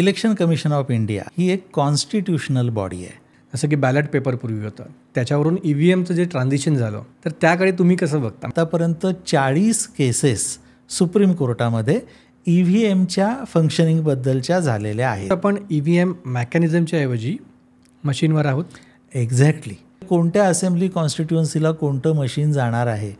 Election commission of India ही एक constitutional body आहे जसं की बॅलेट पेपर पूर्वी होतं त्याच्यावरून ई e व्ही एमचं जे ट्रान्झिशन झालं तर त्याकडे तुम्ही कसं बघता आतापर्यंत चाळीस केसेस सुप्रीम कोर्टामध्ये ई e व्ही एमच्या फंक्शनिंगबद्दलच्या झालेल्या आहेत आपण ई व्ही एम मॅकॅनिझमच्या ऐवजी मशीनवर आहोत एक्झॅक्टली कोणत्या असेंब्ली कॉन्स्टिट्युएन्सीला कोणतं मशीन जाणार आहे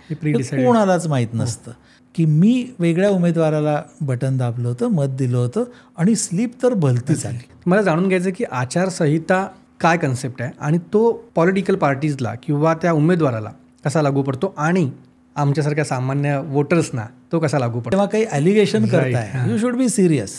कोणालाच माहीत नसतं की मी वेगळ्या उमेदवाराला बटन दाबलं होतं मत दिलं होतं आणि स्लीप तर भलतीच झाली मला जाणून घ्यायचं की आचारसंहिता काय कन्सेप्ट आहे आणि तो पॉलिटिकल पार्टीजला किंवा त्या उमेदवाराला कसा लागू पडतो आणि आमच्यासारख्या सामान्य वोटर्सना तो कसा लागू पडतो तेव्हा काही ॲलिगेशन करताय यू शुड बी सिरियस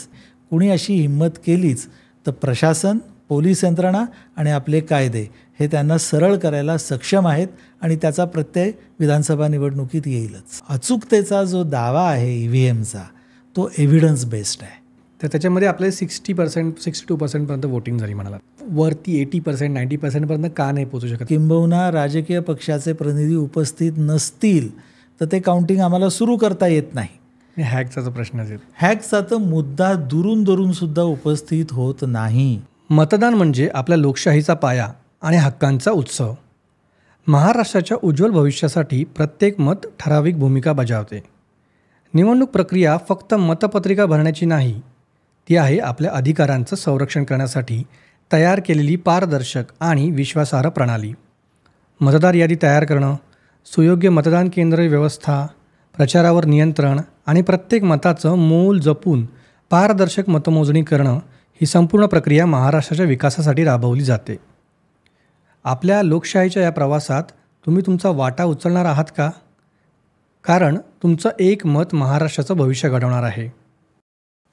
कुणी अशी हिंमत केलीच तर प्रशासन पोलीस यंत्रणा आणि आपले कायदे हे त्यांना सरळ करायला सक्षम आहेत आणि त्याचा प्रत्यय विधानसभा निवडणुकीत येईलच अचूकतेचा जो दावा आहे ई e व्ही एमचा तो एव्हिडन्स बेस्ड आहे तर त्याच्यामध्ये आपले सिक्स्टी पर्सेंट सिक्स्टी टू पर्सेंटपर्यंत वोटिंग झाली म्हणाला वरती एटी पर्सेंट नाईन्टी पर्सेंटपर्यंत का नाही पोचू शकत किंबहुना राजकीय पक्षाचे प्रतिनिधी उपस्थित नसतील तर ते काउंटिंग आम्हाला सुरू करता येत नाही हॅकचा जो प्रश्न असेल हॅकचा तर मुद्दा दुरून दुरून सुद्धा उपस्थित होत नाही मतदान म्हणजे आपल्या लोकशाहीचा पाया आणि हक्कांचा उत्सव महाराष्ट्राच्या उज्ज्वल भविष्यासाठी प्रत्येक मत ठराविक भूमिका बजावते निवडणूक प्रक्रिया फक्त मतपत्रिका भरण्याची नाही ती आहे आपल्या अधिकारांचं संरक्षण करण्यासाठी तयार केलेली पारदर्शक आणि विश्वासार्ह प्रणाली मतदार यादी तयार करणं सुयोग्य मतदान केंद्र व्यवस्था प्रचारावर नियंत्रण आणि प्रत्येक मताचं मोल जपून पारदर्शक मतमोजणी करणं ही संपूर्ण प्रक्रिया महाराष्ट्राच्या विकासासाठी राबवली जाते आपल्या लोकशाहीच्या या प्रवासात तुम्ही तुमचा वाटा उचलणार आहात का कारण तुमचं एक मत महाराष्ट्राचं भविष्य घडवणार आहे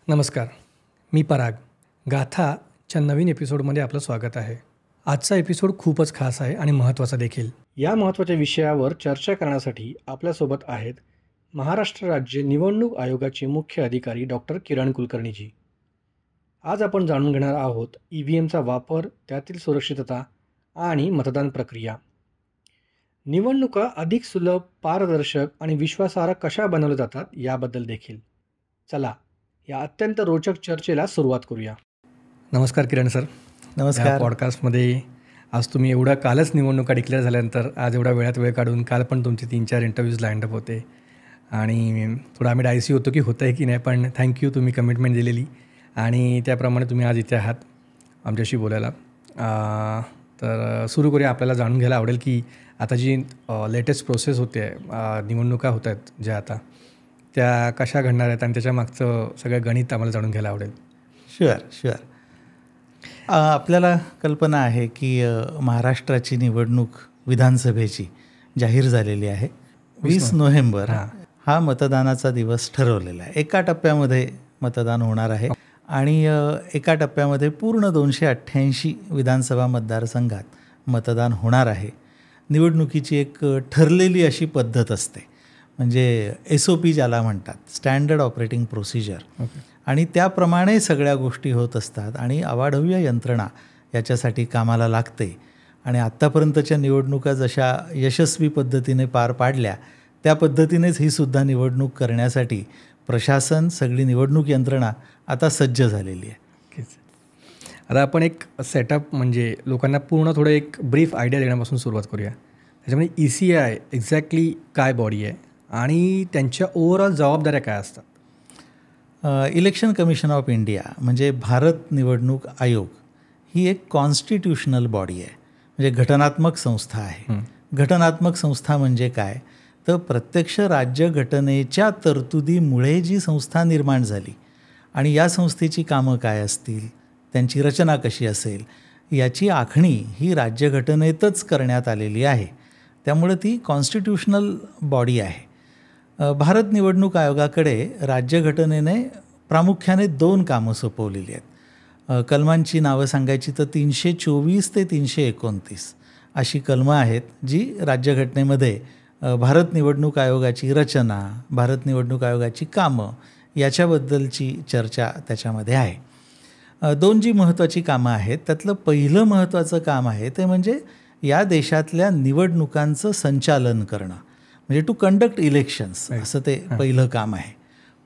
नमस्कार मी पराग गाथाच्या नवीन एपिसोडमध्ये आपलं स्वागत आहे आजचा एपिसोड खूपच खास आहे आणि महत्त्वाचा देखील या महत्त्वाच्या विषयावर चर्चा करण्यासाठी आपल्यासोबत आहेत महाराष्ट्र राज्य निवडणूक आयोगाचे मुख्य अधिकारी डॉक्टर किरण कुलकर्णीजी आज आपण जाणून घेणार आहोत ई व्ही एमचा वापर त्यातील सुरक्षितता आणि मतदान प्रक्रिया निवडणुका अधिक सुलभ पारदर्शक आणि विश्वासार्ह कशा बनवल्या जातात याबद्दल देखील चला या अत्यंत रोचक चर्चेला सुरुवात करूया नमस्कार किरण सर नमस्कार पॉडकास्टमध्ये आज तुम्ही एवढा कालच निवडणुका डिक्लेअर झाल्यानंतर आज एवढा वेळात वेळ काढून काल पण तुमचे तीन चार इंटरव्ह्यूज लाईंडअप होते आणि थोडं आम्ही डायसी होतो की होतं आहे की नाही पण थँक्यू तुम्ही कमिटमेंट दिलेली आणि त्याप्रमाणे तुम्ही आज इथे आहात आमच्याशी बोलायला तर सुरू करूया आपल्याला जाणून घ्यायला आवडेल की आता जी लेटेस्ट प्रोसेस होते निवडणुका होत आहेत ज्या आता त्या कशा घडणार आहेत आणि त्याच्या मागचं सगळं गणित आम्हाला जाणून घ्यायला आवडेल शुअर शुअर आपल्याला कल्पना आहे की महाराष्ट्राची निवडणूक विधानसभेची जाहीर झालेली आहे वीस नोव्हेंबर हा मतदानाचा दिवस ठरवलेला आहे एका टप्प्यामध्ये मतदान होणार आहे आणि एका टप्प्यामध्ये पूर्ण दोनशे अठ्ठ्याऐंशी विधानसभा मतदारसंघात मतदान होणार आहे निवडणुकीची एक ठरलेली अशी पद्धत असते म्हणजे एस ओ पी ज्याला म्हणतात स्टँडर्ड ऑपरेटिंग प्रोसिजर आणि त्याप्रमाणे सगळ्या गोष्टी होत असतात आणि अवाढव्य यंत्रणा याच्यासाठी कामाला लागते आणि आत्तापर्यंतच्या निवडणुका जशा यशस्वी पद्धतीने पार पाडल्या त्या पद्धतीनेच ही सुद्धा निवडणूक करण्यासाठी प्रशासन सगळी निवडणूक यंत्रणा आता सज्ज झालेली आहे आता आपण एक सेटअप म्हणजे लोकांना पूर्ण थोडं एक ब्रीफ आयडिया देण्यापासून सुरुवात करूया त्याच्यामध्ये ई सी आय एक्झॅक्टली काय बॉडी आहे आणि त्यांच्या ओव्हरऑल जबाबदाऱ्या काय असतात इलेक्शन कमिशन ऑफ इंडिया म्हणजे भारत निवडणूक आयोग ही एक कॉन्स्टिट्युशनल बॉडी आहे म्हणजे घटनात्मक संस्था आहे घटनात्मक संस्था म्हणजे काय तर प्रत्यक्ष राज्यघटनेच्या तरतुदीमुळे जी संस्था निर्माण झाली आणि या संस्थेची कामं काय असतील त्यांची रचना कशी असेल याची आखणी ही राज्यघटनेतच करण्यात आलेली आहे त्यामुळं ती कॉन्स्टिट्युशनल बॉडी आहे भारत निवडणूक आयोगाकडे राज्यघटनेने प्रामुख्याने दोन कामं सोपवलेली आहेत कलमांची नावं सांगायची तर तीनशे चोवीस ते तीनशे एकोणतीस अशी कलमं आहेत जी राज्यघटनेमध्ये भारत निवडणूक आयोगाची रचना भारत निवडणूक आयोगाची कामं याच्याबद्दलची चर्चा त्याच्यामध्ये आहे दोन जी महत्त्वाची कामं आहेत त्यातलं पहिलं महत्त्वाचं काम आहे ते म्हणजे या देशातल्या निवडणुकांचं संचालन करणं म्हणजे टू कंडक्ट इलेक्शन्स असं ते पहिलं काम आहे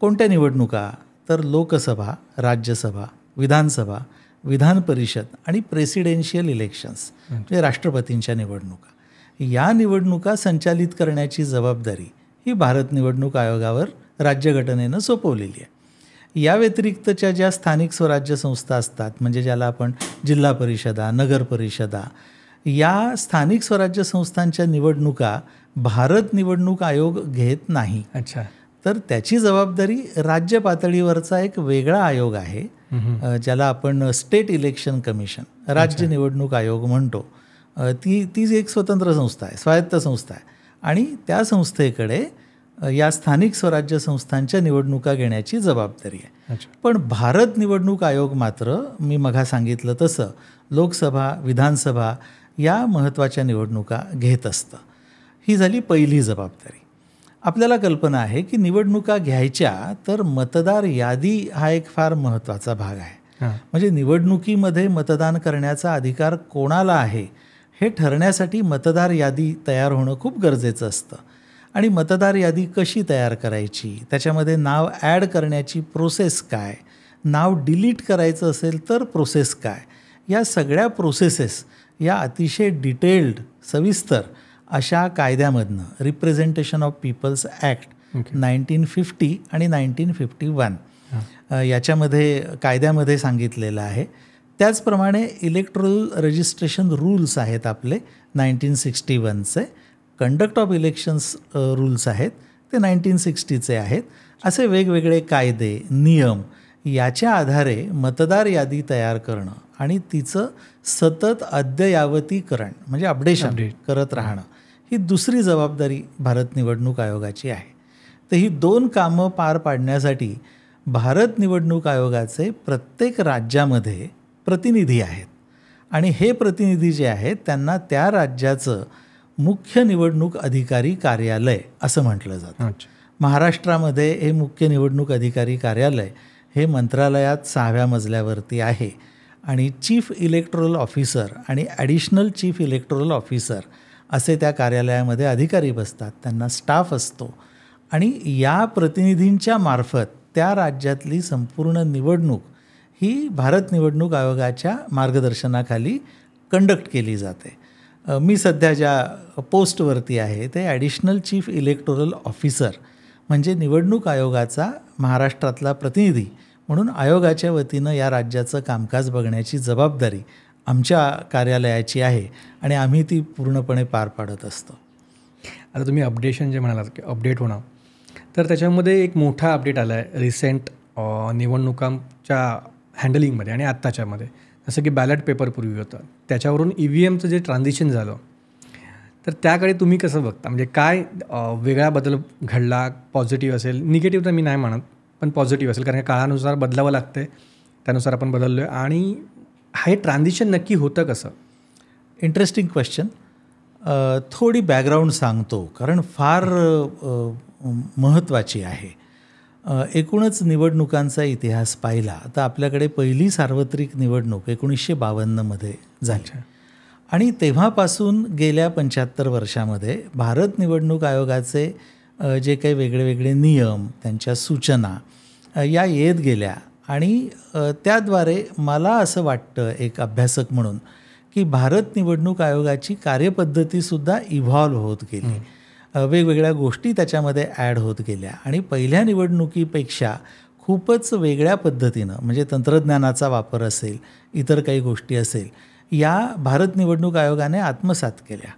कोणत्या निवडणुका तर लोकसभा राज्यसभा विधानसभा विधान परिषद आणि प्रेसिडेन्शियल इलेक्शन्स म्हणजे राष्ट्रपतींच्या निवडणुका या निवडणुका संचालित करण्याची जबाबदारी ही भारत निवडणूक आयोगावर राज्यघटनेनं सोपवलेली आहे या व्यतिरिक्तच्या ज्या स्थानिक स्वराज्य संस्था असतात म्हणजे ज्याला आपण जिल्हा परिषदा नगर परिषदा या स्थानिक स्वराज्य संस्थांच्या निवडणुका भारत निवडणूक आयोग घेत नाही अच्छा तर त्याची जबाबदारी राज्य पातळीवरचा एक वेगळा आयोग आहे ज्याला आपण स्टेट इलेक्शन कमिशन राज्य निवडणूक आयोग म्हणतो ती तीच एक स्वतंत्र संस्था आहे स्वायत्त संस्था आहे आणि त्या संस्थेकडे या स्थानिक स्वराज्य संस्थांच्या निवडणुका घेण्याची जबाबदारी आहे पण भारत निवडणूक आयोग मात्र मी मघा सांगितलं तसं लोकसभा विधानसभा या महत्त्वाच्या निवडणुका घेत असतं ही झाली पहिली जबाबदारी आपल्याला कल्पना आहे की निवडणुका घ्यायच्या तर मतदार यादी हा एक फार महत्त्वाचा भाग आहे म्हणजे निवडणुकीमध्ये मतदान करण्याचा अधिकार कोणाला आहे हे ठरण्यासाठी मतदार यादी तयार होणं खूप गरजेचं असतं आणि मतदार यादी कशी तयार करायची त्याच्यामध्ये नाव ॲड करण्याची प्रोसेस काय नाव डिलीट करायचं असेल तर प्रोसेस काय या सगळ्या प्रोसेसेस या अतिशय डिटेल्ड सविस्तर अशा कायद्यामधनं representation of peoples act nineteen fifty आणि नाईन्टीन फिफ्टी वन याच्यामध्ये कायद्यामध्ये सांगितलेलं आहे त्याचप्रमाणे इलेक्ट्रल रजिस्ट्रेशन रूल्स आहेत आपले नाईन्टीन सिक्स्टी वनचे कंडक्ट ऑफ इलेक्शन्स रूल्स आहेत ते नाईन्टीन सिक्स्टीचे आहेत असे वेगवेगळे कायदे नियम याच्या आधारे मतदार यादी तयार करणं आणि तिचं सतत अद्ययावतीकरण म्हणजे अपडेशन करत राहणं ही दुसरी जबाबदारी भारत निवडणूक आयोगाची आहे तर ही दोन कामं पार पाडण्यासाठी भारत निवडणूक आयोगाचे प्रत्येक राज्यामध्ये प्रतिनिधी आहेत आणि हे प्रतिनिधी जे आहेत त्यांना त्या राज्याचं मुख्य निवडणूक अधिकारी कार्यालय असं म्हटलं जातं महाराष्ट्रामध्ये हे मुख्य निवडणूक अधिकारी कार्यालय हे मंत्रालयात सहाव्या मजल्यावरती आहे आणि चीफ इलेक्ट्रल ऑफिसर आणि ॲडिशनल चीफ इलेक्ट्रल ऑफिसर असे त्या कार्यालयामध्ये अधिकारी बसतात त्यांना स्टाफ असतो आणि या प्रतिनिधींच्या मार्फत त्या राज्यातली संपूर्ण निवडणूक ही भारत निवडणूक आयोगाच्या मार्गदर्शनाखाली कंडक्ट केली जाते मी सध्या ज्या पोस्टवरती आहे ते ॲडिशनल चीफ इलेक्टोरल ऑफिसर म्हणजे निवडणूक आयोगाचा महाराष्ट्रातला प्रतिनिधी म्हणून आयोगाच्या वतीनं या राज्याचं कामकाज बघण्याची जबाबदारी आमच्या कार्यालयाची आहे आणि आम्ही ती पूर्णपणे पार पाडत असतो आता तुम्ही अपडेशन जे म्हणजे म्हणालात की अपडेट होणं तर त्याच्यामध्ये एक मोठा अपडेट आला आहे रिसेंट निवडणुकांच्या हँडलिंगमध्ये आणि आत्ताच्यामध्ये जसं की बॅलेट पेपर पूर्वी होतं त्याच्यावरून ई e व्ही एमचं जे ट्रान्झिशन झालं तर त्याकडे तुम्ही कसं बघता म्हणजे काय वेगळा बदल घडला पॉझिटिव्ह असेल निगेटिव्ह तर मी नाही म्हणत पण पॉझिटिव्ह असेल कारण काळानुसार बदलावं लागतं त्यानुसार आपण बदललो आहे आणि हे ट्रान्झिशन नक्की होतं कसं इंटरेस्टिंग क्वेश्चन थोडी बॅकग्राऊंड सांगतो कारण फार महत्त्वाची आहे एकूणच निवडणुकांचा इतिहास पाहिला तर आपल्याकडे पहिली सार्वत्रिक निवडणूक एकोणीसशे बावन्नमध्ये झाली आणि तेव्हापासून गेल्या पंच्याहत्तर वर्षामध्ये भारत निवडणूक आयोगाचे जे काही वेगळे वेगळे नियम त्यांच्या सूचना या येत गेल्या आणि त्याद्वारे मला असं वाटतं एक अभ्यासक म्हणून की भारत निवडणूक आयोगाची कार्यपद्धतीसुद्धा इव्हॉल्व्ह होत गेली वेगवेगळ्या गोष्टी त्याच्यामध्ये ॲड होत गेल्या आणि पहिल्या निवडणुकीपेक्षा खूपच वेगळ्या पद्धतीनं म्हणजे तंत्रज्ञानाचा वापर असेल इतर काही गोष्टी असेल या भारत निवडणूक आयोगाने आत्मसात केल्या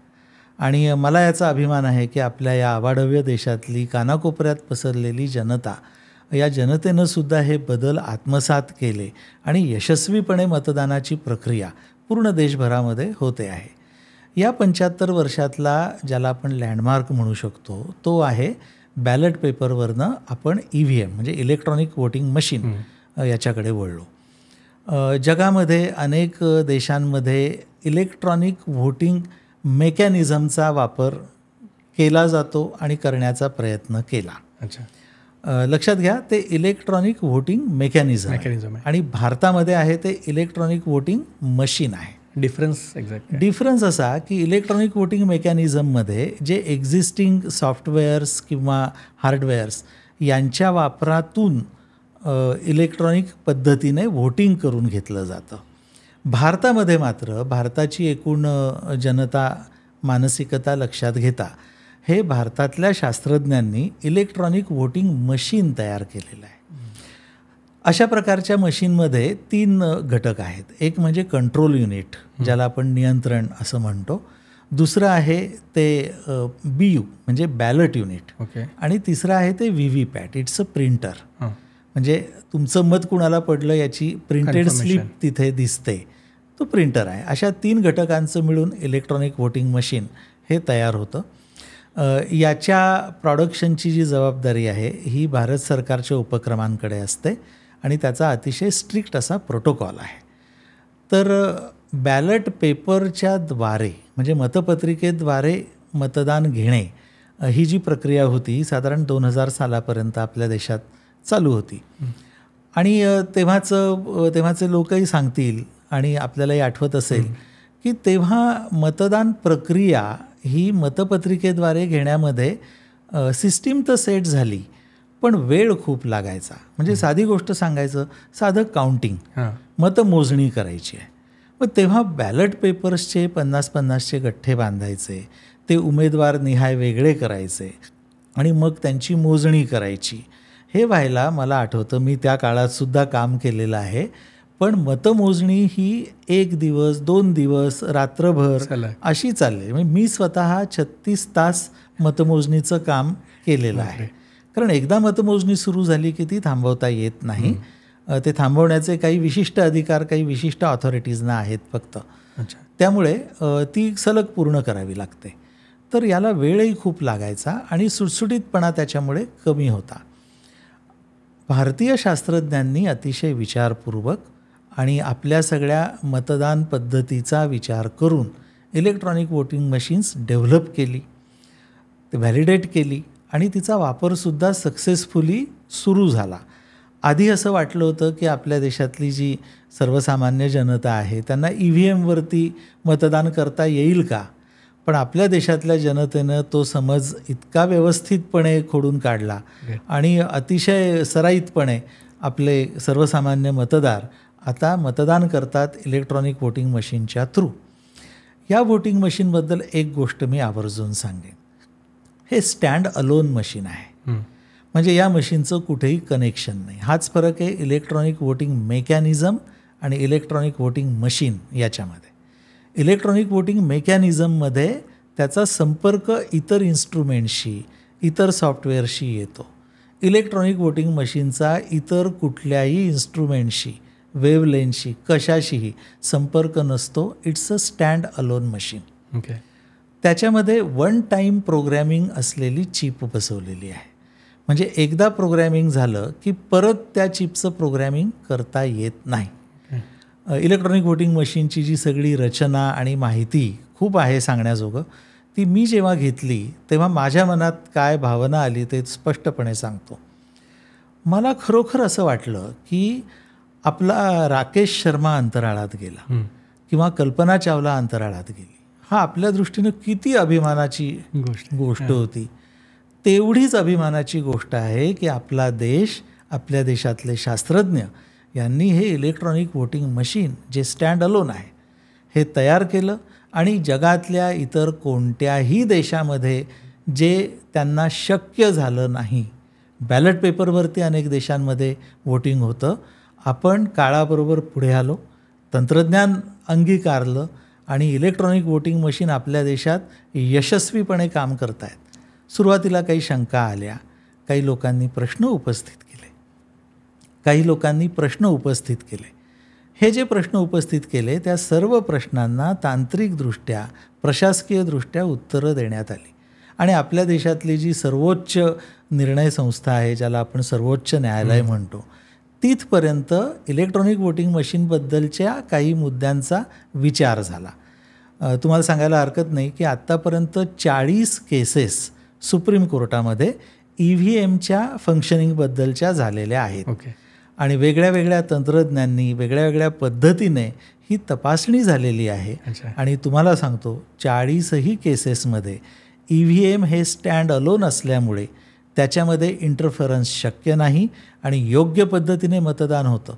आणि मला याचा अभिमान आहे की आपल्या या अवाढव्य देशातली कानाकोपऱ्यात पसरलेली जनता या जनतेनं सुद्धा हे बदल आत्मसात केले आणि यशस्वीपणे मतदानाची प्रक्रिया पूर्ण देशभरामध्ये होते आहे या पंच्याहत्तर वर्षातला ज्याला आपण लँडमार्क म्हणू शकतो तो आहे बॅलेट पेपरवरनं आपण ई व्ही एम म्हणजे इलेक्ट्रॉनिक वोटिंग मशीन याच्याकडे वळलो जगामध्ये अनेक देशांमध्ये इलेक्ट्रॉनिक व्होटिंग मेकॅनिझमचा वापर केला जातो आणि करण्याचा प्रयत्न केला अच्छा लक्षात घ्या ते इलेक्ट्रॉनिक व्होटिंग मेकॅनिझम मेकॅनिझम आणि भारतामध्ये आहे ते इलेक्ट्रॉनिक व्होटिंग मशीन आहे डिफरन्स एक्झॅक्ट डिफरन्स असा की इलेक्ट्रॉनिक वोटिंग मेकॅनिझममध्ये जे एक्झिस्टिंग सॉफ्टवेअर्स किंवा हार्डवेअर्स यांच्या वापरातून इलेक्ट्रॉनिक पद्धतीने व्होटिंग करून घेतलं जातं भारतामध्ये मात्र भारताची एकूण जनता मानसिकता लक्षात घेता हे भारतातल्या शास्त्रज्ञांनी इलेक्ट्रॉनिक व्होटिंग मशीन तयार केलेलं आहे अशा प्रकारच्या मशीनमध्ये तीन घटक आहेत एक म्हणजे कंट्रोल युनिट ज्याला आपण नियंत्रण असं म्हणतो दुसरं आहे ते बी यू म्हणजे बॅलट युनिट okay. आणि तिसरं आहे ते V V PAT it's a printer म्हणजे तुमचं मत कुणाला पडलं याची प्रिंटेड स्लिप तिथे दिसते तो प्रिंटर आहे अशा तीन घटकांचं मिळून इलेक्ट्रॉनिक वोटिंग मशीन हे तयार होतं याच्या प्रॉडक्शनची जी जबाबदारी आहे ही भारत सरकारच्या उपक्रमांकडे असते आणि त्याचा अतिशय स्ट्रिक्ट असा प्रोटोकॉल आहे तर बॅलट पेपरच्याद्वारे म्हणजे मतपत्रिकेद्वारे मतदान घेणे ही जी प्रक्रिया होती साधारण दोन हजार सालापर्यंत आपल्या देशात चालू होती आणि तेव्हाच तेव्हाचे लोकही सांगतील आणि आपल्यालाही आठवत असेल की तेव्हा मतदान प्रक्रिया ही मतपत्रिकेद्वारे घेण्यामध्ये सिस्टीम तर सेट झाली पण वेळ खूप लागायचा म्हणजे साधी गोष्ट सांगायचं साधं काउंटिंग हां मोजणी करायची आहे मग तेव्हा बॅलट पेपर्सचे पन्नास पन्नासचे गठ्ठे बांधायचे ते उमेदवार निहाय वेगळे करायचे आणि मग त्यांची मोजणी करायची हे व्हायला मला आठवतं मी त्या काळातसुद्धा काम केलेलं आहे पण मतमोजणी ही एक दिवस दोन दिवस रात्रभर अशी चालली म्हणजे मी स्वतः छत्तीस तास मतमोजणीचं काम केलेलं आहे कारण एकदा मतमोजणी सुरू झाली की ती थांबवता येत नाही ते थांबवण्याचे काही विशिष्ट अधिकार काही विशिष्ट ऑथॉरिटीजना आहेत फक्त त्यामुळे ती सलग पूर्ण करावी लागते तर याला वेळही खूप लागायचा आणि सुटसुटीतपणा त्याच्यामुळे कमी होता भारतीय शास्त्रज्ञांनी अतिशय विचारपूर्वक आणि आपल्या सगळ्या मतदान पद्धतीचा विचार करून इलेक्ट्रॉनिक वोटिंग मशीन्स डेव्हलप केली व्हॅलिडेट केली आणि तिचा वापरसुद्धा सक्सेसफुली सुरू झाला आधी असं वाटलं होतं की आपल्या देशातली जी सर्वसामान्य जनता आहे त्यांना ई e व्ही एमवरती मतदान करता येईल का पण आपल्या देशातल्या जनतेनं तो समज इतका व्यवस्थितपणे खोडून काढला आणि अतिशय सराईतपणे आपले सर्वसामान्य मतदार आता मतदान करतात इलेक्ट्रॉनिक वोटिंग मशीनच्या थ्रू या वोटिंग मशीनबद्दल एक गोष्ट मी आवर्जून सांगेन हे स्टँड अलोन मशीन आहे म्हणजे या मशीनचं कुठेही कनेक्शन नाही हाच फरक आहे इलेक्ट्रॉनिक वोटिंग मेकॅनिझम आणि इलेक्ट्रॉनिक वोटिंग मशीन याच्यामध्ये इलेक्ट्रॉनिक वोटिंग मेकॅनिझममध्ये त्याचा संपर्क इतर इन्स्ट्रुमेंटशी इतर सॉफ्टवेअरशी येतो इलेक्ट्रॉनिक वोटिंग मशीनचा इतर कुठल्याही इन्स्ट्रुमेंटशी वेवलेनशी कशाशीही संपर्क नसतो it's a stand alone machine okay okay. त्याच्यामध्ये वन टाईम प्रोग्रॅमिंग असलेली चिप बसवलेली आहे म्हणजे एकदा प्रोग्रॅमिंग झालं की परत त्या चिपचं प्रोग्रॅमिंग करता येत नाही इलेक्ट्रॉनिक वोटिंग मशीनची जी सगळी रचना आणि माहिती खूप आहे सांगण्याजोगं ती मी जेव्हा घेतली तेव्हा माझ्या मनात काय भावना आली ते स्पष्टपणे सांगतो मला खरोखर असं वाटलं की आपला राकेश शर्मा अंतराळात गेला किंवा कल्पना चावला अंतराळात गेली हा आपल्या दृष्टीनं किती अभिमानाची गोष्ट गोष्ट होती तेवढीच अभिमानाची गोष्ट आहे की आपला देश आपल्या देशातले शास्त्रज्ञ यांनी हे इलेक्ट्रॉनिक वोटिंग मशीन जे स्टँड अलोन आहे हे तयार केलं आणि जगातल्या इतर कोणत्याही देशामध्ये जे त्यांना शक्य झालं नाही बॅलट पेपरवरती अनेक देशांमध्ये वोटिंग होतं आपण काळाबरोबर पुढे आलो तंत्रज्ञान अंगीकारलं आणि इलेक्ट्रॉनिक वोटिंग मशीन आपल्या देशात यशस्वीपणे काम करत आहेत सुरुवातीला काही शंका आल्या काही लोकांनी प्रश्न उपस्थित केले काही लोकांनी प्रश्न उपस्थित केले हे जे प्रश्न उपस्थित केले त्या सर्व प्रश्नांना तांत्रिकदृष्ट्या प्रशासकीयदृष्ट्या उत्तरं देण्यात आली आणि आपल्या देशातली जी सर्वोच्च निर्णय संस्था आहे ज्याला आपण सर्वोच्च न्यायालय म्हणतो तिथपर्यंत इलेक्ट्रॉनिक वोटिंग मशीनबद्दलच्या काही मुद्द्यांचा विचार झाला तुम्हाला सांगायला हरकत नाही की आत्तापर्यंत चाळीस केसेस सुप्रीम कोर्टामध्ये ई e व्ही एमच्या फंक्शनिंगबद्दलच्या झालेल्या आहेत ओके आणि वेगळ्या वेगळ्या तंत्रज्ञांनी वेगळ्या वेगळ्या पद्धतीने ही तपासणी झालेली आहे आणि तुम्हाला सांगतो चाळीसही केसेसमध्ये ई व्ही एम हे स्टँड अलोन असल्यामुळे त्याच्यामध्ये इंटरफरन्स शक्य नाही आणि योग्य पद्धतीने मतदान होतं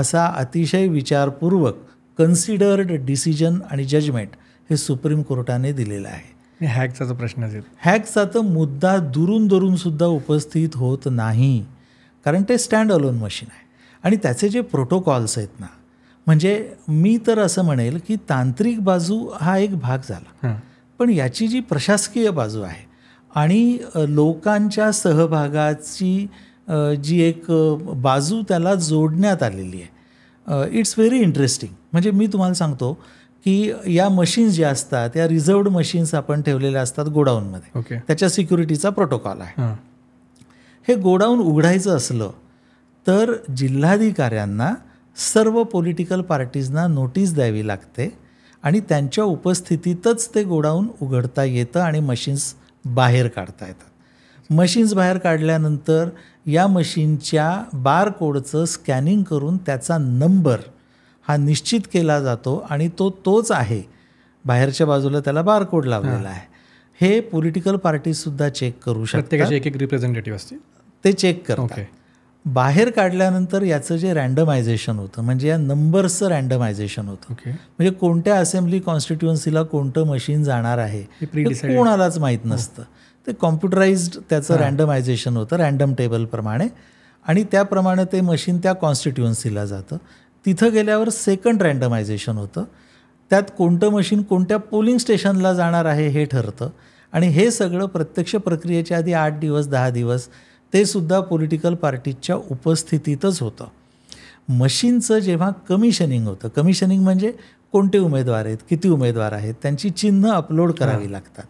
असा अतिशय विचारपूर्वक कन्सिडर्ड डिसिजन आणि जजमेंट हे सुप्रीम कोर्टाने दिलेलं आहे हॅकचा जो प्रश्न असेल हॅकचा तर मुद्दा दुरून दुरूनसुद्धा सुद्धा उपस्थित होत नाही कारण ते स्टँड अलोन मशीन आहे आणि त्याचे जे प्रोटोकॉल्स आहेत ना म्हणजे मी तर असं म्हणेल की तांत्रिक बाजू हा एक भाग झाला पण याची जी प्रशासकीय बाजू आहे आणि लोकांच्या सहभागाची जी एक बाजू त्याला जोडण्यात आलेली आहे इट्स व्हेरी इंटरेस्टिंग म्हणजे मी तुम्हाला सांगतो की या मशीन्स ज्या असतात या रिझर्वड मशीन्स आपण ठेवलेल्या असतात गोडाऊनमध्ये okay. त्याच्या सिक्युरिटीचा प्रोटोकॉल आहे हे गोडाऊन उघडायचं असलं तर जिल्हाधिकाऱ्यांना सर्व पॉलिटिकल पार्टीजना नोटीस द्यावी लागते आणि त्यांच्या उपस्थितीतच ते गोडाऊन उघडता येतं आणि मशीन्स बाहेर काढता येतात मशीन्स बाहेर काढल्यानंतर या मशीनच्या बारकोडचं स्कॅनिंग करून त्याचा नंबर हा निश्चित केला जातो आणि तो तोच आहे बाहेरच्या बाजूला त्याला बारकोड लावलेला आहे हे पॉलिटिकल पार्टीसुद्धा चेक करू शकतात एक एक रिप्रेझेंटेटिव्ह असते ते चेक करतात बाहेर काढल्यानंतर याचं जे रँडमायझेशन होतं म्हणजे या नंबर्सचं रँडमायझेशन होतं okay. म्हणजे कोणत्या असेंब्ली कॉन्स्टिट्युएन्सीला कोणतं मशीन जाणार आहे कोणालाच माहीत हो. नसतं ते कॉम्प्युटराइज्ड त्याचं रँडमायझेशन होतं रँडम टेबलप्रमाणे आणि त्याप्रमाणे ते मशीन त्या कॉन्स्टिट्युएन्सीला जातं तिथं गेल्यावर सेकंड रँडमायझेशन होतं त्यात कोणतं मशीन कोणत्या पोलिंग स्टेशनला जाणार आहे हे ठरतं आणि हे सगळं प्रत्यक्ष प्रक्रियेच्या आधी आठ दिवस दहा दिवस ते सुद्धा पॉलिटिकल पार्टीच्या उपस्थितीतच होतं मशीनचं जेव्हा कमिशनिंग होतं कमिशनिंग म्हणजे कोणते उमेदवार आहेत किती उमेदवार आहेत त्यांची चिन्ह अपलोड करावी लागतात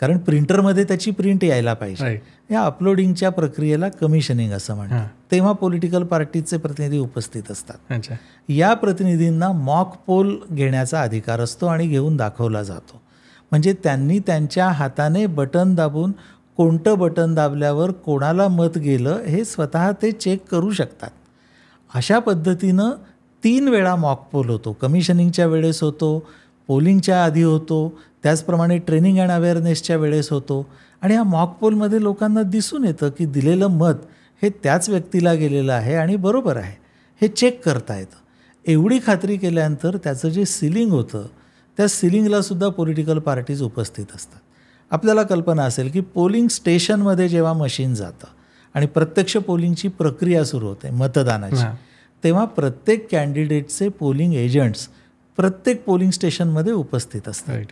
कारण प्रिंटरमध्ये त्याची प्रिंट यायला पाहिजे या अपलोडिंगच्या प्रक्रियेला कमिशनिंग असं म्हणतात तेव्हा पॉलिटिकल पार्टीचे प्रतिनिधी उपस्थित असतात या प्रतिनिधींना मॉक पोल घेण्याचा अधिकार असतो आणि घेऊन दाखवला जातो म्हणजे त्यांनी त्यांच्या हाताने बटन दाबून कोणतं बटन दाबल्यावर कोणाला मत गेलं हे स्वतः ते चेक करू शकतात अशा पद्धतीनं तीन वेळा मॉकपोल होतो कमिशनिंगच्या वेळेस होतो पोलिंगच्या आधी होतो त्याचप्रमाणे ट्रेनिंग अँड अवेअरनेसच्या वेळेस होतो आणि हा मॉकपोलमध्ये लोकांना दिसून येतं की दिलेलं मत हे त्याच व्यक्तीला गेलेलं आहे आणि बरोबर आहे हे चेक करता येतं एवढी खात्री केल्यानंतर त्याचं जे सिलिंग होतं त्या सिलिंगलासुद्धा पॉलिटिकल पार्टीज उपस्थित असतात आपल्याला कल्पना असेल की पोलिंग स्टेशनमध्ये जेव्हा मशीन जातं आणि प्रत्यक्ष पोलिंगची प्रक्रिया सुरू होते मतदानाची तेव्हा प्रत्येक कॅन्डिडेटचे पोलिंग एजंट्स प्रत्येक पोलिंग स्टेशनमध्ये उपस्थित असतात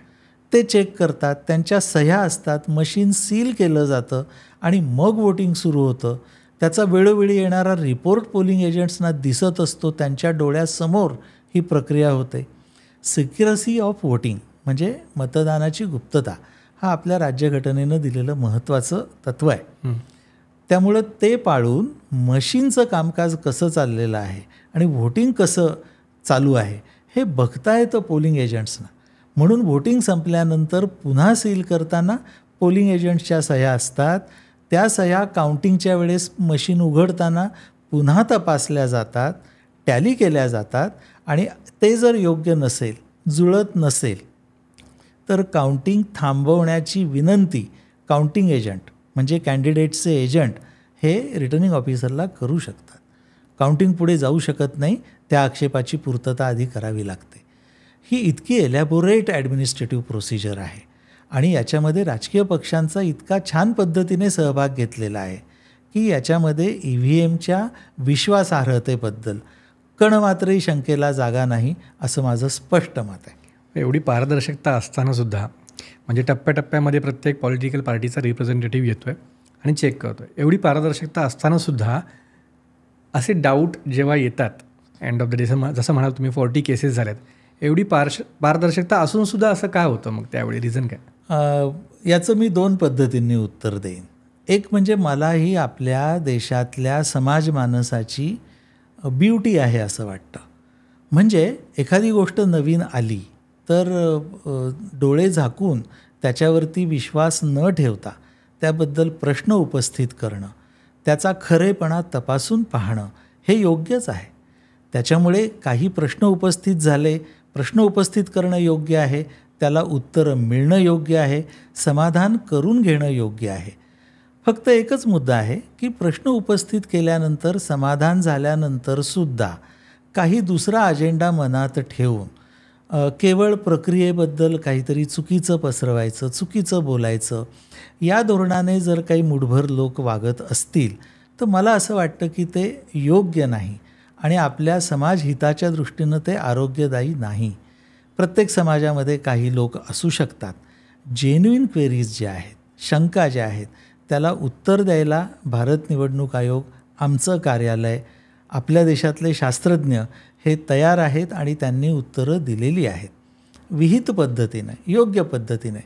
ते चेक करतात त्यांच्या सह्या असतात मशीन सील केलं जातं आणि मग वोटिंग सुरू होतं त्याचा वेळोवेळी येणारा रिपोर्ट पोलिंग एजंट्सना दिसत असतो त्यांच्या डोळ्यासमोर ही प्रक्रिया होते सिक्युरसी ऑफ वोटिंग म्हणजे मतदानाची गुप्तता हा आपल्या राज्यघटनेनं दिलेलं महत्त्वाचं तत्व आहे त्यामुळं ते पाळून मशीनचं कामकाज कसं चाललेलं आहे आणि व्होटिंग कसं चालू आहे हे बघता येतं पोलिंग एजंट्सना म्हणून व्होटिंग संपल्यानंतर पुन्हा सील करताना पोलिंग एजंट्सच्या सह्या असतात त्या सह्या काउंटिंगच्या वेळेस मशीन उघडताना पुन्हा तपासल्या जातात टॅली केल्या जातात आणि ते जर योग्य नसेल जुळत नसेल तर काउंटिंग थांबवण्याची विनंती काउंटिंग एजंट म्हणजे कॅन्डिडेटचे एजंट हे रिटर्निंग ऑफिसरला करू शकतात काउंटिंग पुढे जाऊ शकत नाही त्या आक्षेपाची पूर्तता आधी करावी लागते ही इतकी एलॅबोरेट ॲडमिनिस्ट्रेटिव्ह प्रोसिजर आहे आणि याच्यामध्ये राजकीय पक्षांचा इतका छान पद्धतीने सहभाग घेतलेला आहे की याच्यामध्ये ई e व्ही एमच्या विश्वासार्हतेबद्दल कणमात्रही शंकेला जागा नाही असं माझं स्पष्ट मत आहे एवढी पारदर्शकता असतानासुद्धा म्हणजे टप्प्याटप्प्यामध्ये प्रत्येक पॉलिटिकल पार्टीचा रिप्रेझेंटेटिव्ह येतो आहे आणि चेक करतो आहे एवढी पारदर्शकता असतानासुद्धा असे डाऊट जेव्हा येतात एंड ऑफ द डे जसं जसं म्हणाल तुम्ही फॉर्टी केसेस झाल्यात एवढी पारश पारदर्शकता असूनसुद्धा असं काय होतं मग त्यावेळी रिझन काय याचं मी दोन पद्धतींनी उत्तर देईन एक म्हणजे मलाही आपल्या देशातल्या समाज समाजमानसाची ब्युटी आहे असं वाटतं म्हणजे एखादी गोष्ट नवीन आली तर डोळे झाकून त्याच्यावरती विश्वास न ठेवता त्याबद्दल प्रश्न उपस्थित करणं त्याचा खरेपणा तपासून पाहणं हे योग्यच आहे त्याच्यामुळे काही प्रश्न उपस्थित झाले प्रश्न उपस्थित करणं योग्य आहे त्याला उत्तरं मिळणं योग्य आहे समाधान करून घेणं योग्य आहे फक्त एकच मुद्दा आहे की प्रश्न उपस्थित केल्यानंतर समाधान झाल्यानंतरसुद्धा काही दुसरा अजेंडा मनात ठेवून केवळ प्रक्रियेबद्दल काहीतरी चुकीचं पसरवायचं चुकीचं बोलायचं या धोरणाने जर काही मुठभर लोक वागत असतील तर मला असं वाटतं की ते योग्य नाही आणि आपल्या समाज हिताच्या दृष्टीनं ते आरोग्यदायी नाही प्रत्येक समाजामध्ये काही लोक असू शकतात जेन्युईन क्वेरीज ज्या आहेत शंका ज्या आहेत त्याला उत्तर द्यायला भारत निवडणूक आयोग आमचं कार्यालय आपल्या देशातले शास्त्रज्ञ हे तयार आहेत आणि त्यांनी उत्तरं दिलेली आहेत विहित पद्धतीने योग्य पद्धतीने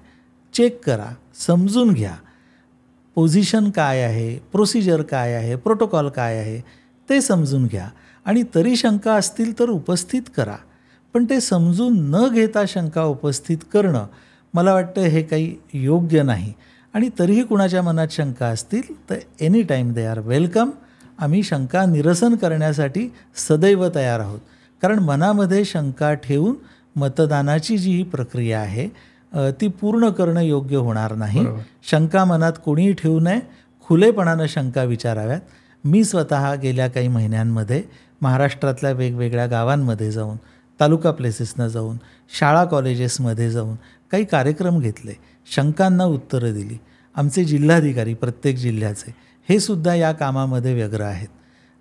चेक करा समजून घ्या पोझिशन काय आहे प्रोसिजर काय आहे प्रोटोकॉल काय आहे ते समजून घ्या आणि तरी शंका असतील तर उपस्थित करा पण ते समजून न घेता शंका उपस्थित करणं मला वाटतं हे काही योग्य नाही आणि तरीही कुणाच्या मनात शंका असतील तर any time they are welcome आम्ही शंका निरसन करण्यासाठी सदैव तयार आहोत कारण मनामध्ये शंका ठेवून मतदानाची जी ही प्रक्रिया आहे ती पूर्ण करणं योग्य होणार नाही शंका मनात कोणीही ठेवू नये खुलेपणानं शंका विचाराव्यात मी स्वतः गेल्या काही महिन्यांमध्ये महाराष्ट्रातल्या वेगवेगळ्या गावांमध्ये जाऊन तालुका प्लेसेसनं जाऊन शाळा कॉलेजेसमध्ये जाऊन काही कार्यक्रम घेतले शंकांना उत्तरं दिली आमचे जिल्हाधिकारी प्रत्येक जिल्ह्याचे हे सुद्धा या कामामध्ये व्यग्र आहेत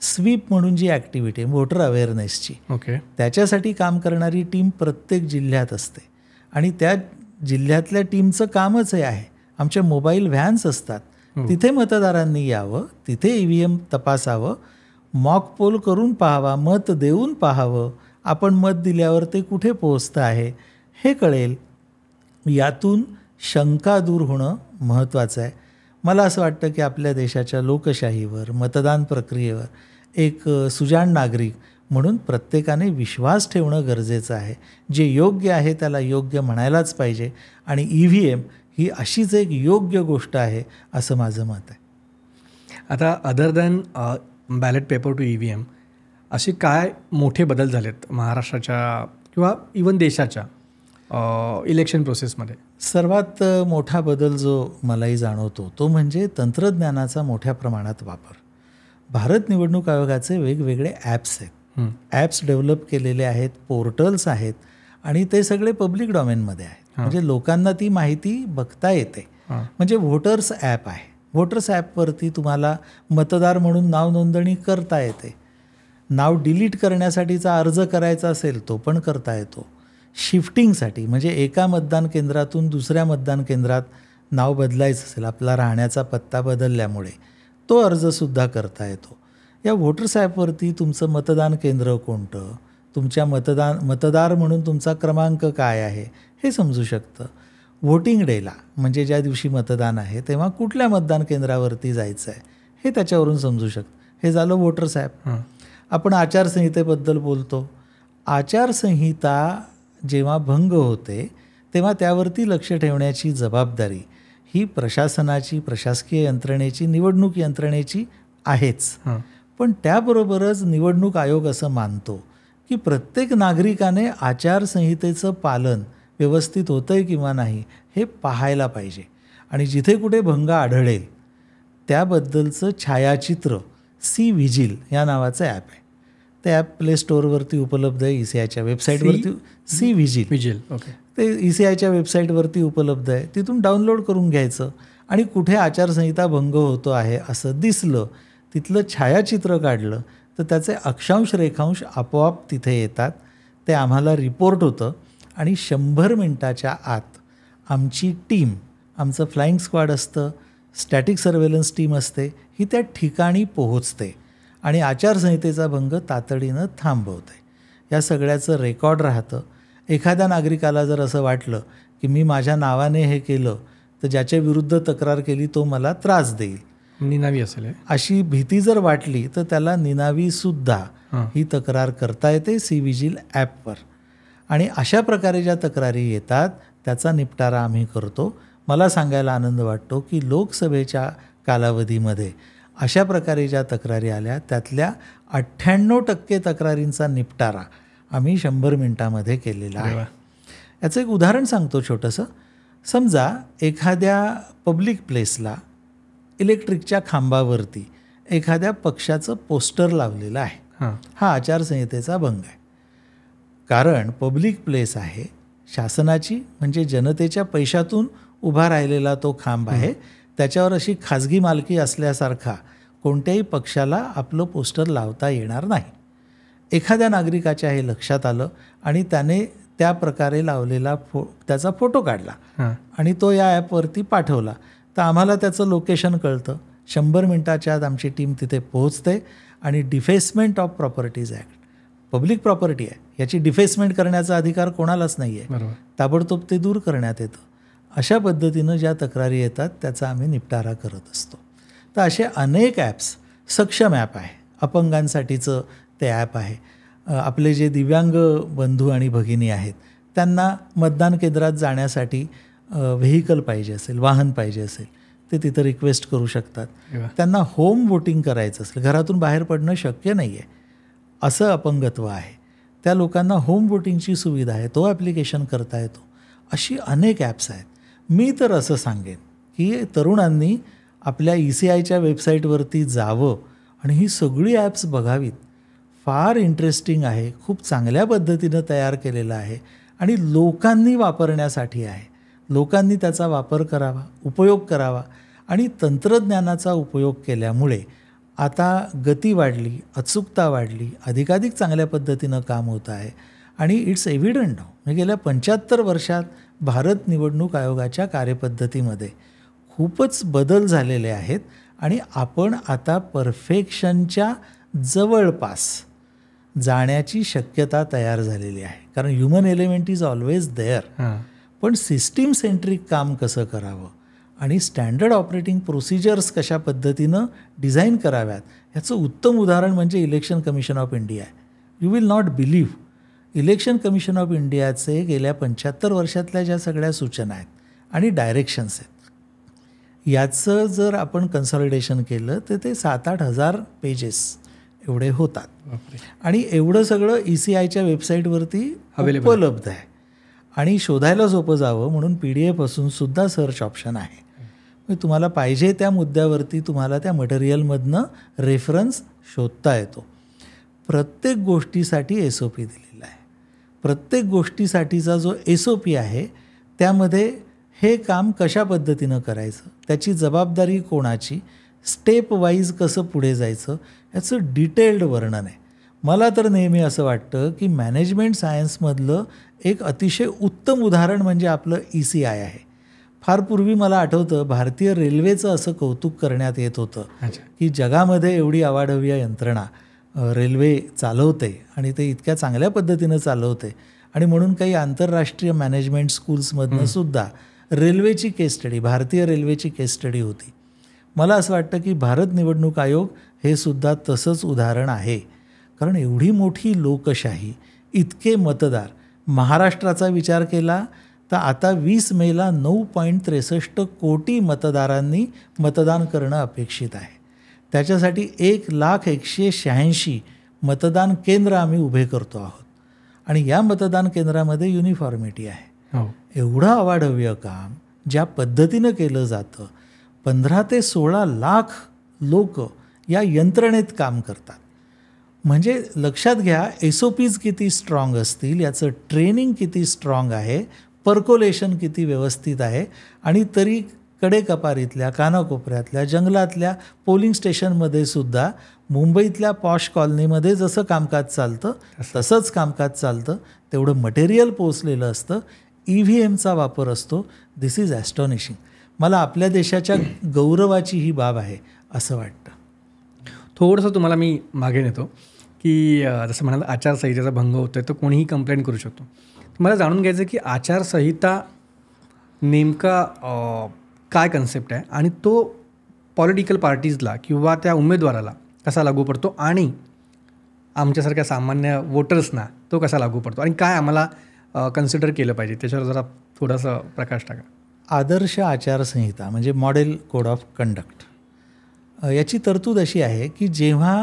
स्वीप म्हणून जी ॲक्टिव्हिटी आहे वोटर अवेअरनेसची ओके okay. त्याच्यासाठी काम करणारी टीम प्रत्येक जिल्ह्यात असते आणि त्या जिल्ह्यातल्या टीमचं कामच हे आहे आमच्या मोबाईल व्हॅन्स असतात हो. तिथे मतदारांनी यावं तिथे ई व्ही एम तपासावं मॉक पोल करून पाहावा मत देऊन पाहावं आपण मत दिल्यावर ते कुठे पोहोचतं आहे हे कळेल यातून शंका दूर होणं महत्त्वाचं आहे मला असं वाटतं की आपल्या देशाच्या लोकशाहीवर मतदान प्रक्रियेवर एक सुजाण नागरिक म्हणून प्रत्येकाने विश्वास ठेवणं गरजेचं आहे जे योग्य आहे त्याला योग्य म्हणायलाच पाहिजे आणि ई व्ही एम ही अशीच एक योग्य गोष्ट आहे असं माझं मत आहे आता other than ballot paper to E V M असे काय मोठे बदल झालेत महाराष्ट्राच्या किंवा इवन देशाच्या इलेक्शन प्रोसेसमध्ये सर्वात मोठा बदल जो मलाही जाणवतो तो म्हणजे तंत्रज्ञानाचा मोठ्या प्रमाणात वापर भारत निवडणूक आयोगाचे वेगवेगळे ॲप्स आहेत ॲप्स डेव्हलप केलेले आहेत पोर्टल्स आहेत आणि ते सगळे पब्लिक डॉमेनमध्ये आहेत म्हणजे लोकांना ती माहिती बघता येते म्हणजे व्होटर्स ॲप आहे व्होटर्स ॲपवरती तुम्हाला मतदार म्हणून नाव नोंदणी करता येते नाव डिलीट करण्यासाठीचा अर्ज करायचा असेल तो पण करता येतो शिफ्टिंगसाठी म्हणजे एका मतदान केंद्रातून दुसऱ्या मतदान केंद्रात नाव बदलायचं असेल आपला राहण्याचा पत्ता बदलल्यामुळे तो अर्जसुद्धा करता येतो या व्होटर्स ॲपवरती तुमचं मतदान केंद्र कोणतं तुमच्या मतदान मतदार म्हणून तुमचा क्रमांक काय आहे हे समजू शकतं व्होटिंग डेला म्हणजे ज्या दिवशी मतदान आहे तेव्हा कुठल्या मतदान केंद्रावरती जायचं आहे हे त्याच्यावरून समजू शकतं हे झालं व्होटर्स ॲप आपण आचारसंहितेबद्दल बोलतो आचारसंहिता जेव्हा भंग होते तेव्हा त्यावरती लक्ष ठेवण्याची जबाबदारी ही प्रशासनाची प्रशासकीय यंत्रणेची निवडणूक यंत्रणेची आहेच पण त्याबरोबरच निवडणूक आयोग असं मानतो की प्रत्येक नागरिकाने आचारसंहितेचं पालन व्यवस्थित होतं आहे किंवा नाही हे पाहायला पाहिजे आणि जिथे कुठे भंग आढळेल त्याबद्दलचं छायाचित्र सी व्हिजिल या नावाचं ॲप आहे ते ॲप प्ले स्टोअरवरती उपलब्ध आहे ई सी आयच्या वेबसाईटवरती सी विजिल विजिल ओके ते ई e सी आयच्या वेबसाईटवरती उपलब्ध आहे तिथून डाउनलोड करून घ्यायचं आणि कुठे आचारसंहिता भंग होतो आहे असं दिसलं तिथलं छायाचित्र काढलं तर त्याचे अक्षांश रेखांश आपोआप तिथे येतात ते आम्हाला रिपोर्ट होतं आणि शंभर मिनटाच्या आत आमची टीम आमचं फ्लाईंग स्क्वॉड असतं स्टॅटिक सर्वेलन्स टीम असते ही त्या ठिकाणी पोहोचते आणि आचारसंहितेचा भंग तातडीनं थांबवते या सगळ्याचं रेकॉर्ड राहतं एखाद्या नागरिकाला जर असं वाटलं की मी माझ्या नावाने हे केलं तर ज्याच्या विरुद्ध तक्रार केली तो मला त्रास देईल निनावी असेल अशी भीती जर वाटली तर त्याला निनावी सुद्धा ही तक्रार करता येते सी विजिल ॲपवर आणि अशा प्रकारे ज्या तक्रारी येतात त्याचा निपटारा आम्ही करतो मला सांगायला आनंद वाटतो की लोकसभेच्या कालावधीमध्ये अशा प्रकारे ज्या तक्रारी आल्या त्यातल्या अठ्ठ्याण्णव टक्के तक्रारींचा निपटारा आम्ही शंभर मिनटामध्ये केलेला आहे याचं एक उदाहरण सांगतो छोटंसं समजा एखाद्या पब्लिक प्लेसला इलेक्ट्रिकच्या खांबावरती एखाद्या पक्षाचं पोस्टर लावलेलं आहे हा आचारसंहितेचा भंग आहे कारण पब्लिक प्लेस आहे शासनाची म्हणजे जनतेच्या पैशातून उभा राहिलेला तो खांब आहे त्याच्यावर अशी खाजगी मालकी असल्यासारखा कोणत्याही पक्षाला आपलं पोस्टर लावता येणार नाही एखाद्या नागरिकाच्या हे लक्षात आलं आणि त्याने त्या प्रकारे लावलेला फो त्याचा फोटो काढला आणि तो या ॲपवरती पाठवला तर आम्हाला त्याचं लोकेशन कळतं शंभर मिनटाच्या आत आमची टीम तिथे पोहोचते आणि defacement of properties act public property आहे याची डिफेसमेंट करण्याचा अधिकार कोणालाच नाही आहे ताबडतोब ते दूर करण्यात येतं अशा पद्धतीनं ज्या तक्रारी येतात त्याचा आम्ही निपटारा करत असतो तर असे अनेक ॲप्स सक्षम ॲप आहे अपंगांसाठीचं ते ॲप आहे आपले जे दिव्यांग बंधू आणि भगिनी आहेत त्यांना मतदान केंद्रात जाण्यासाठी व्हेकल पाहिजे असेल वाहन पाहिजे असेल ते तिथं रिक्वेस्ट करू शकतात त्यांना होम वोटिंग करायचं असेल घरातून बाहेर पडणं शक्य नाही आहे असं अपंगत्व आहे त्या लोकांना होम वोटिंगची सुविधा आहे तो ॲप्लिकेशन करता येतो अशी अनेक ॲप्स आहेत मी तर असं सांगेन की तरुणांनी आपल्या ई सी आयच्या वेबसाईटवरती जावं आणि ही सगळी ॲप्स बघावीत फार इंटरेस्टिंग आहे खूप चांगल्या पद्धतीनं तयार केलेलं आहे आणि लोकांनी वापरण्यासाठी आहे लोकांनी त्याचा वापर करावा उपयोग करावा आणि तंत्रज्ञानाचा उपयोग केल्यामुळे आता गती वाढली अचूकता वाढली अधिकाधिक चांगल्या पद्धतीनं काम होत आहे आणि इट्स एव्हिडंट मी गेल्या पंच्याहत्तर वर्षात भारत निवडणूक आयोगाच्या कार्यपद्धतीमध्ये खूपच बदल झालेले आहेत आणि आपण आता परफेक्शनच्या जवळपास जाण्याची शक्यता तयार झालेली आहे कारण human element is always there पण सिस्टीम सेंट्रिक काम कसं करावं आणि स्टँडर्ड ऑपरेटिंग प्रोसिजर्स कशा पद्धतीनं डिझाईन कराव्यात ह्याचं उत्तम उदाहरण म्हणजे election commission of India you will not believe election commission of इंडियाचे गेल्या पंच्याहत्तर वर्षातल्या ज्या सगळ्या सूचना आहेत आणि डायरेक्शन्स आहेत याचं जर आपण कन्सॉलिडेशन केलं तर ते सात आठ हजार पेजेस एवढे होतात आणि एवढं सगळं ई सी आयच्या वेबसाईटवरती उपलब्ध आहे आणि शोधायला सोपं जावं म्हणून पी डी एफपासून सुद्धा सर्च ऑप्शन आहे म्हणजे तुम्हाला पाहिजे त्या मुद्द्यावरती तुम्हाला त्या मटेरियलमधनं रेफरन्स शोधता येतो प्रत्येक गोष्टीसाठी एस ओ पी दिली प्रत्येक गोष्टीसाठीचा जो एस ओ पी आहे त्यामध्ये हे काम कशा पद्धतीनं करायचं त्याची जबाबदारी कोणाची स्टेप वाईज कसं पुढे जायचं याचं डिटेल्ड वर्णन आहे मला तर नेहमी असं वाटतं की मॅनेजमेंट सायन्समधलं एक अतिशय उत्तम उदाहरण म्हणजे आपलं ई सी आय आहे फार पूर्वी मला आठवतं भारतीय रेल्वेचं असं कौतुक करण्यात येत होतं की जगामध्ये एवढी अवाढव्य यंत्रणा रेल्वे चालवते आणि ते इतक्या चांगल्या पद्धतीनं चालवते आणि म्हणून काही आंतरराष्ट्रीय मॅनेजमेंट स्कूल्समधनं सुद्धा रेल्वेची केस स्टडी भारतीय रेल्वेची केस स्टडी होती मला असं वाटतं की भारत निवडणूक आयोग हे सुद्धा तसंच उदाहरण आहे कारण एवढी मोठी लोकशाही इतके मतदार महाराष्ट्राचा विचार केला तर आता वीस मेला नऊ पॉईंट त्रेसष्ट कोटी मतदारांनी मतदान करणं अपेक्षित आहे त्याच्यासाठी एक लाख एकशे शहाऐंशी मतदान केंद्र आम्ही उभे करतो आहोत आणि या मतदान केंद्रामध्ये युनिफॉर्मिटी आहे हो. एवढं अवाढव्य काम ज्या पद्धतीनं केलं जातं पंधरा ते सोळा लाख लोक या यंत्रणेत काम करतात म्हणजे लक्षात घ्या पीज किती स्ट्रॉंग असतील याचं ट्रेनिंग किती स्ट्रॉंग आहे पर्कोलेशन किती व्यवस्थित आहे आणि तरी कडेकपारीतल्या कानाकोपऱ्यातल्या जंगलातल्या पोलिंग स्टेशनमध्ये सुद्धा मुंबईतल्या पॉश कॉलनीमध्ये जसं कामकाज चालतं तसंच कामकाज चालतं तेवढं मटेरियल पोचलेलं असतं ई e व्ही एमचा वापर असतो दिस इज ॲस्टॉनिशिंग मला आपल्या देशाच्या गौरवाची ही बाब आहे असं वाटतं थोडंसं तुम्हाला मी मागे नेतो की जसं म्हणाल आचारसंहितेचा भंग होतो आहे तर कोणीही कंप्लेंट करू शकतो मला जाणून घ्यायचं की आचारसंहिता नेमका काय कन्सेप्ट आहे आणि तो पॉलिटिकल पार्टीजला किंवा त्या उमेदवाराला कसा लागू पडतो आणि आमच्यासारख्या सामान्य वोटर्सना तो कसा लागू पडतो आणि काय आम्हाला कन्सिडर केलं पाहिजे त्याच्यावर जरा थोडासा प्रकाश टाका आदर्श आचारसंहिता म्हणजे मॉडेल कोड ऑफ कंडक्ट याची तरतूद अशी आहे की जेव्हा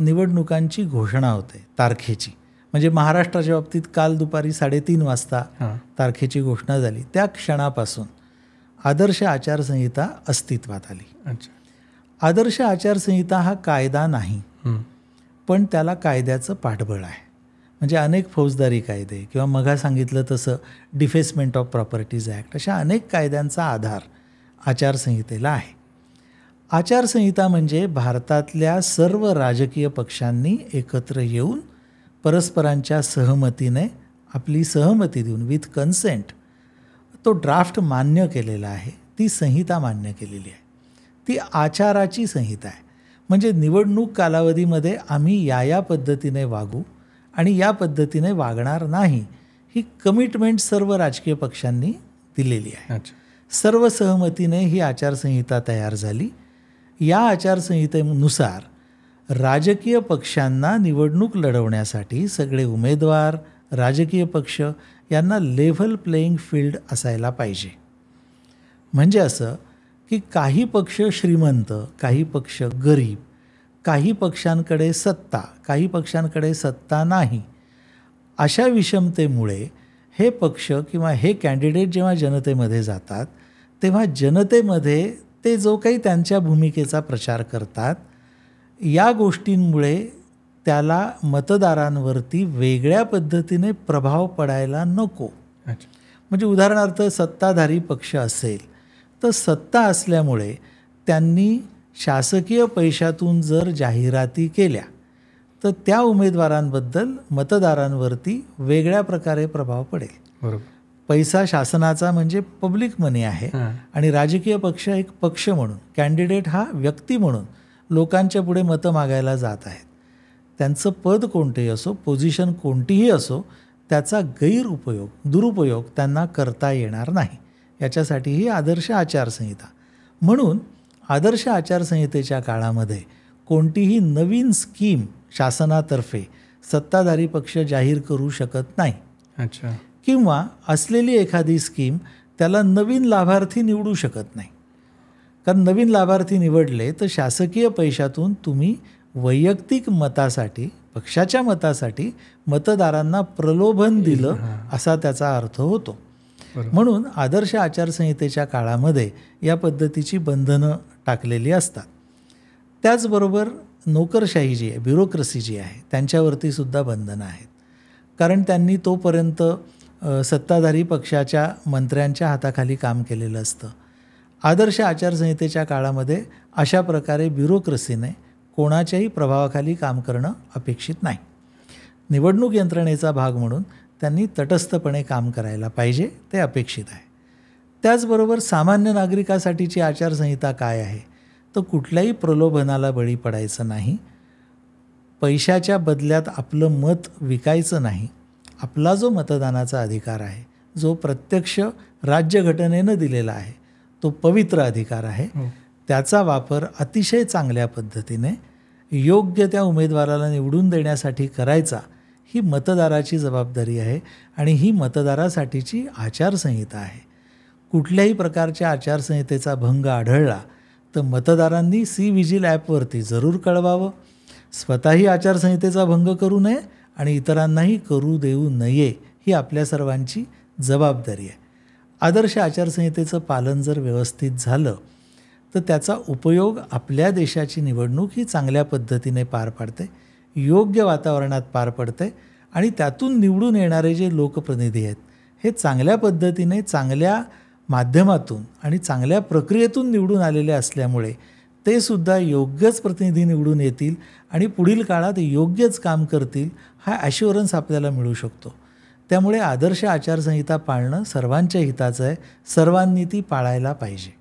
निवडणुकांची घोषणा होते तारखेची म्हणजे महाराष्ट्राच्या बाबतीत काल दुपारी साडेतीन वाजता तारखेची घोषणा झाली त्या क्षणापासून आदर्श आचारसंहिता अस्तित्वात आली अच्छा आदर्श आचारसंहिता हा कायदा नाही पण त्याला कायद्याचं पाठबळ आहे म्हणजे अनेक फौजदारी कायदे किंवा मघा सांगितलं तसं डिफेसमेंट ऑफ प्रॉपर्टीज ॲक्ट अशा अनेक कायद्यांचा आधार आचारसंहितेला आहे आचारसंहिता म्हणजे भारतातल्या सर्व राजकीय पक्षांनी एकत्र येऊन परस्परांच्या सहमतीने आपली सहमती देऊन विथ कन्सेंट तो ड्राफ्ट मान्य केलेला आहे ती संहिता मान्य केलेली आहे ती आचाराची संहिता आहे म्हणजे निवडणूक कालावधीमध्ये आम्ही या या पद्धतीने वागू आणि या पद्धतीने वागणार नाही ही कमिटमेंट सर्व राजकीय पक्षांनी दिलेली आहे सर्व सहमतीने ही आचारसंहिता तयार झाली या आचारसंहितेनुसार राजकीय पक्षांना निवडणूक लढवण्यासाठी सगळे उमेदवार राजकीय पक्ष यांना लेव्हल प्लेईंग फील्ड असायला पाहिजे म्हणजे असं की काही पक्ष श्रीमंत काही पक्ष गरीब काही पक्षांकडे सत्ता काही पक्षांकडे सत्ता नाही अशा विषमतेमुळे हे पक्ष किंवा हे कॅन्डिडेट जेव्हा जनतेमध्ये जातात तेव्हा जनतेमध्ये ते जो काही त्यांच्या भूमिकेचा प्रचार करतात या गोष्टींमुळे त्याला मतदारांवरती वेगळ्या पद्धतीने प्रभाव पडायला नको म्हणजे उदाहरणार्थ सत्ताधारी पक्ष असेल तर सत्ता असल्यामुळे त्यांनी शासकीय पैशातून जर जाहिराती केल्या तर त्या उमेदवारांबद्दल मतदारांवरती वेगळ्या प्रकारे प्रभाव पडेल बरोबर पैसा शासनाचा म्हणजे पब्लिक मनी आहे आणि राजकीय पक्ष एक पक्ष म्हणून कॅन्डिडेट हा व्यक्ती म्हणून लोकांच्या पुढे मतं मागायला जात आहेत त्यांचं पद कोणतेही असो पोझिशन कोणतीही असो त्याचा गैरउपयोग दुरुपयोग त्यांना करता येणार नाही याच्यासाठी ही आदर्श आचारसंहिता म्हणून आदर्श आचारसंहितेच्या काळामध्ये कोणतीही नवीन स्कीम शासनातर्फे सत्ताधारी पक्ष जाहीर करू शकत नाही अच्छा किंवा असलेली एखादी स्कीम त्याला नवीन लाभार्थी निवडू शकत नाही कारण नवीन लाभार्थी निवडले तर शासकीय पैशातून तुम्ही वैयक्तिक मतासाठी पक्षाच्या मतासाठी मतदारांना प्रलोभन दिलं असा त्याचा अर्थ होतो म्हणून आदर्श आचारसंहितेच्या काळामध्ये या पद्धतीची बंधनं टाकलेली असतात त्याचबरोबर नोकरशाही जी आहे ब्युरोक्रसी जी आहे त्यांच्यावरती सुद्धा बंधनं आहेत कारण त्यांनी तोपर्यंत सत्ताधारी पक्षाच्या मंत्र्यांच्या हाताखाली काम केलेलं असतं आदर्श आचारसंहितेच्या काळामध्ये अशा प्रकारे ब्युरोक्रसीने कोणाच्याही प्रभावाखाली काम करणं अपेक्षित नाही निवडणूक यंत्रणेचा भाग म्हणून त्यांनी तटस्थपणे काम करायला पाहिजे ते अपेक्षित आहे त्याचबरोबर सामान्य नागरिकासाठीची आचारसंहिता काय आहे तर कुठल्याही प्रलोभनाला बळी पडायचं नाही पैशाच्या बदल्यात आपलं मत विकायचं नाही आपला जो मतदानाचा अधिकार आहे जो प्रत्यक्ष राज्यघटनेनं दिलेला आहे तो पवित्र अधिकार आहे हो. त्याचा वापर अतिशय चांगल्या पद्धतीने योग्य त्या उमेदवाराला निवडून देण्यासाठी करायचा ही मतदाराची जबाबदारी आहे आणि ही मतदारासाठीची आचारसंहिता आहे कुठल्याही प्रकारच्या आचारसंहितेचा भंग आढळला तर मतदारांनी सी विजिल ॲपवरती जरूर कळवावं स्वतःही आचारसंहितेचा भंग करू नये आणि इतरांनाही करू देऊ नये ही आपल्या सर्वांची जबाबदारी आहे आदर्श आचारसंहितेचं पालन जर व्यवस्थित झालं तर त्याचा उपयोग आपल्या देशाची निवडणूक ही चांगल्या पद्धतीने पार पाडते योग्य वातावरणात पार पडते आणि त्यातून निवडून येणारे जे लोकप्रतिनिधी आहेत हे चांगल्या पद्धतीने चांगल्या माध्यमातून आणि चांगल्या प्रक्रियेतून निवडून आलेले असल्यामुळे ते सुद्धा योग्यच प्रतिनिधी निवडून येतील आणि पुढील काळात योग्यच काम करतील हा ॲश्युरन्स आपल्याला मिळू शकतो त्यामुळे आदर्श आचारसंहिता पाळणं सर्वांच्या हिताचं आहे सर्वांनी ती पाळायला पाहिजे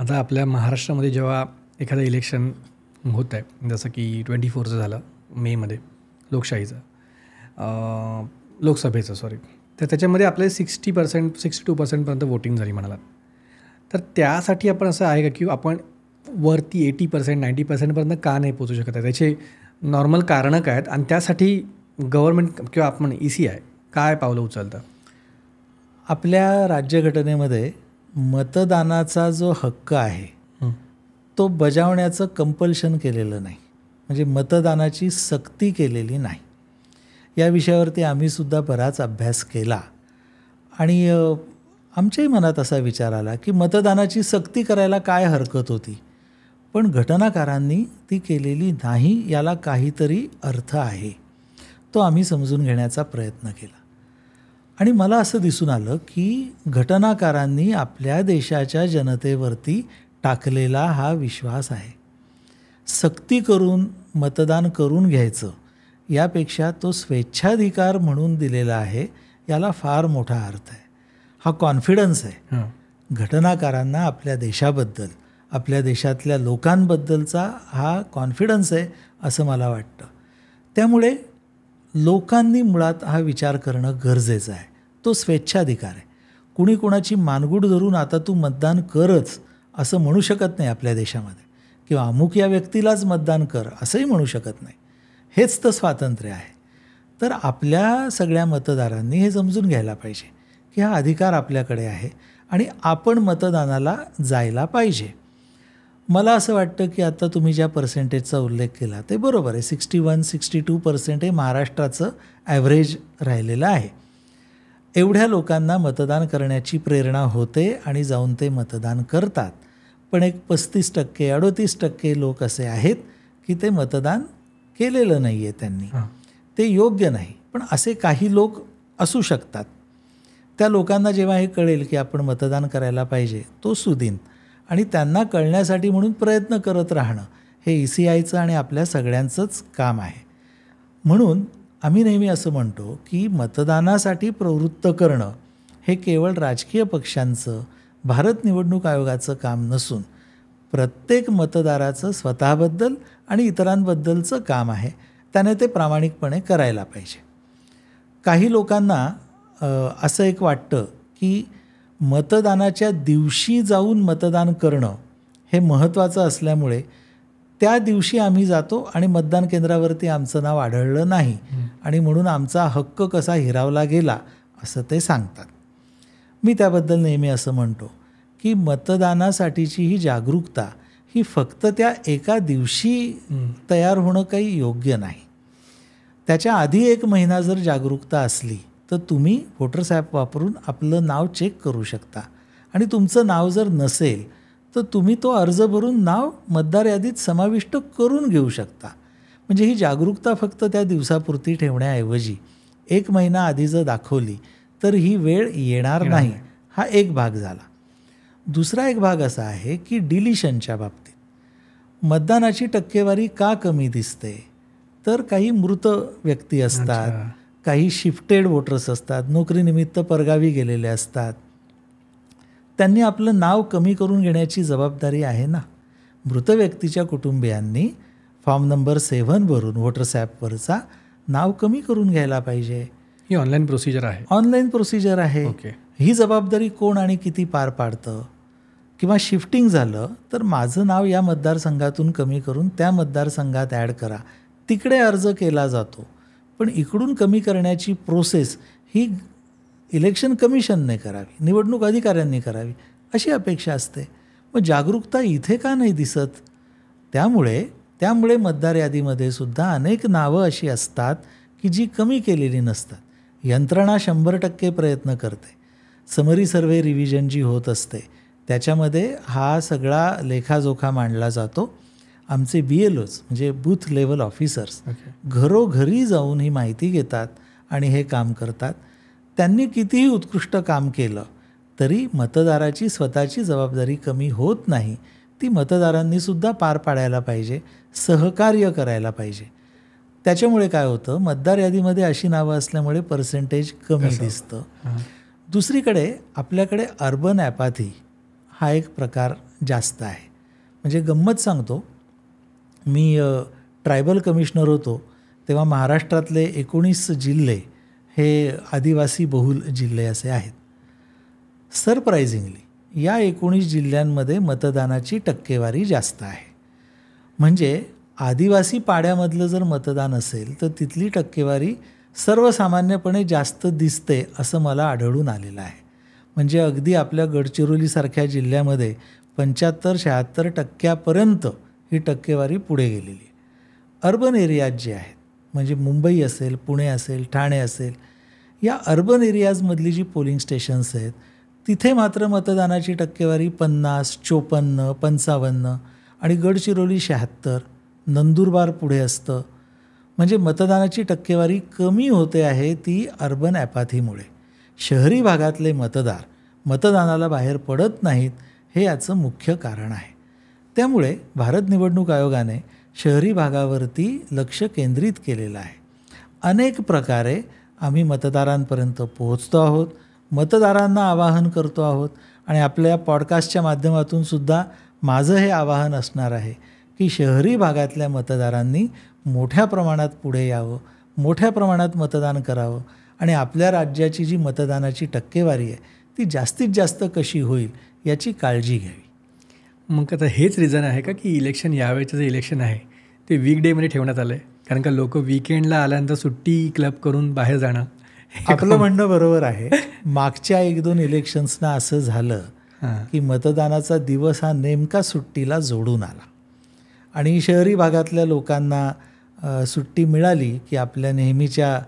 आता आपल्या महाराष्ट्रामध्ये जेव्हा एखादं इलेक्शन होत आहे जसं की ट्वेंटी फोरचं झालं मेमध्ये लोकशाहीचं लोकसभेचं सॉरी तर त्याच्यामध्ये आपले सिक्स्टी पर्सेंट सिक्स्टी टू पर्सेंटपर्यंत वोटिंग झाली म्हणाला तर त्यासाठी आपण असं आहे का की आपण वरती एटी पर्सेंट नाईंटी पर्सेंटपर्यंत का नाही पोचू शकत आहे त्याचे नॉर्मल कारणं काय आहेत आणि त्यासाठी गव्हर्नमेंट किंवा आपण ई सी आय काय पावलं उचलतं आपल्या राज्यघटनेमध्ये मतदानाचा जो हक्क आहे तो बजावण्याचं कंपल्शन केलेलं नाही म्हणजे मतदानाची सक्ती केलेली नाही या विषयावरती आम्हीसुद्धा बराच अभ्यास केला आणि आमच्याही मनात असा विचार आला की मतदानाची सक्ती करायला काय हरकत होती पण घटनाकारांनी ती केलेली नाही याला काहीतरी अर्थ आहे तो आम्ही समजून घेण्याचा प्रयत्न केला आणि मला असं दिसून आलं की घटनाकारांनी आपल्या देशाच्या जनतेवरती टाकलेला हा विश्वास आहे सक्ती करून मतदान करून घ्यायचं यापेक्षा तो स्वेच्छाधिकार म्हणून दिलेला आहे याला फार मोठा अर्थ आहे हा कॉन्फिडन्स आहे घटनाकारांना आपल्या देशाबद्दल आपल्या देशातल्या लोकांबद्दलचा हा कॉन्फिडन्स आहे असं मला वाटतं त्यामुळे लोकांनी मुळात हा विचार करणं गरजेचं आहे तो स्वेच्छाधिकार आहे कुणी कुणाची मानगूड धरून आता तू मतदान करच असं म्हणू शकत नाही आपल्या देशामध्ये किंवा अमुक या व्यक्तीलाच मतदान कर असंही म्हणू शकत नाही हेच तर स्वातंत्र्य आहे तर आपल्या सगळ्या मतदारांनी हे समजून घ्यायला पाहिजे की हा अधिकार आपल्याकडे आहे आणि आपण मतदानाला जायला पाहिजे मला असं वाटतं की आता तुम्ही ज्या पर्सेंटेजचा उल्लेख केला ते बरोबर आहे sixty one sixty two percent हे महाराष्ट्राचं ॲव्हरेज राहिलेलं आहे एवढ्या लोकांना मतदान करण्याची प्रेरणा होते आणि जाऊन ते मतदान करतात पण एक पस्तीस टक्के अडोतीस टक्के लोक असे आहेत की ते मतदान केलेलं नाही आहे त्यांनी ते योग्य नाही पण असे काही लोक असू शकतात त्या लोकांना जेव्हा हे कळेल की आपण मतदान करायला पाहिजे तो सुदीन आणि त्यांना कळण्यासाठी म्हणून प्रयत्न करत राहणं हे ई सी आयचं आणि आपल्या सगळ्यांचंच काम आहे म्हणून आम्ही नेहमी असं म्हणतो की मतदानासाठी प्रवृत्त करणं हे केवळ राजकीय पक्षांचं भारत निवडणूक आयोगाचं काम नसून प्रत्येक मतदाराचं स्वतःबद्दल आणि इतरांबद्दलचं काम आहे त्याने ते प्रामाणिकपणे करायला पाहिजे काही लोकांना असं एक वाटतं की मतदानाच्या दिवशी जाऊन मतदान करणं हे महत्त्वाचं असल्यामुळे त्या दिवशी आम्ही जातो आणि मतदान केंद्रावरती आमचं नाव आढळलं नाही आणि म्हणून आमचा हक्क कसा हिरावला गेला असं ते सांगतात मी त्याबद्दल नेहमी असं म्हणतो की मतदानासाठीची ही जागरूकता ही फक्त त्या एका दिवशी तयार होणं काही योग्य नाही त्याच्या आधी एक महिना जर जागरूकता असली तर तुम्ही व्होटर्स ॲप वापरून आपलं नाव चेक करू शकता आणि तुमचं नाव जर नसेल तर तुम्ही तो अर्ज भरून नाव मतदार यादीत समाविष्ट करून घेऊ शकता म्हणजे ही जागरूकता फक्त त्या दिवसापुरती ठेवण्याऐवजी एक महिना आधी जर दाखवली तर ही वेळ येणार नाही हा एक भाग झाला दुसरा एक भाग असा आहे की डिलिशनच्या बाबतीत मतदानाची टक्केवारी का कमी दिसते तर काही मृत व्यक्ती असतात काही शिफ्टेड वोटर्स असतात नोकरीनिमित्त परगावी गेलेले असतात त्यांनी आपलं नाव कमी करून घेण्याची जबाबदारी आहे ना मृत व्यक्तीच्या कुटुंबियांनी फॉर्म नंबर सेव्हनवरून व्होटर्स ॲपवरचा नाव कमी करून घ्यायला पाहिजे ही ऑनलाईन प्रोसिजर आहे ऑनलाईन प्रोसिजर आहे okay. ही जबाबदारी कोण आणि किती पार पाडतं किंवा शिफ्टिंग झालं तर माझं नाव या मतदारसंघातून कमी करून त्या मतदारसंघात ॲड करा तिकडे अर्ज केला जातो पण इकडून कमी करण्याची प्रोसेस ही इलेक्शन कमिशनने करावी निवडणूक अधिकाऱ्यांनी करावी अशी अपेक्षा असते मग जागरूकता इथे का नाही दिसत त्यामुळे त्यामुळे मतदार यादीमध्ये सुद्धा अनेक नावं अशी असतात की जी कमी केलेली नसतात यंत्रणा शंभर टक्के प्रयत्न करते समरी सर्वे रिव्हिजन जी होत असते त्याच्यामध्ये हा सगळा लेखाजोखा मांडला जातो आमचे बी एल ओज म्हणजे बूथ लेवल ऑफिसर्स घरोघरी जाऊन ही माहिती घेतात आणि हे काम करतात त्यांनी कितीही उत्कृष्ट काम केलं तरी मतदाराची स्वतःची जबाबदारी कमी होत नाही ती मतदारांनीसुद्धा पार पाडायला पाहिजे सहकार्य करायला पाहिजे त्याच्यामुळे काय होतं मतदार यादीमध्ये अशी नावं असल्यामुळे पर्सेंटेज कमी दिसतं दुसरीकडे आपल्याकडे अर्बन ॲपाथी हा एक प्रकार जास्त आहे म्हणजे गंमत सांगतो मी ट्रायबल कमिशनर होतो तेव्हा महाराष्ट्रातले एकोणीस जिल्हे हे आदिवासी बहुल जिल्हे असे आहेत सरप्रायझिंगली या एकोणीस जिल्ह्यांमध्ये मतदानाची टक्केवारी जास्त आहे म्हणजे आदिवासी पाड्यामधलं जर मतदान असेल तर तिथली टक्केवारी सर्वसामान्यपणे जास्त दिसते असं मला आढळून आलेलं आहे म्हणजे अगदी आपल्या गडचिरोलीसारख्या जिल्ह्यामध्ये पंच्याहत्तर शहात्तर टक्क्यापर्यंत ही टक्केवारी पुढे गेलेली आहे अर्बन एरियाज जे आहेत म्हणजे मुंबई असेल पुणे असेल ठाणे असेल या अर्बन एरियाजमधली जी पोलिंग स्टेशन्स आहेत तिथे मात्र मतदानाची टक्केवारी पन्नास चोपन्न पंचावन्न आणि गडचिरोली शहात्तर नंदुरबार पुढे असतं म्हणजे मतदानाची टक्केवारी कमी होते आहे ती अर्बन ॲपाथीमुळे शहरी भागातले मतदार मतदानाला बाहेर पडत नाहीत हे याचं मुख्य कारण आहे त्यामुळे भारत निवडणूक आयोगाने शहरी भागावरती लक्ष केंद्रित केलेलं आहे अनेक प्रकारे आम्ही मतदारांपर्यंत पोहोचतो आहोत मतदारांना आवाहन करतो आहोत आणि आपल्या पॉडकास्टच्या माध्यमातून सुद्धा माझं हे आवाहन असणार आहे की शहरी भागातल्या मतदारांनी मोठ्या प्रमाणात पुढे यावं मोठ्या प्रमाणात मतदान करावं आणि आपल्या राज्याची जी मतदानाची टक्केवारी आहे ती जास्तीत जास्त कशी होईल याची काळजी घ्यावी मग आता हेच रिझन आहे का की इलेक्शन यावेळेचं जे इलेक्शन आहे ते वीक डेमध्ये ठेवण्यात आलं आहे कारण का लोक विकेंडला आल्यानंतर सुट्टी क्लब करून बाहेर जाणं आपलं म्हणणं बरोबर आहे मागच्या एक दोन इलेक्शन्सना असं झालं की मतदानाचा दिवस हा नेमका सुट्टीला जोडून आला आणि शहरी भागातल्या लोकांना सुट्टी मिळाली की आपल्या नेहमीच्या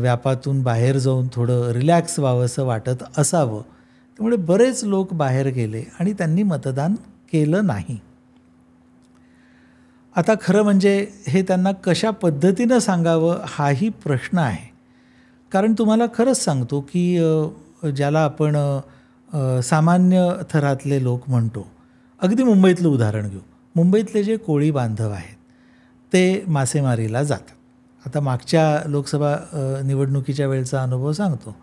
व्यापातून बाहेर जाऊन थोडं रिलॅक्स व्हावं असं वाटत असावं त्यामुळे बरेच लोक बाहेर गेले आणि त्यांनी मतदान केलं नाही आता खरं म्हणजे हे त्यांना कशा पद्धतीनं सांगावं हाही प्रश्न आहे कारण तुम्हाला खरंच सांगतो की ज्याला आपण सामान्य थरातले लोक म्हणतो अगदी मुंबईतलं उदाहरण घेऊ मुंबईतले जे कोळी बांधव आहेत ते मासेमारीला जातात आता मागच्या लोकसभा निवडणुकीच्या वेळचा अनुभव सांगतो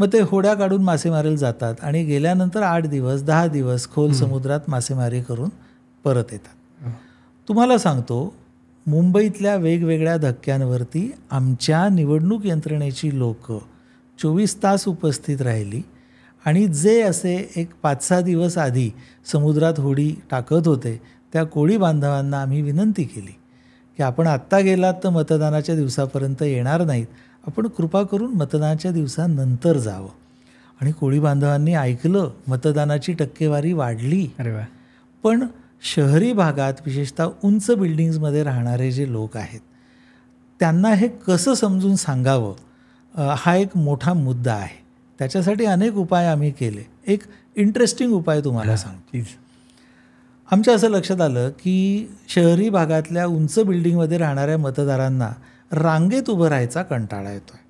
मग ते होड्या काढून मासेमारीला जातात आणि गेल्यानंतर आठ दिवस दहा दिवस खोल समुद्रात मासेमारी करून परत येतात तुम्हाला सांगतो मुंबईतल्या वेगवेगळ्या धक्क्यांवरती आमच्या निवडणूक यंत्रणेची लोक चोवीस तास उपस्थित राहिली आणि जे असे एक पाच सहा दिवस आधी समुद्रात होडी टाकत होते त्या कोळी बांधवांना आम्ही विनंती केली की आपण आत्ता गेलात तर मतदानाच्या दिवसापर्यंत येणार नाहीत आपण कृपा करून मतदानाच्या दिवसानंतर जावं आणि कोळी बांधवांनी ऐकलं मतदानाची टक्केवारी वाढली अरे वा पण शहरी भागात विशेषतः उंच बिल्डिंग्समध्ये राहणारे जे लोक आहेत त्यांना हे कसं समजून सांगावं हा एक मोठा मुद्दा आहे त्याच्यासाठी अनेक उपाय आम्ही केले एक इंटरेस्टिंग उपाय तुम्हाला सांग आमच्या असं लक्षात आलं की शहरी भागातल्या उंच बिल्डिंगमध्ये राहणाऱ्या मतदारांना रांगेत उभं राहायचा कंटाळा येतो आहे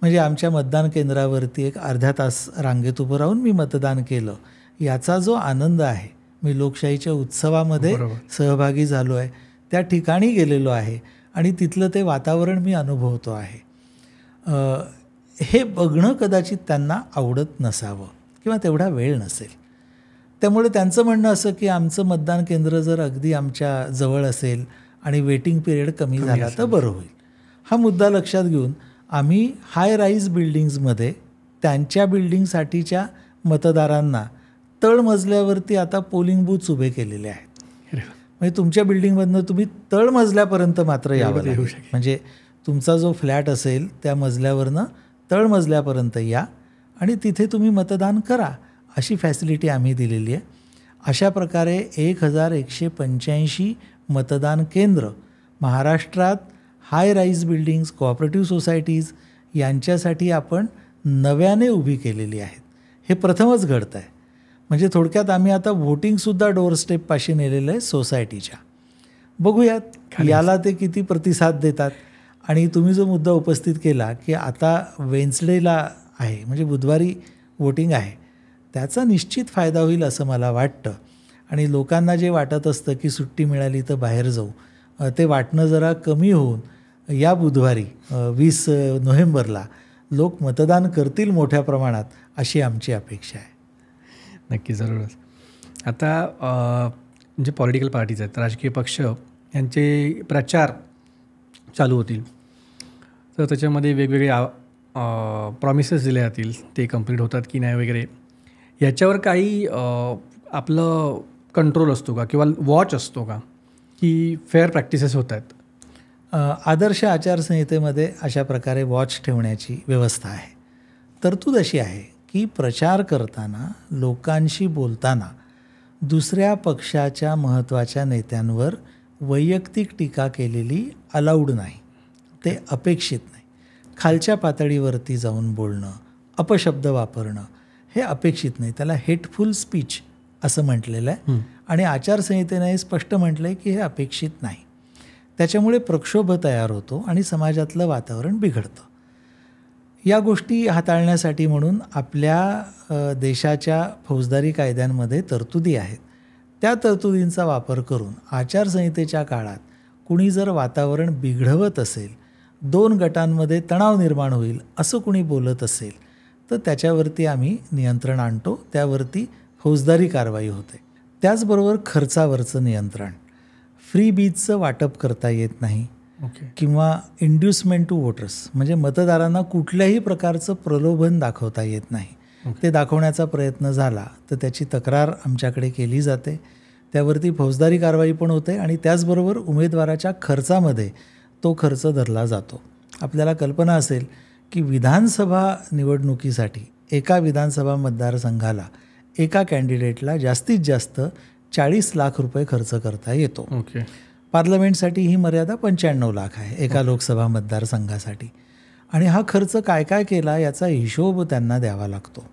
म्हणजे आमच्या मतदान केंद्रावरती एक अर्ध्या तास रांगेत उभं राहून मी मतदान केलं याचा जो आनंद आहे मी लोकशाहीच्या उत्सवामध्ये सहभागी झालो आहे त्या ठिकाणी गेलेलो आहे आणि तिथलं ते वातावरण मी अनुभवतो आहे हे बघणं कदाचित त्यांना आवडत नसावं किंवा तेवढा वेळ नसेल त्यामुळे त्यांचं म्हणणं असं की आमचं मतदान केंद्र जर अगदी आमच्या जवळ असेल आणि वेटिंग पिरियड कमी झाला तर बरं होईल हा मुद्दा लक्षात घेऊन आम्ही हाय राईज बिल्डिंग्समध्ये त्यांच्या बिल्डिंगसाठीच्या मतदारांना तळमजल्यावरती आता पोलिंग बूथ उभे केलेले आहेत म्हणजे तुमच्या बिल्डिंगमधनं तुम्ही तळमजल्यापर्यंत मात्र यावं म्हणजे तुमचा जो फ्लॅट असेल त्या मजल्यावरनं तळमजल्यापर्यंत या आणि तिथे तुम्ही मतदान करा अशी फॅसिलिटी आम्ही दिलेली आहे अशा प्रकारे एक हजार एकशे पंच्याऐंशी मतदान केंद्र महाराष्ट्रात high rise buildings cooperative societies यांच्यासाठी आपण नव्याने उभी केलेली आहेत हे प्रथमच घडतं आहे म्हणजे थोडक्यात आम्ही आता व्होटिंगसुद्धा डोअरस्टेपपाशी नेलेलं आहे सोसायटीच्या बघूयात याला ते किती प्रतिसाद देतात आणि तुम्ही जो मुद्दा उपस्थित केला की आता वेन्सडेला आहे म्हणजे बुधवारी वोटिंग आहे त्याचा निश्चित फायदा होईल असं मला वाटतं आणि लोकांना जे वाटत असतं की सुट्टी मिळाली तर बाहेर जाऊ ते वाटणं जरा कमी होऊन या बुधवारी वीस नोव्हेंबरला लोक मतदान करतील मोठ्या प्रमाणात अशी आमची अपेक्षा आहे नक्की जरूरच आता जे पॉलिटिकल पार्टीज आहेत राजकीय पक्ष यांचे प्रचार चालू होतील तर त्याच्यामध्ये वेगवेगळे प्रॉमिसेस दिले जातील ते कम्प्लीट होतात की नाही वगैरे याच्यावर काही आपलं कंट्रोल असतो का किंवा वॉच असतो का की फेअर प्रॅक्टिसेस होत आहेत आदर्श आचारसंहितेमध्ये अशा प्रकारे वॉच ठेवण्याची व्यवस्था आहे तरतूद अशी आहे की प्रचार करताना लोकांशी बोलताना दुसऱ्या पक्षाच्या महत्त्वाच्या नेत्यांवर वैयक्तिक टीका केलेली अलाउड नाही ते अपेक्षित नाही खालच्या पातळीवरती जाऊन बोलणं अपशब्द वापरणं हे अपेक्षित नाही त्याला हेटफुल स्पीच असं म्हटलेलं आहे आणि आचारसंहितेने स्पष्ट म्हटलं आहे की हे अपेक्षित नाही त्याच्यामुळे प्रक्षोभ तयार होतो आणि समाजातलं वातावरण बिघडतं या गोष्टी हाताळण्यासाठी म्हणून आपल्या देशाच्या फौजदारी कायद्यांमध्ये तरतुदी आहेत त्या तरतुदींचा वापर करून आचारसंहितेच्या काळात कुणी जर वातावरण बिघडवत असेल दोन गटांमध्ये तणाव निर्माण होईल असं कुणी बोलत असेल तर त्याच्यावरती आम्ही नियंत्रण आणतो त्यावरती फौजदारी कारवाई होते त्याचबरोबर खर्चावरचं नियंत्रण फ्री बीचचं वाटप करता येत नाही okay. किंवा इंड्युसमेंट टू वोटर्स म्हणजे मतदारांना कुठल्याही प्रकारचं प्रलोभन दाखवता येत नाही okay. ते दाखवण्याचा प्रयत्न झाला तर त्याची तक्रार आमच्याकडे केली जाते त्यावरती फौजदारी कारवाई पण होते आणि त्याचबरोबर उमेदवाराच्या खर्चामध्ये तो खर्च धरला जातो आपल्याला कल्पना असेल की विधानसभा निवडणुकीसाठी एका विधानसभा मतदारसंघाला एका कॅन्डिडेटला जास्तीत जास्त चाळीस लाख रुपये खर्च करता येतो पार्लमेंट पार्लमेंटसाठी ही मर्यादा पंच्याण्णव लाख आहे एका लोकसभा मतदारसंघासाठी आणि हा खर्च काय काय केला याचा हिशोब त्यांना द्यावा लागतो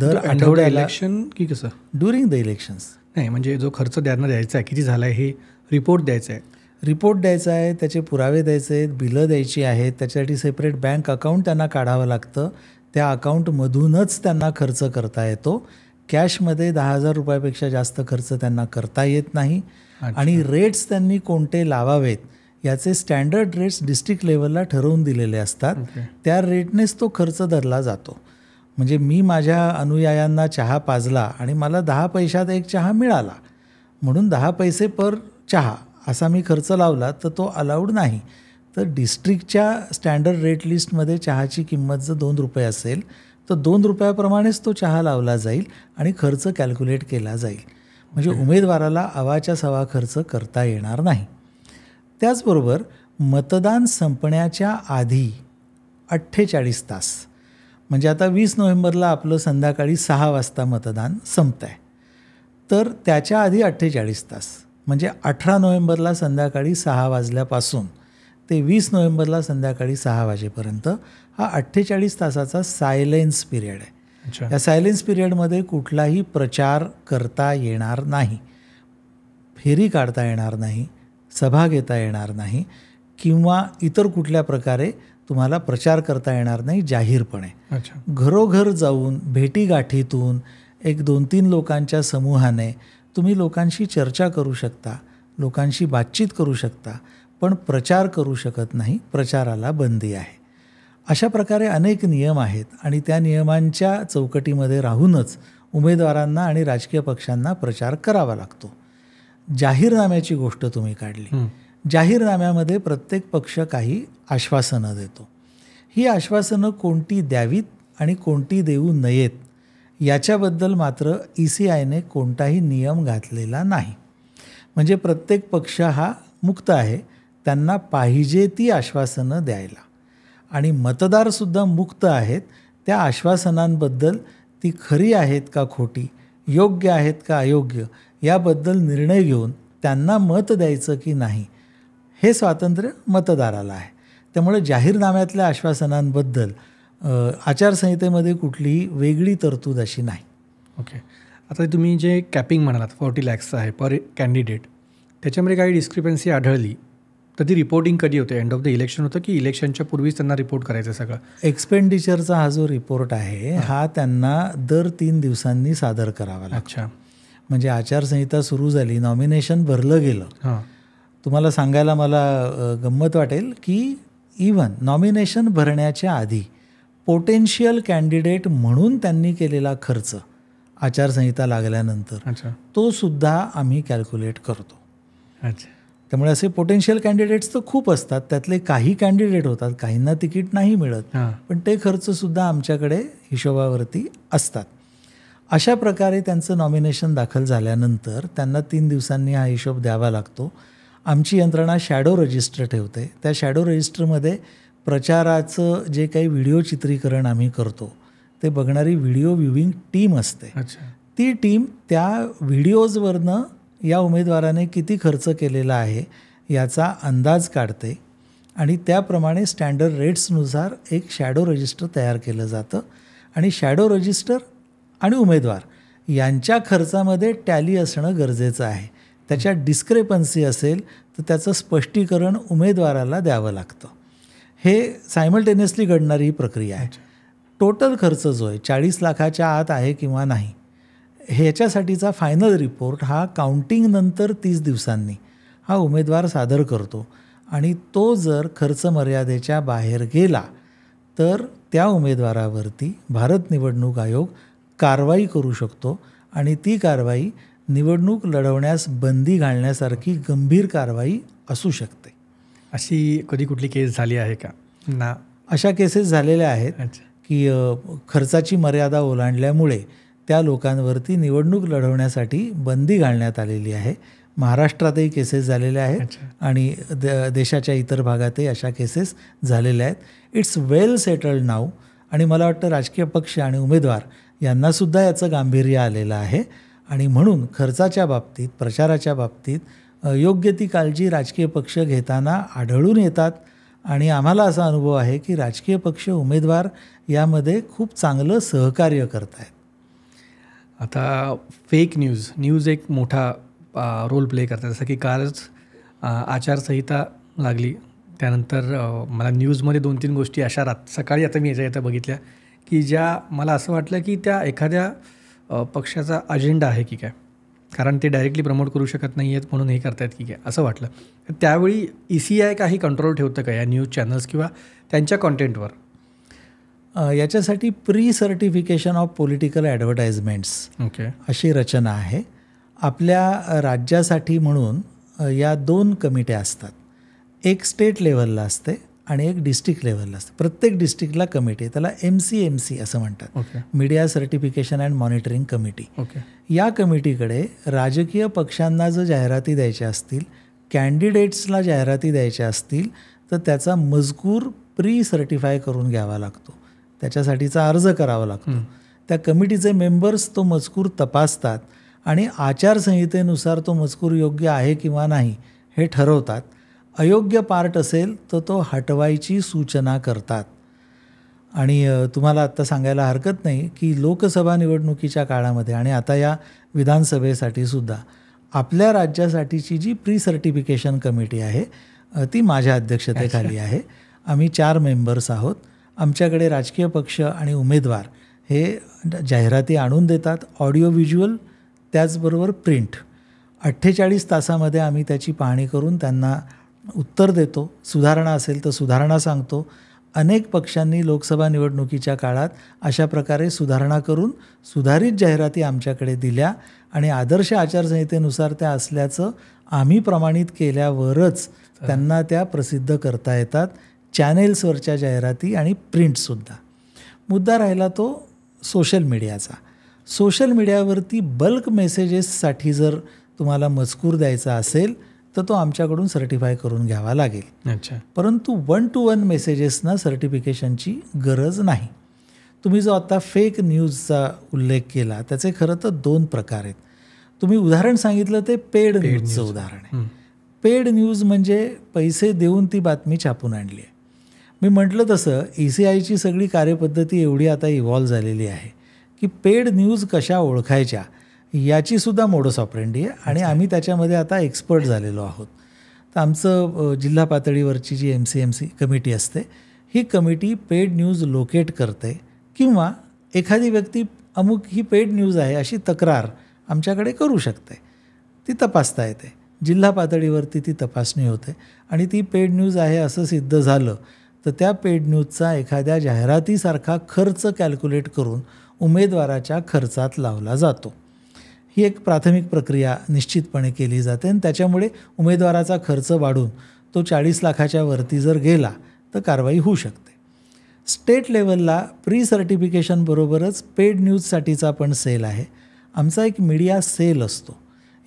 दर आठवड्या इलेक्शन की कसं ड्युरिंग द इलेक्शन्स नाही म्हणजे जो खर्च त्यांना द्यायचा आहे किती झाला आहे हे रिपोर्ट द्यायचा आहे रिपोर्ट द्यायचा आहे त्याचे पुरावे द्यायचे आहेत बिलं द्यायची आहेत त्याच्यासाठी सेपरेट बँक अकाउंट त्यांना काढावं लागतं त्या अकाउंटमधूनच त्यांना खर्च करता येतो कॅशमध्ये दहा हजार रुपयापेक्षा जास्त खर्च त्यांना करता येत नाही आणि रेट्स त्यांनी कोणते लावावेत याचे स्टँडर्ड रेट्स डिस्ट्रिक्ट लेवलला ठरवून दिलेले असतात त्या रेटनेच तो खर्च धरला जातो म्हणजे मी माझ्या अनुयायांना चहा पाजला आणि मला दहा पैशात एक चहा मिळाला म्हणून दहा पैसे पर चहा असा मी खर्च लावला तर तो अलाउड नाही तर डिस्ट्रिक्टच्या स्टँडर्ड रेट लिस्टमध्ये चहाची किंमत जर दोन रुपये असेल तर दोन रुपयाप्रमाणेच तो चहा लावला जाईल आणि खर्च कॅल्क्युलेट केला जाईल म्हणजे उमेदवाराला आवाच्या सवा खर्च करता येणार नाही त्याचबरोबर मतदान संपण्याच्या आधी अठ्ठेचाळीस तास म्हणजे आता वीस नोव्हेंबरला आपलं संध्याकाळी सहा वाजता मतदान संपत आहे तर त्याच्या आधी अठ्ठेचाळीस तास म्हणजे अठरा नोव्हेंबरला संध्याकाळी सहा वाजल्यापासून ते वीस नोव्हेंबरला संध्याकाळी सहा वाजेपर्यंत हा अठ्ठेचाळीस तासाचा सायलेन्स पिरियड आहे या सायलेन्स पिरियडमध्ये कुठलाही प्रचार करता येणार नाही फेरी काढता येणार नाही सभा घेता येणार नाही किंवा इतर कुठल्या प्रकारे तुम्हाला प्रचार करता येणार नाही जाहीरपणे घरोघर जाऊन भेटीगाठीतून एक दोन तीन लोकांच्या समूहाने तुम्ही लोकांशी चर्चा करू शकता लोकांशी बातचीत करू शकता पण प्रचार करू शकत नाही प्रचाराला बंदी आहे अशा प्रकारे अनेक नियम आहेत आणि त्या नियमांच्या चौकटीमध्ये राहूनच उमेदवारांना आणि राजकीय पक्षांना प्रचार करावा लागतो जाहीरनाम्याची गोष्ट तुम्ही काढली जाहीरनाम्यामध्ये प्रत्येक पक्ष काही आश्वासनं देतो ही आश्वासनं कोणती द्यावीत आणि कोणती देऊ नयेत याच्याबद्दल मात्र ई सी आयने कोणताही नियम घातलेला नाही म्हणजे प्रत्येक पक्ष हा मुक्त आहे त्यांना पाहिजे ती आश्वासनं द्यायला आणि मतदारसुद्धा मुक्त आहेत त्या आश्वासनांबद्दल ती खरी आहेत का खोटी योग्य आहेत का अयोग्य याबद्दल निर्णय घेऊन त्यांना मत द्यायचं की नाही हे स्वातंत्र्य मतदाराला आहे त्यामुळे जाहीरनाम्यातल्या आश्वासनांबद्दल आचारसंहितेमध्ये कुठलीही वेगळी तरतूद अशी नाही ओके okay. आता तुम्ही जे कॅपिंग म्हणालात फॉर्टी लॅक्सचं आहे पर कॅन्डिडेट त्याच्यामध्ये काही डिस्क्रिपन्सी आढळली तर ती रिपोर्टिंग कधी होते एंड ऑफ द इलेक्शन होतं की इलेक्शनच्या पूर्वीच त्यांना रिपोर्ट करायचं सगळं एक्सपेंडिचरचा हा जो रिपोर्ट आहे हा त्यांना दर तीन दिवसांनी सादर करावा अच्छा म्हणजे आचारसंहिता सुरू झाली नॉमिनेशन भरलं गेलं तुम्हाला सांगायला मला गंमत वाटेल की इवन नॉमिनेशन भरण्याच्या आधी पोटेन्शियल कॅन्डिडेट म्हणून त्यांनी केलेला खर्च आचारसंहिता लागल्यानंतर तो सुद्धा आम्ही कॅल्क्युलेट करतो अच्छा त्यामुळे असे पोटेन्शियल कॅन्डिडेट्स तर खूप असतात त्यातले काही कॅन्डिडेट होतात काहींना तिकीट नाही मिळत पण ते खर्चसुद्धा आमच्याकडे हिशोबावरती असतात अशा प्रकारे त्यांचं नॉमिनेशन दाखल झाल्यानंतर त्यांना तीन दिवसांनी हा हिशोब द्यावा लागतो आमची यंत्रणा शॅडो रजिस्टर ठेवते त्या शॅडो रजिस्टरमध्ये प्रचाराचं जे काही व्हिडिओ चित्रीकरण आम्ही करतो ते बघणारी व्हिडिओ व्ह्युविंग टीम असते ती टीम त्या व्हिडिओजवरनं या उमेदवाराने किती खर्च केलेला आहे याचा अंदाज काढते आणि त्याप्रमाणे स्टँडर्ड रेट्सनुसार एक शॅडो रजिस्टर तयार केलं जातं आणि शॅडो रजिस्टर आणि उमेदवार यांच्या खर्चामध्ये टॅली असणं गरजेचं आहे त्याच्या डिस्क्रेपन्सी असेल तर त्याचं स्पष्टीकरण उमेदवाराला द्यावं लागतं हे सायमल्टेनियसली घडणारी ही प्रक्रिया आहे टोटल खर्च जो आहे चाळीस लाखाच्या आत आहे किंवा नाही ह्याच्यासाठीचा फायनल रिपोर्ट हा काउंटिंगनंतर तीस दिवसांनी हा उमेदवार सादर करतो आणि तो जर खर्च मर्यादेच्या बाहेर गेला तर त्या उमेदवारावरती भारत निवडणूक आयोग कारवाई करू शकतो आणि ती कारवाई निवडणूक लढवण्यास बंदी घालण्यासारखी गंभीर कारवाई असू शकते अशी कधी कुठली केस झाली आहे का ना अशा केसेस झालेल्या आहेत की खर्चाची मर्यादा ओलांडल्यामुळे त्या लोकांवरती निवडणूक लढवण्यासाठी बंदी घालण्यात आलेली आहे महाराष्ट्रातही केसेस झालेल्या आहेत आणि द देशाच्या इतर भागातही अशा केसेस झालेल्या आहेत इट्स वेल सेटल्ड नाव आणि मला वाटतं राजकीय पक्ष आणि उमेदवार यांनासुद्धा याचं गांभीर्य आलेलं आहे आणि म्हणून खर्चाच्या बाबतीत प्रचाराच्या बाबतीत योग्य ती काळजी राजकीय पक्ष घेताना आढळून येतात आणि आम्हाला असा अनुभव आहे की राजकीय पक्ष उमेदवार यामध्ये खूप चांगलं सहकार्य करत आहेत आता फेक न्यूज न्यूज एक मोठा रोल प्ले करतात जसं की कालच आचारसंहिता लागली त्यानंतर मला न्यूजमध्ये दोन तीन गोष्टी अशा रात सकाळी आता मी याच्या येत्या बघितल्या की ज्या मला असं वाटलं की त्या एखाद्या पक्षाचा अजेंडा आहे की काय कारण ते डायरेक्टली प्रमोट करू शकत नाही आहेत म्हणून हे करतायत की काय असं वाटलं त्यावेळी ई सी आय काही कंट्रोल ठेवतं का या न्यूज चॅनल्स किंवा त्यांच्या कॉन्टेंटवर याच्यासाठी pre certification of political advertisements okay अशी रचना आहे आपल्या राज्यासाठी म्हणून या दोन कमिट्या असतात एक स्टेट लेवलला असते आणि एक डिस्ट्रिक्ट लेवलला असते प्रत्येक डिस्ट्रिक्टला कमिटी त्याला एम सी एम सी असं म्हणतात media certification and monitoring committee या कमिटीकडे राजकीय पक्षांना जर जाहिराती द्यायच्या असतील कॅन्डिडेट्सला जाहिराती द्यायच्या असतील तर त्याचा मजकूर प्री सर्टिफाय करून घ्यावा लागतो त्याच्यासाठीचा अर्ज करावा लागतो त्या कमिटीचे मेंबर्स तो मजकूर तपासतात आणि आचारसंहितेनुसार तो मजकूर योग्य आहे किंवा नाही हे ठरवतात अयोग्य पार्ट असेल तर तो हटवायची सूचना करतात आणि तुम्हाला आत्ता सांगायला हरकत नाही की लोकसभा निवडणुकीच्या काळामध्ये आणि आता या विधानसभेसाठी सुद्धा आपल्या राज्यासाठीची जी प्री सर्टिफिकेशन कमिटी आहे ती माझ्या अध्यक्षतेखाली आहे आम्ही चार मेंबर्स आहोत आमच्याकडे राजकीय पक्ष आणि उमेदवार हे जाहिराती आणून देतात ऑडिओ व्हिज्युअल त्याचबरोबर प्रिंट अठ्ठेचाळीस तासामध्ये आम्ही त्याची पाहणी करून त्यांना उत्तर देतो सुधारणा असेल तर सुधारणा सांगतो अनेक पक्षांनी लोकसभा निवडणुकीच्या काळात अशा प्रकारे सुधारणा करून सुधारित जाहिराती आमच्याकडे दिल्या आणि आदर्श आचारसंहितेनुसार त्या असल्याचं आम्ही प्रमाणित केल्यावरच त्यांना त्या प्रसिद्ध करता येतात चॅनेल्सवरच्या जाहिराती आणि प्रिंटसुद्धा मुद्दा राहिला तो सोशल मीडियाचा सोशल मीडियावरती बल्क मेसेजेससाठी जर तुम्हाला मजकूर द्यायचा असेल तर तो आमच्याकडून सर्टिफाय करून घ्यावा लागेल अच्छा परंतु वन टू वन मेसेजेसना सर्टिफिकेशनची गरज नाही तुम्ही जो आता फेक न्यूजचा उल्लेख केला त्याचे खरं तर दोन प्रकार आहेत तुम्ही उदाहरण सांगितलं ते पेड न्यूजचं उदाहरण आहे पेड न्यूज म्हणजे पैसे देऊन ती बातमी छापून आणली आहे मी म्हटलं तसं ई सी आयची सगळी कार्यपद्धती एवढी आता इव्हॉल्व झालेली आहे की पेड न्यूज कशा ओळखायच्या याचीसुद्धा मोडस ऑपरेंडी आहे आणि आम्ही त्याच्यामध्ये आता एक्सपर्ट झालेलो आहोत तर आमचं जिल्हा पातळीवरची जी M C M C committee असते ही कमिटी पेड न्यूज लोकेट करते किंवा एखादी व्यक्ती अमुक ही पेड न्यूज आहे अशी तक्रार आमच्याकडे करू शकते ती तपासता येते जिल्हा पातळीवरती ती तपासणी होते आणि ती पेड न्यूज आहे असं सिद्ध झालं तर त्या पेड न्यूजचा एखाद्या जाहिरातीसारखा खर्च कॅल्क्युलेट करून उमेदवाराच्या खर्चात लावला जातो ही एक प्राथमिक प्रक्रिया निश्चितपणे केली जाते आणि त्याच्यामुळे उमेदवाराचा खर्च वाढून तो चाळीस लाखाच्या वरती जर गेला तर कारवाई होऊ शकते स्टेट लेवलला प्री सर्टिफिकेशनबरोबरच पेड न्यूजसाठीचा पण सेल आहे आमचा एक मीडिया सेल असतो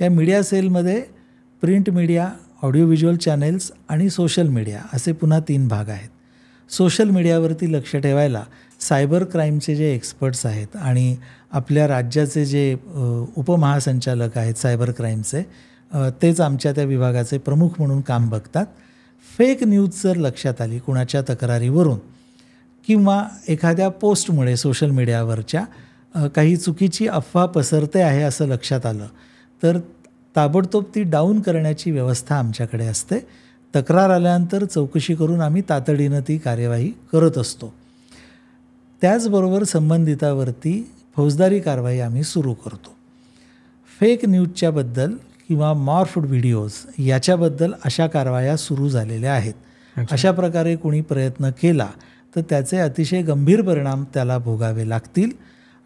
या मीडिया सेलमध्ये print media audio visual channels आणि सोशल मीडिया असे पुन्हा तीन भाग आहेत सोशल मीडियावरती लक्ष ठेवायला सायबर क्राईमचे जे एक्सपर्ट्स आहेत आणि आपल्या राज्याचे जे उपमहासंचालक आहेत सायबर क्राईमचे तेच आमच्या त्या विभागाचे प्रमुख म्हणून काम बघतात फेक न्यूज जर लक्षात आली कुणाच्या तक्रारीवरून किंवा एखाद्या पोस्टमुळे सोशल मीडियावरच्या काही चुकीची अफवा पसरते आहे असं लक्षात आलं तर ताबडतोब ती डाऊन करण्याची व्यवस्था आमच्याकडे असते तक्रार आल्यानंतर चौकशी करून आम्ही तातडीनं ती कार्यवाही करत असतो त्याचबरोबर संबंधितावरती फौजदारी कारवाई आम्ही सुरू करतो फेक न्यूजच्याबद्दल किंवा मॉर्फड व्हिडिओज याच्याबद्दल अशा कारवाया सुरू झालेल्या आहेत अशा प्रकारे कोणी प्रयत्न केला तर त्याचे अतिशय गंभीर परिणाम त्याला भोगावे लागतील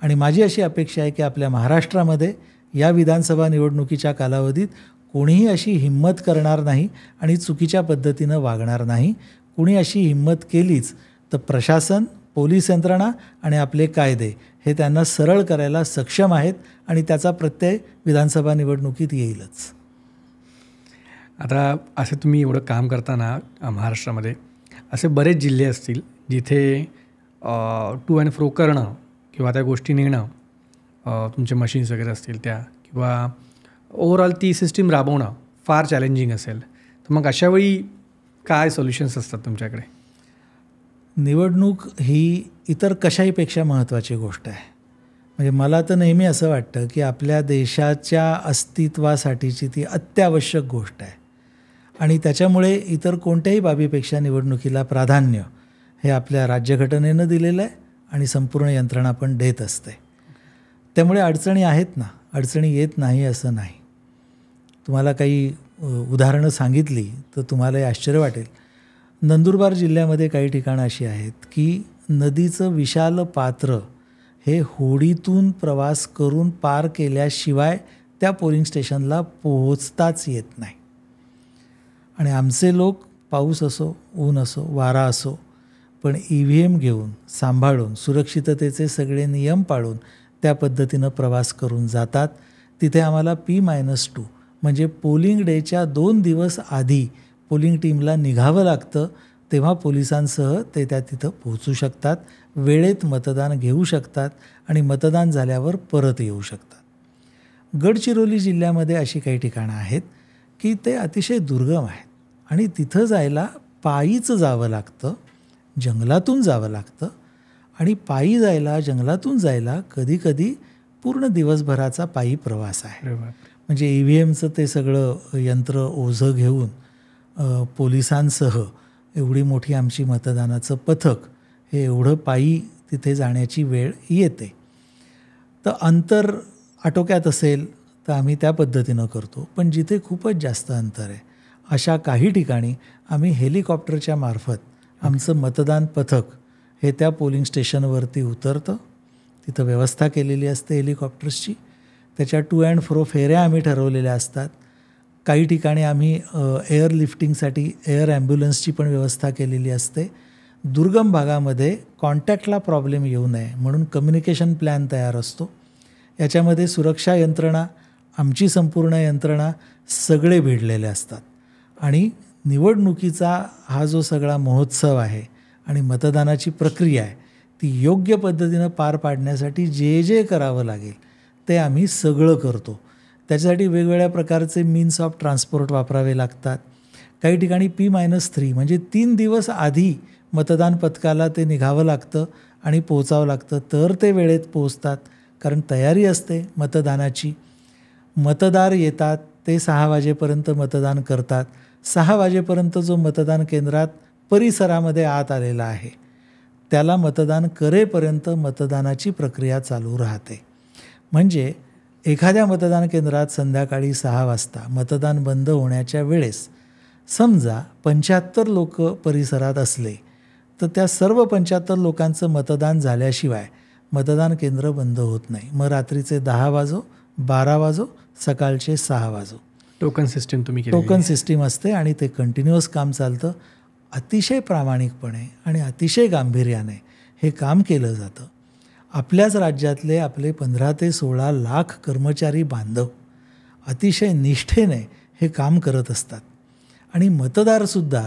आणि माझी अशी अपेक्षा आहे की आपल्या महाराष्ट्रामध्ये या विधानसभा निवडणुकीच्या कालावधीत कोणीही अशी हिंमत करणार नाही आणि चुकीच्या पद्धतीनं वागणार नाही कुणी अशी हिंमत केलीच तर प्रशासन पोलीस यंत्रणा आणि आपले कायदे हे त्यांना सरळ करायला सक्षम आहेत आणि त्याचा प्रत्यय विधानसभा निवडणुकीत येईलच आता असे तुम्ही एवढं काम करताना महाराष्ट्रामध्ये असे बरेच जिल्हे असतील जिथे टू अँड फ्रो करणं किंवा त्या गोष्टी नेणं तुमचे मशीन्स वगैरे असतील त्या किंवा ओव्हरऑल ती सिस्टीम राबवणं फार चॅलेंजिंग असेल तर मग अशावेळी काय सोल्युशन्स असतात तुमच्याकडे निवडणूक ही इतर कशाहीपेक्षा महत्त्वाची गोष्ट आहे म्हणजे मला तर नेहमी असं वाटतं की आपल्या देशाच्या अस्तित्वासाठीची ती अत्यावश्यक गोष्ट आहे आणि त्याच्यामुळे इतर कोणत्याही बाबीपेक्षा निवडणुकीला प्राधान्य हे आपल्या राज्यघटनेनं दिलेलं आहे आणि संपूर्ण यंत्रणा पण देत असते त्यामुळे अडचणी आहेत ना अडचणी येत नाही असं नाही तुम्हाला काही उदाहरणं सांगितली तर तुम्हाला आश्चर्य वाटेल नंदुरबार जिल्ह्यामध्ये काही ठिकाणं अशी आहेत की नदीचं विशाल पात्र हे होडीतून प्रवास करून पार केल्याशिवाय त्या पोलिंग स्टेशनला पोहोचताच येत नाही आणि आमचे लोक पाऊस असो ऊन असो वारा असो पण ई व्ही एम घेऊन सांभाळून सुरक्षिततेचे सगळे नियम पाळून त्या पद्धतीनं प्रवास करून जातात तिथे आम्हाला पी मायनस टू म्हणजे पोलिंग डेच्या दोन दिवस आधी पोलिंग टीमला निघावं लागतं तेव्हा पोलिसांसह ते त्या तिथं पोहोचू शकतात वेळेत मतदान घेऊ शकतात आणि मतदान झाल्यावर परत येऊ शकतात गडचिरोली जिल्ह्यामध्ये अशी काही ठिकाणं आहेत की ते अतिशय दुर्गम आहेत आणि तिथं जायला पायीच जावं लागतं जंगलातून जावं लागतं आणि पायी जायला जंगलातून जायला कधीकधी पूर्ण दिवसभराचा पायी प्रवास आहे म्हणजे ई e व्ही एमचं ते सगळं यंत्र ओझं घेऊन पोलिसांसह एवढी मोठी आमची मतदानाचं पथक हे एवढं पायी तिथे जाण्याची वेळ येते तर अंतर आटोक्यात असेल तर आम्ही त्या पद्धतीनं करतो पण जिथे खूपच जास्त अंतर आहे अशा काही ठिकाणी आम्ही हेलिकॉप्टरच्या मार्फत आमचं मतदान पथक हे त्या पोलिंग स्टेशनवरती उतरतं तिथं व्यवस्था केलेली असते हेलिकॉप्टर्सची त्याच्या टू अँड फ्रो फेऱ्या आम्ही ठरवलेल्या असतात काही ठिकाणी आम्ही एअर लिफ्टिंगसाठी एअर ॲम्ब्युलन्सची पण व्यवस्था केलेली असते दुर्गम भागामध्ये कॉन्टॅक्टला प्रॉब्लेम येऊ नये म्हणून कम्युनिकेशन प्लॅन तयार असतो याच्यामध्ये सुरक्षा यंत्रणा आमची संपूर्ण यंत्रणा सगळे भिडलेले असतात आणि निवडणुकीचा हा जो सगळा महोत्सव आहे आणि मतदानाची प्रक्रिया आहे ती योग्य पद्धतीनं पार पाडण्यासाठी जे जे करावं लागेल ते आम्ही सगळं करतो त्याच्यासाठी वेगवेगळ्या प्रकारचे मीन्स ऑफ ट्रान्सपोर्ट वापरावे लागतात काही ठिकाणी पी मायनस थ्री म्हणजे तीन दिवस आधी मतदान पथकाला ते निघावं लागतं आणि पोचावं लागतं तर ते वेळेत पोचतात कारण तयारी असते मतदानाची मतदार येतात ते सहा वाजेपर्यंत मतदान करतात सहा वाजेपर्यंत जो मतदान केंद्रात परिसरामध्ये आत आलेला आहे त्याला मतदान करेपर्यंत मतदानाची प्रक्रिया चालू राहते म्हणजे एखाद्या मतदान केंद्रात संध्याकाळी सहा वाजता मतदान बंद होण्याच्या वेळेस समजा पंच्याहत्तर लोक परिसरात असले तर त्या सर्व पंच्याहत्तर लोकांचं मतदान झाल्याशिवाय मतदान केंद्र बंद होत नाही मग रात्रीचे दहा वाजो बारा वाजो सकाळचे सहा वाजो टोकन सिस्टीम तुम्ही टोकन सिस्टीम असते आणि ते कंटिन्युअस काम चालतं अतिशय प्रामाणिकपणे आणि अतिशय गांभीर्याने हे काम केलं जातं आपल्याच राज्यातले आपले पंधरा ते सोळा लाख कर्मचारी बांधव अतिशय निष्ठेने हे काम करत असतात आणि मतदारसुद्धा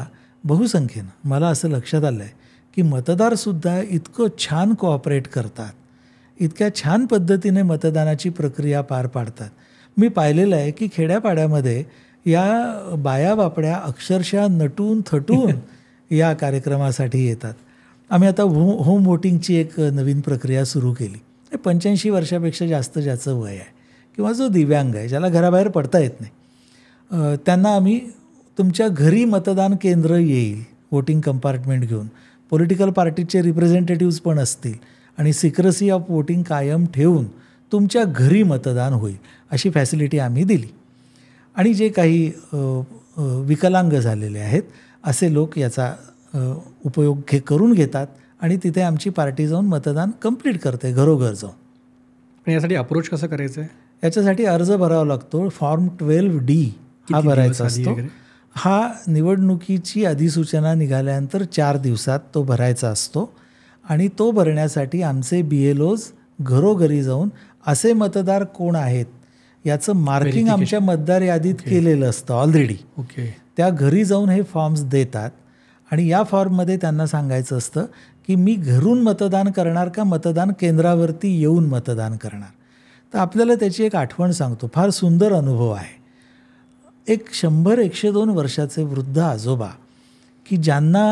बहुसंख्येनं मला असं लक्षात आलं आहे की मतदारसुद्धा इतकं छान कोऑपरेट करतात इतक्या छान पद्धतीने मतदानाची प्रक्रिया पार पाडतात मी पाहिलेलं आहे की खेड्यापाड्यामध्ये या बाया बापड्या अक्षरशः नटून थटून या कार्यक्रमासाठी येतात आम्ही आता हो होम वोटिंगची एक नवीन प्रक्रिया सुरू केली पंच्याऐंशी वर्षापेक्षा जास्त ज्याचं वय आहे किंवा जो दिव्यांग आहे ज्याला घराबाहेर पडता येत नाही त्यांना आम्ही तुमच्या घरी मतदान केंद्र येईल वोटिंग कंपार्टमेंट घेऊन पॉलिटिकल पार्टीचे रिप्रेझेंटेटिव्ज पण असतील आणि सिक्रेसी ऑफ वोटिंग कायम ठेवून तुमच्या घरी मतदान होईल अशी फॅसिलिटी आम्ही दिली आणि जे काही विकलांग झालेले आहेत असे लोक याचा उपयोग घे करून घेतात आणि तिथे आमची पार्टी जाऊन मतदान कंप्लीट करते घरोघर जाऊन यासाठी अप्रोच कसं करायचं आहे याच्यासाठी अर्ज भरावा लागतो फॉर्म ट्वेल्व डी हा भरायचा असतो हा निवडणुकीची अधिसूचना निघाल्यानंतर चार दिवसात तो भरायचा असतो आणि तो भरण्यासाठी आमचे बी एल ओज घरोघरी जाऊन असे मतदार कोण आहेत याचं मार्किंग आमच्या मतदार यादीत केलेलं असतं ऑलरेडी ओके त्या घरी जाऊन हे फॉर्म्स देतात आणि या फॉर्ममध्ये त्यांना सांगायचं असतं की मी घरून मतदान करणार का मतदान केंद्रावरती येऊन मतदान करणार तर आपल्याला त्याची एक आठवण सांगतो फार सुंदर अनुभव आहे एक शंभर एकशे दोन वर्षाचे वृद्ध आजोबा की ज्यांना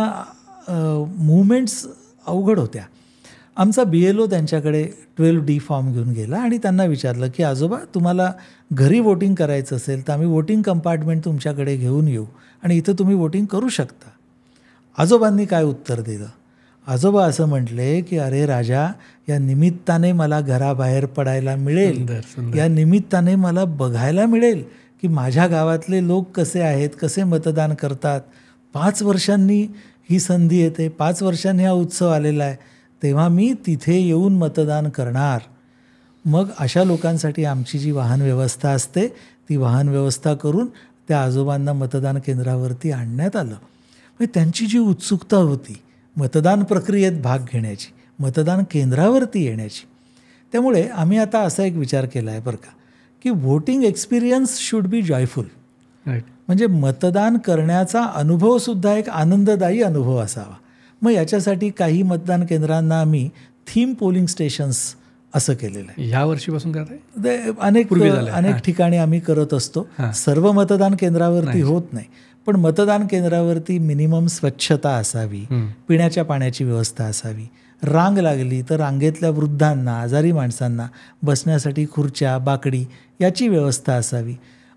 मुवमेंट्स अवघड होत्या आमचा बी एल ओ त्यांच्याकडे ट्वेल्व डी फॉर्म घेऊन गेला आणि त्यांना विचारलं की आजोबा तुम्हाला घरी वोटिंग करायचं असेल तर आम्ही वोटिंग कंपार्टमेंट तुमच्याकडे घेऊन येऊ आणि इथं तुम्ही वोटिंग करू शकता आजोबांनी काय उत्तर दिलं आजोबा असं म्हटले की अरे राजा या निमित्ताने मला घराबाहेर पडायला मिळेल या निमित्ताने मला बघायला मिळेल की माझ्या गावातले लोक कसे आहेत कसे मतदान करतात पाच वर्षांनी ही संधी येते पाच वर्षांनी हा उत्सव आलेला आहे तेव्हा मी तिथे येऊन मतदान करणार मग अशा लोकांसाठी आमची जी वाहन व्यवस्था असते ती वाहन व्यवस्था करून त्या आजोबांना मतदान केंद्रावरती आणण्यात आलं म्हणजे त्यांची जी उत्सुकता होती मतदान प्रक्रियेत भाग घेण्याची मतदान केंद्रावरती येण्याची त्यामुळे आम्ही आता असा एक विचार केला आहे बरं का की voting experience should be joyful right म्हणजे मतदान करण्याचा अनुभवसुद्धा एक आनंददायी अनुभव असावा मग याच्यासाठी काही मतदान केंद्रांना आम्ही थीम पोलिंग स्टेशन्स असं केलेलं आहे ह्या वर्षीपासून करत अनेक अनेक ठिकाणी आम्ही करत असतो सर्व मतदान केंद्रावरती होत नाही पण मतदान केंद्रावरती मिनिमम स्वच्छता असावी पिण्याच्या पाण्याची व्यवस्था असावी रांग लागली तर रांगेतल्या वृद्धांना आजारी माणसांना बसण्यासाठी खुर्च्या बाकडी याची व्यवस्था असावी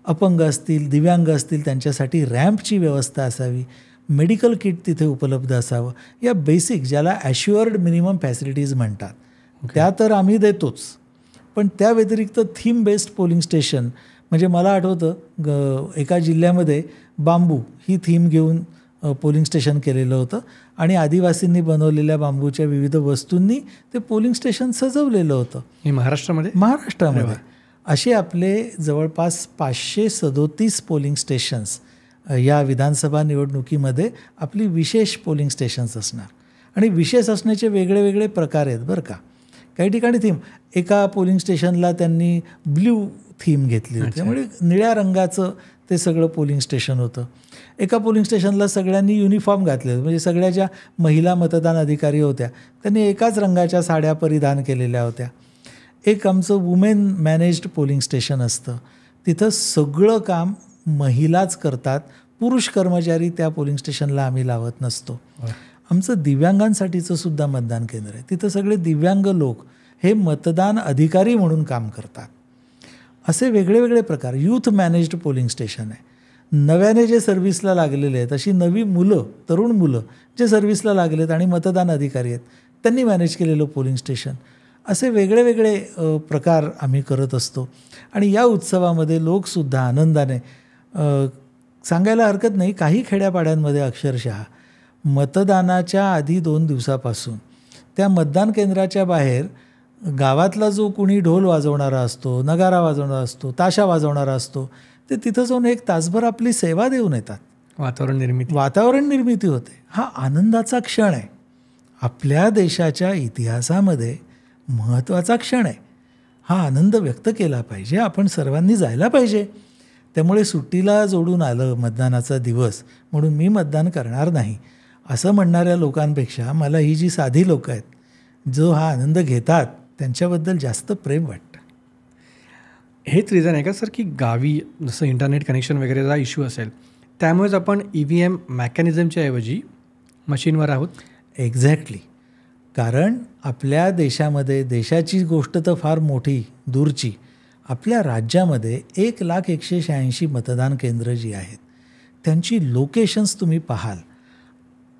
अपंग असतील दिव्यांग असतील त्यांच्यासाठी रॅम्पची व्यवस्था असावी मेडिकल किट तिथे उपलब्ध असावं या बेसिक ज्याला ॲश्युअर्ड मिनिमम फॅसिलिटीज म्हणतात okay. त्या तर आम्ही देतोच पण त्या व्यतिरिक्त थीम बेस्ड पोलिंग स्टेशन म्हणजे मला आठवतं ग एका जिल्ह्यामध्ये बांबू ही थीम घेऊन पोलिंग स्टेशन केलेलं होतं आणि आदिवासींनी बनवलेल्या बांबूच्या विविध वस्तूंनी ते पोलिंग स्टेशन सजवलेलं होतं महाराष्ट्रामध्ये महाराष्ट्रामध्ये असे आपले जवळपास पाचशे सदोतीस पोलिंग स्टेशन्स या विधानसभा निवडणुकीमध्ये आपली विशेष पोलिंग स्टेशन्स असणार आणि विशेष असण्याचे वेगळे वेगळे प्रकार आहेत बरं का काही ठिकाणी थीम एका पोलिंग स्टेशनला त्यांनी ब्ल्यू थीम घेतली होती त्यामुळे निळ्या रंगाचं ते सगळं पोलिंग स्टेशन होतं एका पोलिंग स्टेशनला सगळ्यांनी युनिफॉर्म घातले म्हणजे सगळ्या ज्या महिला मतदान अधिकारी होत्या त्यांनी एकाच रंगाच्या साड्या परिधान केलेल्या होत्या एक आमचं वुमेन मॅनेज्ड पोलिंग स्टेशन असतं तिथं सगळं काम महिलाच करतात पुरुष कर्मचारी त्या पोलिंग स्टेशनला आम्ही लावत नसतो आमचं दिव्यांगांसाठीचं सुद्धा मतदान केंद्र आहे तिथं सगळे दिव्यांग लोक हे मतदान अधिकारी म्हणून काम करतात असे वेगळे वेगळे प्रकार यूथ मॅनेज्ड पोलिंग स्टेशन आहे नव्याने जे सर्व्हिसला लागलेले आहेत अशी नवी मुलं तरुण मुलं जे सर्व्हिसला लागले आहेत आणि मतदान अधिकारी आहेत त्यांनी मॅनेज केलेलं पोलिंग स्टेशन असे वेगळे वेगळे प्रकार आम्ही करत असतो आणि या उत्सवामध्ये लोकसुद्धा आनंदाने सांगायला हरकत नाही काही खेड्यापाड्यांमध्ये अक्षरशः मतदानाच्या आधी दोन दिवसापासून त्या मतदान केंद्राच्या बाहेर गावातला जो कुणी ढोल वाजवणारा असतो नगारा वाजवणारा असतो ताशा वाजवणारा असतो ते तिथं जाऊन एक तासभर आपली सेवा देऊन येतात वातावरण निर्मिती वातावरण निर्मिती होते हा आनंदाचा क्षण आहे आपल्या देशाच्या इतिहासामध्ये महत्त्वाचा क्षण आहे हा आनंद व्यक्त केला पाहिजे आपण सर्वांनी जायला पाहिजे त्यामुळे सुट्टीला जोडून आलं मतदानाचा दिवस म्हणून मी मतदान करणार नाही असं म्हणणाऱ्या लोकांपेक्षा मला ही जी साधी लोकं आहेत जो हा आनंद घेतात त्यांच्याबद्दल जास्त प्रेम वाटतं हेच रिझन आहे का सर की गावी जसं इंटरनेट कनेक्शन वगैरेचा इश्यू असेल त्यामुळेच आपण ई व्ही एम मॅकॅनिझमच्या ऐवजी मशीनवर आहोत एक्झॅक्टली कारण आपल्या देशामध्ये देशाची गोष्ट तर फार मोठी दूरची आपल्या राज्यामध्ये एक लाख एकशे शहाऐंशी मतदान केंद्र जी आहेत त्यांची लोकेशन्स तुम्ही पाहाल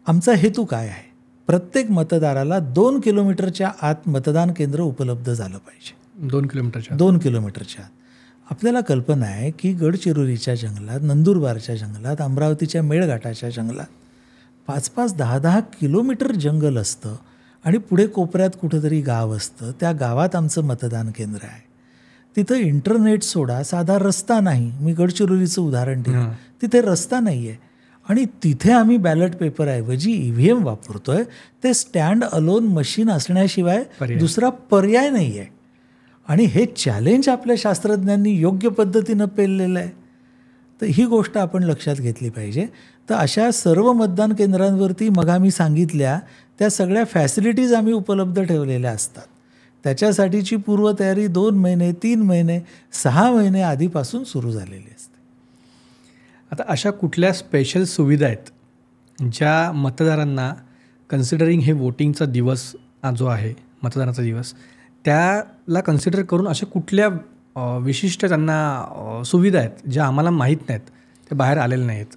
आमचा हेतू काय आहे प्रत्येक मतदाराला दोन किलोमीटरच्या आत मतदान केंद्र उपलब्ध झालं पाहिजे दोन किलोमीटरच्या दोन किलोमीटरच्या आत आपल्याला कल्पना आहे की गडचिरोलीच्या जंगलात नंदुरबारच्या जंगलात अमरावतीच्या मेळघाटाच्या जंगलात पाच पाच दहा दहा किलोमीटर जंगल असतं आणि पुढे कोपऱ्यात कुठंतरी गाव असतं त्या गावात आमचं मतदान केंद्र आहे तिथं इंटरनेट सोडा साधा रस्ता नाही मी गडचिरोलीचं उदाहरण दिलं तिथे रस्ता नाही आहे आणि तिथे आम्ही बॅलेट पेपरऐवजी ई व्ही एम वापरतोय ते स्टँड अलोन मशीन असण्याशिवाय दुसरा पर्याय नाही आहे आणि हे चॅलेंज आपल्या शास्त्रज्ञांनी योग्य पद्धतीनं पेललेलं आहे तर ही गोष्ट आपण लक्षात घेतली पाहिजे तर अशा सर्व मतदान केंद्रांवरती मग आम्ही सांगितल्या त्या सगळ्या फॅसिलिटीज आम्ही उपलब्ध ठेवलेल्या असतात त्याच्यासाठीची पूर्वतयारी दोन महिने तीन महिने सहा महिने आधीपासून सुरू झालेली असते आता अशा कुठल्या स्पेशल सुविधा आहेत ज्या मतदारांना कन्सिडरिंग हे वोटिंगचा दिवस जो आहे मतदानाचा दिवस त्याला कन्सिडर करून अशा कुठल्या विशिष्ट त्यांना सुविधा आहेत ज्या आम्हाला माहीत नाहीत ते बाहेर आलेल्या नाहीत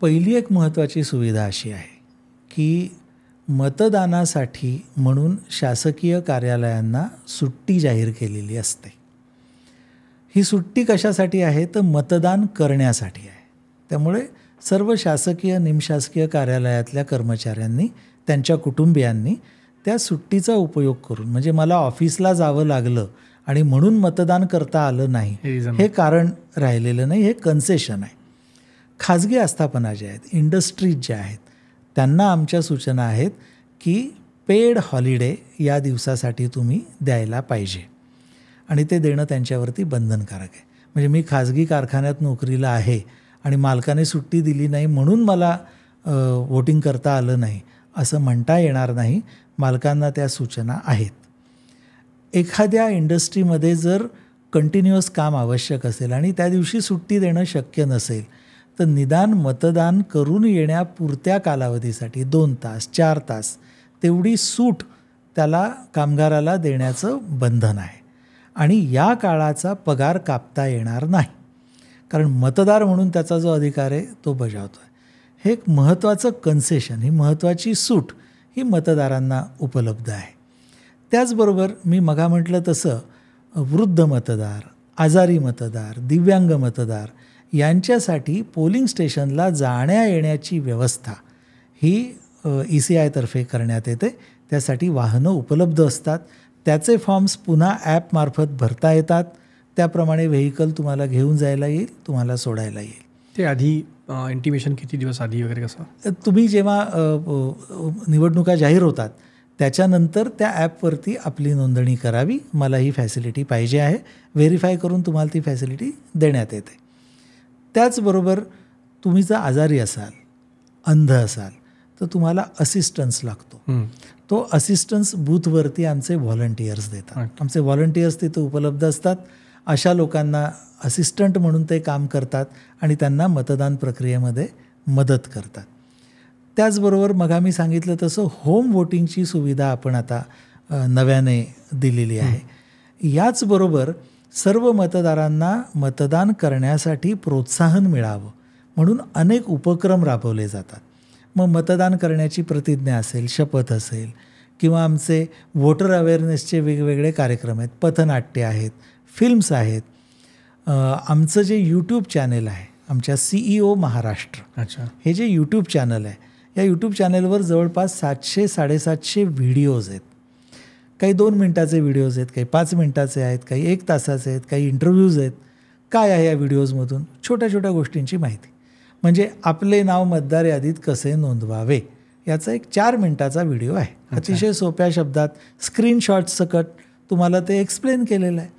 पहिली एक महत्त्वाची सुविधा अशी आहे की मतदानासाठी म्हणून शासकीय कार्यालयांना सुट्टी जाहीर केलेली असते ही सुट्टी कशासाठी आहे तर मतदान करण्यासाठी त्यामुळे सर्व शासकीय निमशासकीय कार्यालयातल्या कर्मचाऱ्यांनी त्यांच्या कुटुंबियांनी त्या सुट्टीचा उपयोग करून म्हणजे मला ऑफिसला जावं लागलं आणि म्हणून मतदान करता आलं नाही हे कारण राहिलेलं नाही हे कन्सेशन आहे खाजगी आस्थापना ज्या आहेत इंडस्ट्रीज ज्या आहेत त्यांना आमच्या सूचना आहेत की पेड हॉलिडे या दिवसासाठी तुम्ही द्यायला पाहिजे आणि ते देणं त्यांच्यावरती बंधनकारक आहे म्हणजे मी खाजगी कारखान्यात नोकरीला आहे आणि मालकाने सुट्टी दिली नाही म्हणून मला वोटिंग करता आलं नाही असं म्हणता येणार नाही मालकांना त्या सूचना आहेत एखाद्या इंडस्ट्रीमध्ये जर कंटिन्युअस काम आवश्यक असेल आणि त्या दिवशी सुट्टी देणं शक्य नसेल तर निदान मतदान करून येण्यापुरत्या कालावधीसाठी दोन तास चार तास तेवढी सूट त्याला कामगाराला देण्याचं बंधन आहे आणि या काळाचा पगार कापता येणार नाही कारण मतदार म्हणून त्याचा जो अधिकार आहे तो बजावतो आहे हे एक महत्त्वाचं कन्सेशन ही महत्त्वाची सूट ही मतदारांना उपलब्ध आहे त्याचबरोबर मी मगा म्हटलं तसं वृद्ध मतदार आजारी मतदार दिव्यांग मतदार यांच्यासाठी पोलिंग स्टेशनला जाण्या येण्याची व्यवस्था ही ई सी e आयतर्फे करण्यात येते त्यासाठी वाहनं उपलब्ध असतात त्याचे फॉर्म्स पुन्हा ॲपमार्फत भरता येतात त्याप्रमाणे व्हेकल तुम्हाला घेऊन जायला येईल तुम्हाला सोडायला येईल ते आधी इंटिमेशन किती दिवस आधी वगैरे कसं तुम्ही जेव्हा निवडणुका जाहीर होतात त्याच्यानंतर त्या ॲपवरती आपली नोंदणी करावी मला ही फॅसिलिटी पाहिजे आहे व्हेरीफाय करून तुम्हाला ती फॅसिलिटी देण्यात येते त्याचबरोबर तुम्ही जर आजारी असाल अंध असाल तर तुम्हाला असिस्टन्स लागतो तो असिस्टन्स बूथवरती आमचे व्हॉलंटियर्स देतात आमचे व्हॉलंटियर्स तिथे उपलब्ध असतात अशा लोकांना असिस्टंट म्हणून ते काम करतात आणि त्यांना मतदान प्रक्रियेमध्ये मदत करतात त्याचबरोबर मग आम्ही सांगितलं तसं होम वोटिंगची सुविधा आपण आता नव्याने दिलेली आहे याचबरोबर सर्व मतदारांना मतदान करण्यासाठी प्रोत्साहन मिळावं म्हणून अनेक उपक्रम राबवले जातात मग मतदान करण्याची प्रतिज्ञा असेल शपथ असेल किंवा आमचे वोटर अवेअरनेसचे वेगवेगळे कार्यक्रम आहेत पथनाट्य आहेत फिल्म्स आहेत आमचं जे यूट्यूब चॅनेल आहे आमच्या सीईओ e महाराष्ट्र अच्छा हे जे यूट्यूब चॅनल आहे या यूट्यूब चॅनेलवर जवळपास सातशे साडेसातशे व्हिडिओज आहेत काही दोन मिनटाचे व्हिडिओज आहेत काही पाच मिनटाचे आहेत काही एक तासाचे आहेत काही इंटरव्ह्यूज आहेत काय आहे या व्हिडिओजमधून छोट्या छोट्या गोष्टींची माहिती म्हणजे आपले नाव मतदार यादीत कसे नोंदवावे याचा एक चार मिनटाचा व्हिडिओ आहे अतिशय सोप्या शब्दात स्क्रीनशॉट सकट तुम्हाला ते एक्सप्लेन केलेलं आहे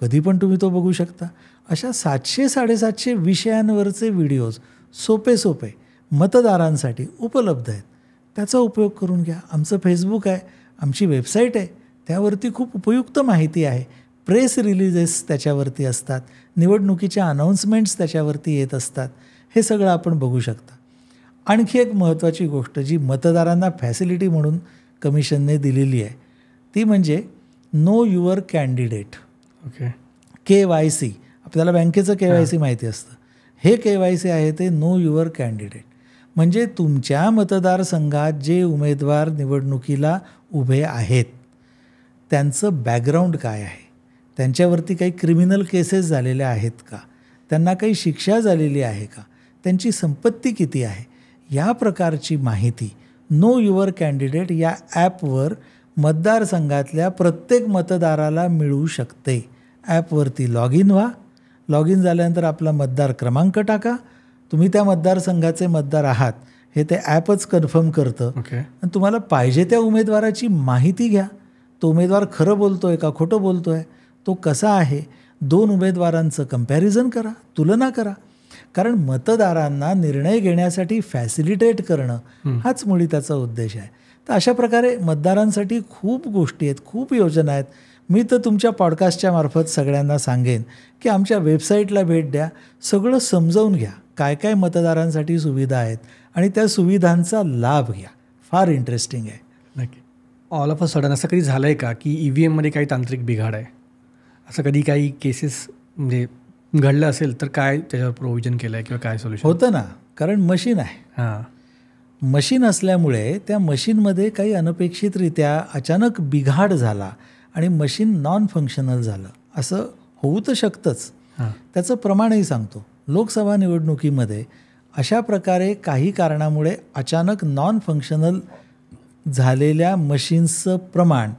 कधी पण तुम्ही तो बघू शकता अशा सातशे साडेसातशे विषयांवरचे व्हिडिओज सोपे सोपे मतदारांसाठी उपलब्ध आहेत त्याचा उपयोग करून घ्या आमचं फेसबुक आहे आमची वेबसाईट आहे त्यावरती खूप उपयुक्त माहिती आहे प्रेस रिलीजेस त्याच्यावरती असतात निवडणुकीच्या अनाऊन्समेंट्स त्याच्यावरती येत असतात हे सगळं आपण बघू शकता आणखी एक महत्त्वाची गोष्ट जी मतदारांना फॅसिलिटी म्हणून कमिशनने दिलेली आहे ती म्हणजे know your candidate K Y C आपल्याला बँकेचं के वाय सी माहिती असतं हे के वाय सी आहे ते नो युअर कॅन्डिडेट म्हणजे तुमच्या मतदारसंघात जे उमेदवार निवडणुकीला उभे आहेत त्यांचं बॅकग्राऊंड काय आहे त्यांच्यावरती काही क्रिमिनल केसेस झालेल्या आहेत का त्यांना काही शिक्षा झालेली आहे का त्यांची संपत्ती किती आहे या प्रकारची माहिती नो युअर कॅन्डिडेट या ॲपवर मतदारसंघातल्या प्रत्येक मतदाराला मिळू शकते ॲपवरती लॉग इन व्हा लॉग इन झाल्यानंतर आपला मतदार क्रमांक टाका तुम्ही त्या मतदारसंघाचे मतदार आहात हे ते ॲपच कन्फर्म करतं okay. आणि तुम्हाला पाहिजे त्या उमेदवाराची माहिती घ्या तो उमेदवार खरं बोलतोय का खोटं बोलतोय तो कसा आहे दोन उमेदवारांचं कम्पॅरिझन करा तुलना करा कारण मतदारांना निर्णय घेण्यासाठी फॅसिलिटेट करणं हाच मुळी त्याचा उद्देश आहे तर अशा प्रकारे मतदारांसाठी खूप गोष्टी आहेत खूप योजना आहेत मी तर तुमच्या पॉडकास्टच्या मार्फत सगळ्यांना सांगेन की आमच्या वेबसाईटला भेट द्या सगळं समजावून घ्या काय काय मतदारांसाठी सुविधा आहेत आणि त्या सुविधांचा लाभ घ्या फार इंटरेस्टिंग आहे नक्की ऑल ऑफ अ सडन असं कधी झालं आहे का की ई e व्ही एममध्ये काही तांत्रिक बिघाड आहे असं कधी काही केसेस म्हणजे घडलं असेल तर काय त्याच्यावर प्रोव्हिजन केलं आहे किंवा काय सोल्युशन होतं ना कारण मशीन आहे हां मशीन असल्यामुळे त्या मशीनमध्ये काही अनपेक्षितरित्या अचानक बिघाड झाला आणि मशीन नॉन फंक्शनल झालं असं होऊ तर शकतंच त्याचं प्रमाणही सांगतो लोकसभा निवडणुकीमध्ये अशा प्रकारे काही कारणामुळे अचानक नॉन फंक्शनल झालेल्या मशीन्सचं प्रमाण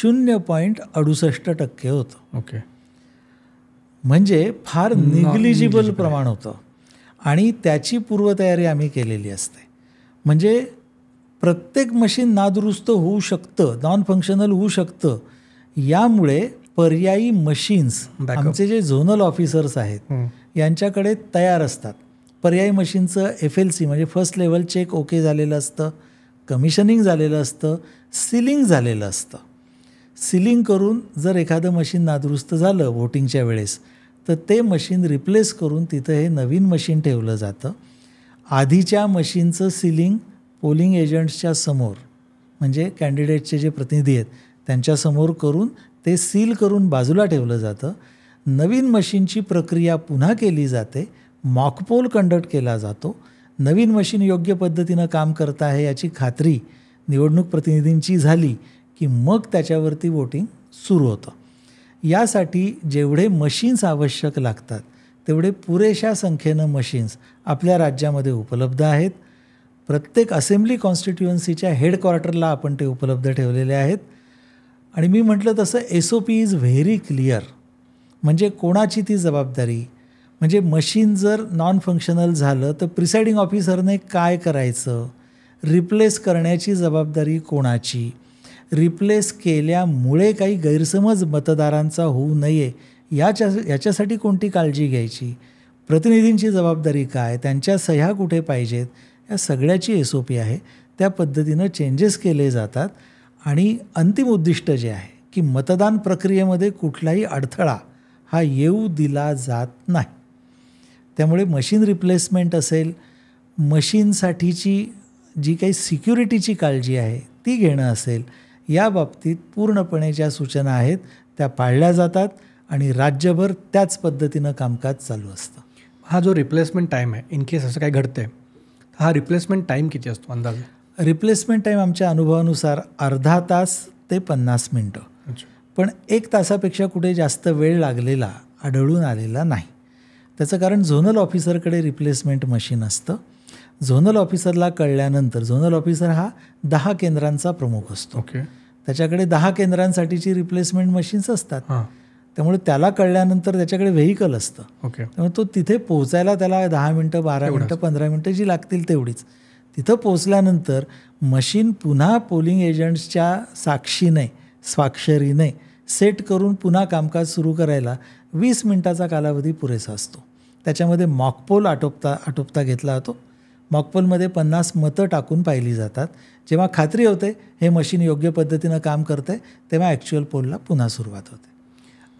शून्य पॉईंट अडुसष्ट टक्के होतं ओके म्हणजे फार निग्लिजिबल प्रमाण होतं आणि त्याची पूर्वतयारी आम्ही केलेली असते म्हणजे प्रत्येक मशीन नादुरुस्त होऊ शकतं नॉन फंक्शनल होऊ शकतं यामुळे पर्यायी मशीन्स आमचे जे झोनल ऑफिसर्स आहेत यांच्याकडे तयार असतात पर्यायी मशीनचं एफ एल सी म्हणजे फर्स्ट लेवल चेक ओके झालेलं असतं कमिशनिंग झालेलं असतं सिलिंग झालेलं असतं सिलिंग करून जर एखादं मशीन नादुरुस्त झालं वोटिंगच्या वेळेस तर ते मशीन रिप्लेस करून तिथं हे नवीन मशीन ठेवलं जातं आधीच्या मशीनचं सिलिंग पोलिंग एजंट्सच्या समोर म्हणजे कॅन्डिडेटचे जे प्रतिनिधी आहेत त्यांच्यासमोर करून ते सील करून बाजूला ठेवलं जातं नवीन मशीनची प्रक्रिया पुन्हा केली जाते मॉकपोल कंडक्ट केला जातो नवीन मशीन योग्य पद्धतीनं काम करत आहे याची खात्री निवडणूक प्रतिनिधींची झाली की मग त्याच्यावरती वोटिंग सुरू होतं यासाठी जेवढे मशीन्स आवश्यक लागतात तेवढे पुरेशा संख्येनं मशीन्स आपल्या राज्यामध्ये उपलब्ध आहेत प्रत्येक असेंब्ली कॉन्स्टिट्युएन्सीच्या हेडक्वार्टरला आपण ते उपलब्ध ठेवलेले आहेत आणि मी म्हटलं तसं S O P is very clear म्हणजे कोणाची ती जबाबदारी म्हणजे मशीन जर नॉन फंक्शनल झालं तर प्रिसाइडिंग ऑफिसरने काय करायचं रिप्लेस करण्याची जबाबदारी कोणाची रिप्लेस केल्यामुळे काही गैरसमज मतदारांचा होऊ नये याच्या याच्यासाठी कोणती काळजी घ्यायची प्रतिनिधींची जबाबदारी काय त्यांच्या सह्या कुठे पाहिजेत या सगळ्याची एस पी आहे त्या पद्धतीनं चेंजेस केले जातात आणि अंतिम उद्दिष्ट जे आहे की मतदान प्रक्रियेमध्ये कुठलाही अडथळा हा येऊ दिला जात नाही त्यामुळे मशीन रिप्लेसमेंट असेल मशीनसाठीची जी काही सिक्युरिटीची काळजी आहे ती घेणं असेल या बाबतीत पूर्णपणे ज्या सूचना आहेत त्या पाळल्या जातात आणि राज्यभर त्याच पद्धतीनं कामकाज चालू असतं हा जो रिप्लेसमेंट टाईम आहे इन केस असं काय घडतं आहे हा रिप्लेसमेंट टाईम किती असतो अंदाजे रिप्लेसमेंट टाईम आमच्या अनुभवानुसार अर्धा तास ते पन्नास मिनटं पण एक तासापेक्षा कुठे जास्त वेळ लागलेला आढळून आलेला नाही त्याचं कारण झोनल ऑफिसरकडे रिप्लेसमेंट मशीन असतं झोनल ऑफिसरला कळल्यानंतर झोनल ऑफिसर हा दहा केंद्रांचा प्रमुख असतो ओके त्याच्याकडे दहा केंद्रांसाठीची रिप्लेसमेंट मशीन्स असतात त्यामुळे त्याला कळल्यानंतर त्याच्याकडे व्हेकल असतं ओके त्यामुळे तो तिथे पोहोचायला त्याला दहा मिनटं बारा मिनटं पंधरा मिनटं जी लागतील तेवढीच तिथं पोचल्यानंतर मशीन पुन्हा पोलिंग एजंट्सच्या साक्षीने स्वाक्षरीने सेट करून पुन्हा कामकाज सुरू करायला वीस मिनटाचा कालावधी पुरेसा असतो त्याच्यामध्ये मॉकपोल आटोपता आटोपता घेतला जातो मॉकपोलमध्ये पन्नास मतं टाकून पाहिली जातात जेव्हा खात्री होते हे मशीन योग्य पद्धतीनं काम करते तेव्हा ॲक्च्युअल पोलला पुन्हा सुरुवात होते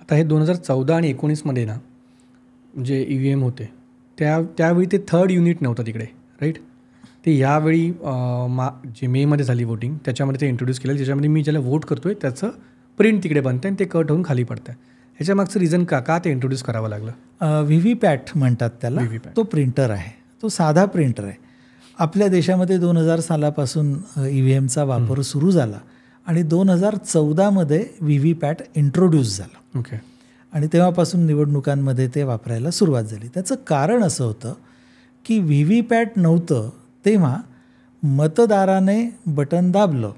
आता हे दोन हजार चौदा आणि एकोणीसमध्ये ना जे ई व्ही एम होते त्या त्यावेळी ते थर्ड युनिट नव्हतं तिकडे राईट ते यावेळी मा जे मेमध्ये झाली वोटिंग त्याच्यामध्ये ते इंट्रोड्यूस केलं ज्याच्यामध्ये मी ज्याला वोट करतो आहे त्याचं प्रिंट तिकडे बनतं आणि ते कट होऊन खाली पडतं आहे ह्याच्यामागचं रिझन का का ते इंट्रोड्यूस करावं लागलं व्ही व्ही पॅट म्हणतात त्याला तो प्रिंटर आहे तो साधा प्रिंटर आहे आपल्या देशामध्ये दोन हजार सालापासून ई व्ही एमचा वापर सुरू झाला आणि दोन हजार चौदामध्ये व्ही व्ही पॅट इंट्रोड्यूस झाला ओके आणि तेव्हापासून निवडणुकांमध्ये ते वापरायला सुरुवात झाली त्याचं कारण असं होतं की व्ही व्ही पॅट नव्हतं तेव्हा मतदाराने बटन दाबलं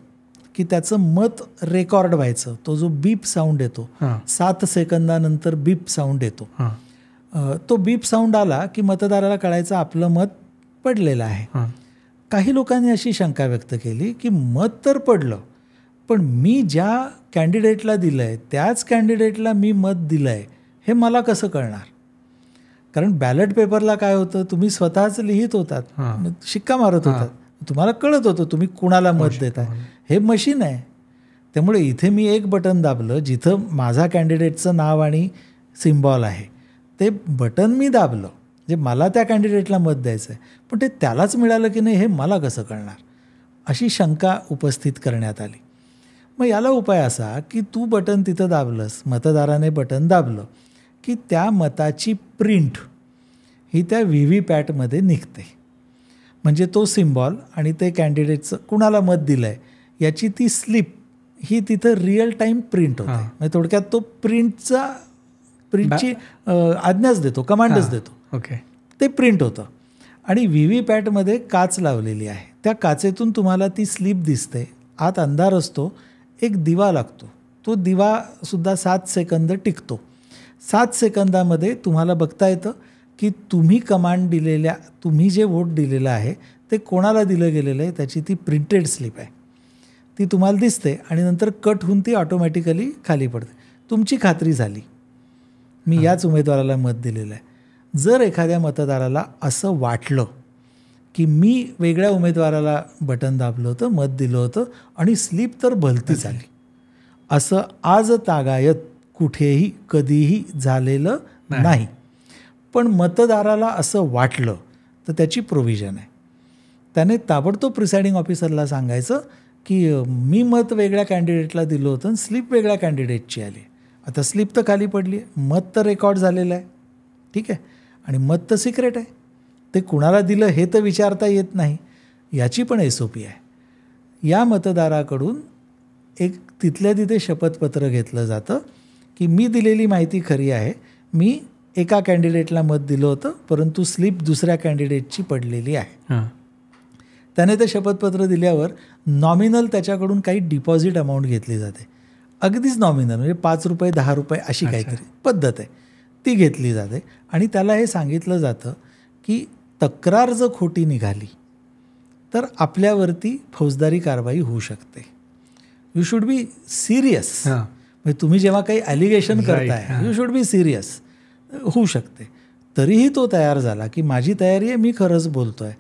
की त्याचं मत रेकॉर्ड व्हायचं तो जो बीप साऊंड येतो सात सेकंदानंतर बीप साऊंड येतो तो बीप साऊंड आला की मतदाराला कळायचं आपलं मत पडलेलं आहे काही लोकांनी अशी शंका व्यक्त केली की मत तर पडलं पण मी ज्या कॅन्डिडेटला दिलं आहे त्याच कॅन्डिडेटला मी मत दिलं आहे हे मला कसं कळणार कारण बॅलेट पेपरला काय होतं तुम्ही स्वतःच लिहित होतात शिक्का मारत होतात तुम्हाला कळत होतं तुम्ही कुणाला मत देताय हे मशीन आहे त्यामुळे इथे मी एक बटन दाबलं जिथं माझा कॅन्डिडेटचं नाव आणि सिम्बॉल आहे ते बटन मी दाबलं जे मला त्या कॅन्डिडेटला मत द्यायचं आहे पण ते त्यालाच मिळालं की नाही हे मला कसं कळणार अशी शंका उपस्थित करण्यात आली मग याला उपाय असा की तू बटन तिथं दाबलंस मतदाराने बटन दाबलं की त्या मताची प्रिंट ही त्या व्ही व्ही पॅटमध्ये निघते म्हणजे तो सिम्बॉल आणि ते कॅन्डिडेटचं कुणाला मत दिलं आहे याची ती स्लिप ही तिथं रिअल टाईम प्रिंट होते म्हणजे थोडक्यात तो प्रिंटचा प्रिंटची आज्ञाच देतो कमांडच देतो ओके ते प्रिंट होतं आणि व्ही व्ही पॅटमध्ये काच लावलेली आहे त्या काचेतून तुम्हाला ती स्लिप दिसते आत अंधार असतो एक दिवा लागतो तो दिवासुद्धा सात सेकंद टिकतो सात सेकंदामध्ये तुम्हाला बघता येतं की तुम्ही कमांड दिलेल्या तुम्ही जे वोट दिलेलं आहे ते कोणाला दिलं गेलेलं आहे त्याची ती प्रिंटेड स्लिप आहे ती तुम्हाला दिसते आणि नंतर कट होऊन ती ऑटोमॅटिकली खाली पडते तुमची खात्री झाली मी याच उमेदवाराला मत दिलेलं आहे जर एखाद्या मतदाराला असं वाटलं की मी वेगळ्या उमेदवाराला बटन दाबलं होतं मत दिलं होतं आणि स्लीप तर भलती झाली असं आज तागायत कुठेही कधीही झालेलं नाही पण मतदाराला असं वाटलं तर त्याची प्रोव्हिजन आहे त्याने ताबडतोब प्रिसायडिंग ऑफिसरला सांगायचं की मी मत वेगळ्या कॅन्डिडेटला दिलं होतं आणि स्लिप वेगळ्या कॅन्डिडेटची आली आता स्लिप तर खाली पडली आहे मत तर रेकॉर्ड झालेलं आहे ठीक आहे आणि मत तर सिक्रेट आहे ते कुणाला दिलं हे तर विचारता येत नाही याची पण एस पी आहे या मतदाराकडून एक तिथल्या तिथे शपथपत्र घेतलं जातं की मी दिलेली माहिती खरी आहे मी एका कॅन्डिडेटला मत दिलं होतं परंतु स्लिप दुसऱ्या कॅन्डिडेटची पडलेली आहे त्याने ते शपथपत्र दिल्यावर नॉमिनल त्याच्याकडून काही डिपॉझिट अमाऊंट घेतली जाते अगदीच नॉमिनल म्हणजे पाच रुपये दहा रुपये अशी काहीतरी पद्धत आहे ती घेतली जाते आणि त्याला हे सांगितलं जातं की तक्रार जर खोटी निघाली तर आपल्यावरती फौजदारी कारवाई होऊ शकते यू शूड बी सिरियस म्हणजे तुम्ही जेव्हा काही ॲलिगेशन करताय यू शुड बी सिरियस होऊ शकते तरीही तो तयार झाला की माझी तयारी आहे मी खरंच बोलतो आहे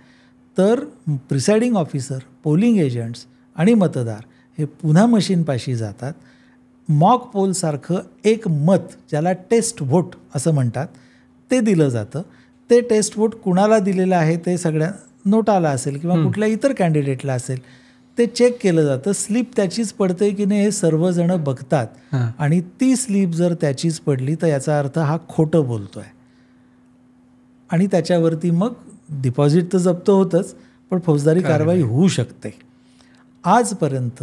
तर प्रिसायडिंग ऑफिसर पोलिंग एजंट्स आणि मतदार हे पुन्हा मशीनपाशी जातात मॉक पोलसारखं एक मत ज्याला टेस्ट व्होट असं म्हणतात ते दिलं जातं ते टेस्ट व्होट कुणाला दिलेलं आहे ते सगळ्या नोटाला असेल किंवा कुठल्या इतर कॅन्डिडेटला असेल ते चेक केलं जातं स्लीप त्याचीच पडते की नाही हे सर्वजण बघतात आणि ती स्लीप जर त्याचीच पडली तर याचा अर्थ हा खोटं बोलतोय आणि त्याच्यावरती मग डिपॉझिट तर जप्त होतंच पण फौजदारी कारवाई होऊ शकते आजपर्यंत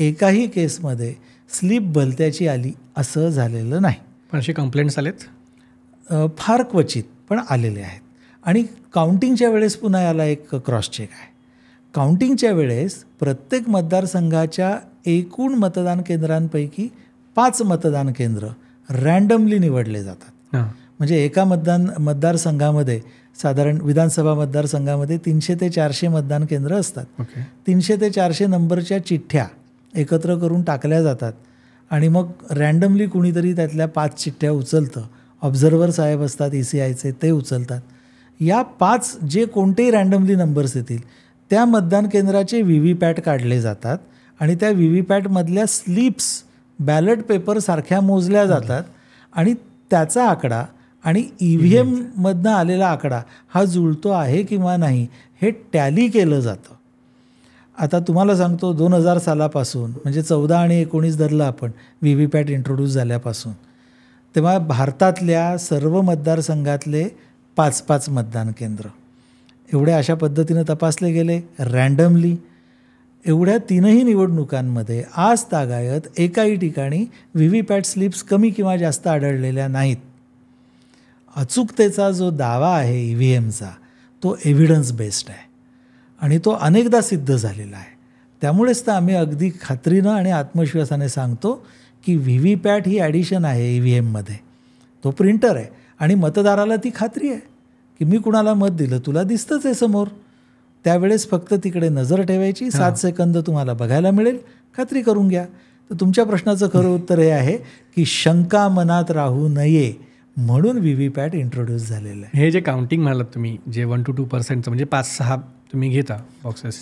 एकाही केसमध्ये स्लीप भलत्याची आली असं झालेलं नाही पण असे कंप्लेंट्स आलेत फार क्वचित पण आलेले आहेत आणि काउंटिंगच्या वेळेस पुन्हा याला एक क्रॉस चेक आहे काउंटिंगच्या वेळेस प्रत्येक मतदारसंघाच्या एकूण मतदान केंद्रांपैकी पाच मतदान केंद्र रॅन्डमली निवडले जातात म्हणजे एका मतदान मतदारसंघामध्ये साधारण विधानसभा मतदारसंघामध्ये तीनशे ते चारशे मतदान केंद्र असतात तीनशे ते चारशे नंबरच्या चिठ्ठ्या एकत्र करून टाकल्या जातात आणि मग रॅन्डमली कुणीतरी त्यातल्या पाच चिठ्ठ्या उचलतं ऑब्झर्वर साहेब असतात ई सी आयचे ते उचलतात या पाच जे कोणतेही रॅन्डमली नंबर्स येतील त्या मतदान केंद्राचे व्ही व्ही पॅट काढले जातात आणि त्या व्ही व्ही पॅटमधल्या स्लिप्स बॅलट पेपरसारख्या मोजल्या जातात आणि त्याचा आकडा आणि ई व्ही एममधनं e आलेला आकडा हा जुळतो आहे किंवा नाही हे टॅली केलं जातं आता तुम्हाला सांगतो दोन हजार सालापासून म्हणजे चौदा आणि एकोणीस धरलं आपण व्ही व्ही पॅट इंट्रोड्यूस झाल्यापासून तेव्हा भारतातल्या सर्व मतदारसंघातले पाच पाच मतदान केंद्र एवढ्या अशा पद्धतीनं तपासले गेले रँडमली एवढ्या तीनही निवडणुकांमध्ये आज तागायत एकाही ठिकाणी व्ही व्ही पॅट स्लिप्स कमी किंवा जास्त आढळलेल्या नाहीत अचूकतेचा जो दावा आहे ई व्ही एमचा तो एव्हिडन्स बेस्ड आहे आणि तो अनेकदा सिद्ध झालेला आहे त्यामुळेच तर आम्ही अगदी खात्रीनं आणि आत्मविश्वासाने सांगतो की व्ही व्ही पॅट ही ॲडिशन आहे ई व्ही एममध्ये तो प्रिंटर आहे आणि मतदाराला ती खात्री आहे की मी कुणाला मत दिलं तुला दिसतंच आहे समोर त्यावेळेस फक्त तिकडे नजर ठेवायची सात सेकंद तुम्हाला बघायला मिळेल खात्री करून घ्या तर तुमच्या प्रश्नाचं खरं उत्तर हे आहे की शंका मनात राहू नये म्हणून व्ही व्ही पॅट इंट्रोड्यूस झालेलं आहे हे जे काउंटिंग म्हणालात तुम्ही जे वन टू टू पर्सेंटचं म्हणजे पाच सहा तुम्ही घेता बॉक्सेस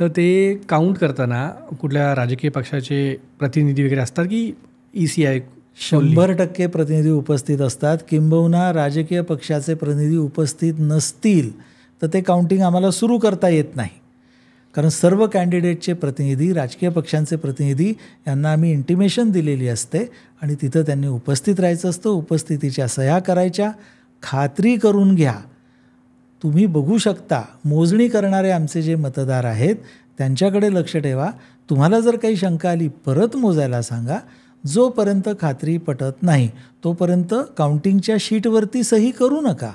तर ते काउंट करताना कुठल्या राजकीय पक्षाचे प्रतिनिधी वगैरे असतात की ई सी आय शंभर टक्के प्रतिनिधी उपस्थित असतात किंबहुना राजकीय पक्षाचे प्रतिनिधी उपस्थित नसतील तर ते काउंटिंग आम्हाला सुरू करता येत नाही कारण सर्व कॅन्डिडेटचे प्रतिनिधी राजकीय पक्षांचे प्रतिनिधी यांना आम्ही इंटिमेशन दिलेली असते आणि तिथं त्यांनी उपस्थित राहायचं असतं उपस्थितीच्या सह्या करायच्या खात्री करून घ्या तुम्ही बघू शकता मोजणी करणारे आमचे जे मतदार आहेत त्यांच्याकडे लक्ष ठेवा तुम्हाला जर काही शंका आली परत मोजायला सांगा जोपर्यंत खात्री पटत नाही तोपर्यंत काउंटिंगच्या शीटवरती सही करू नका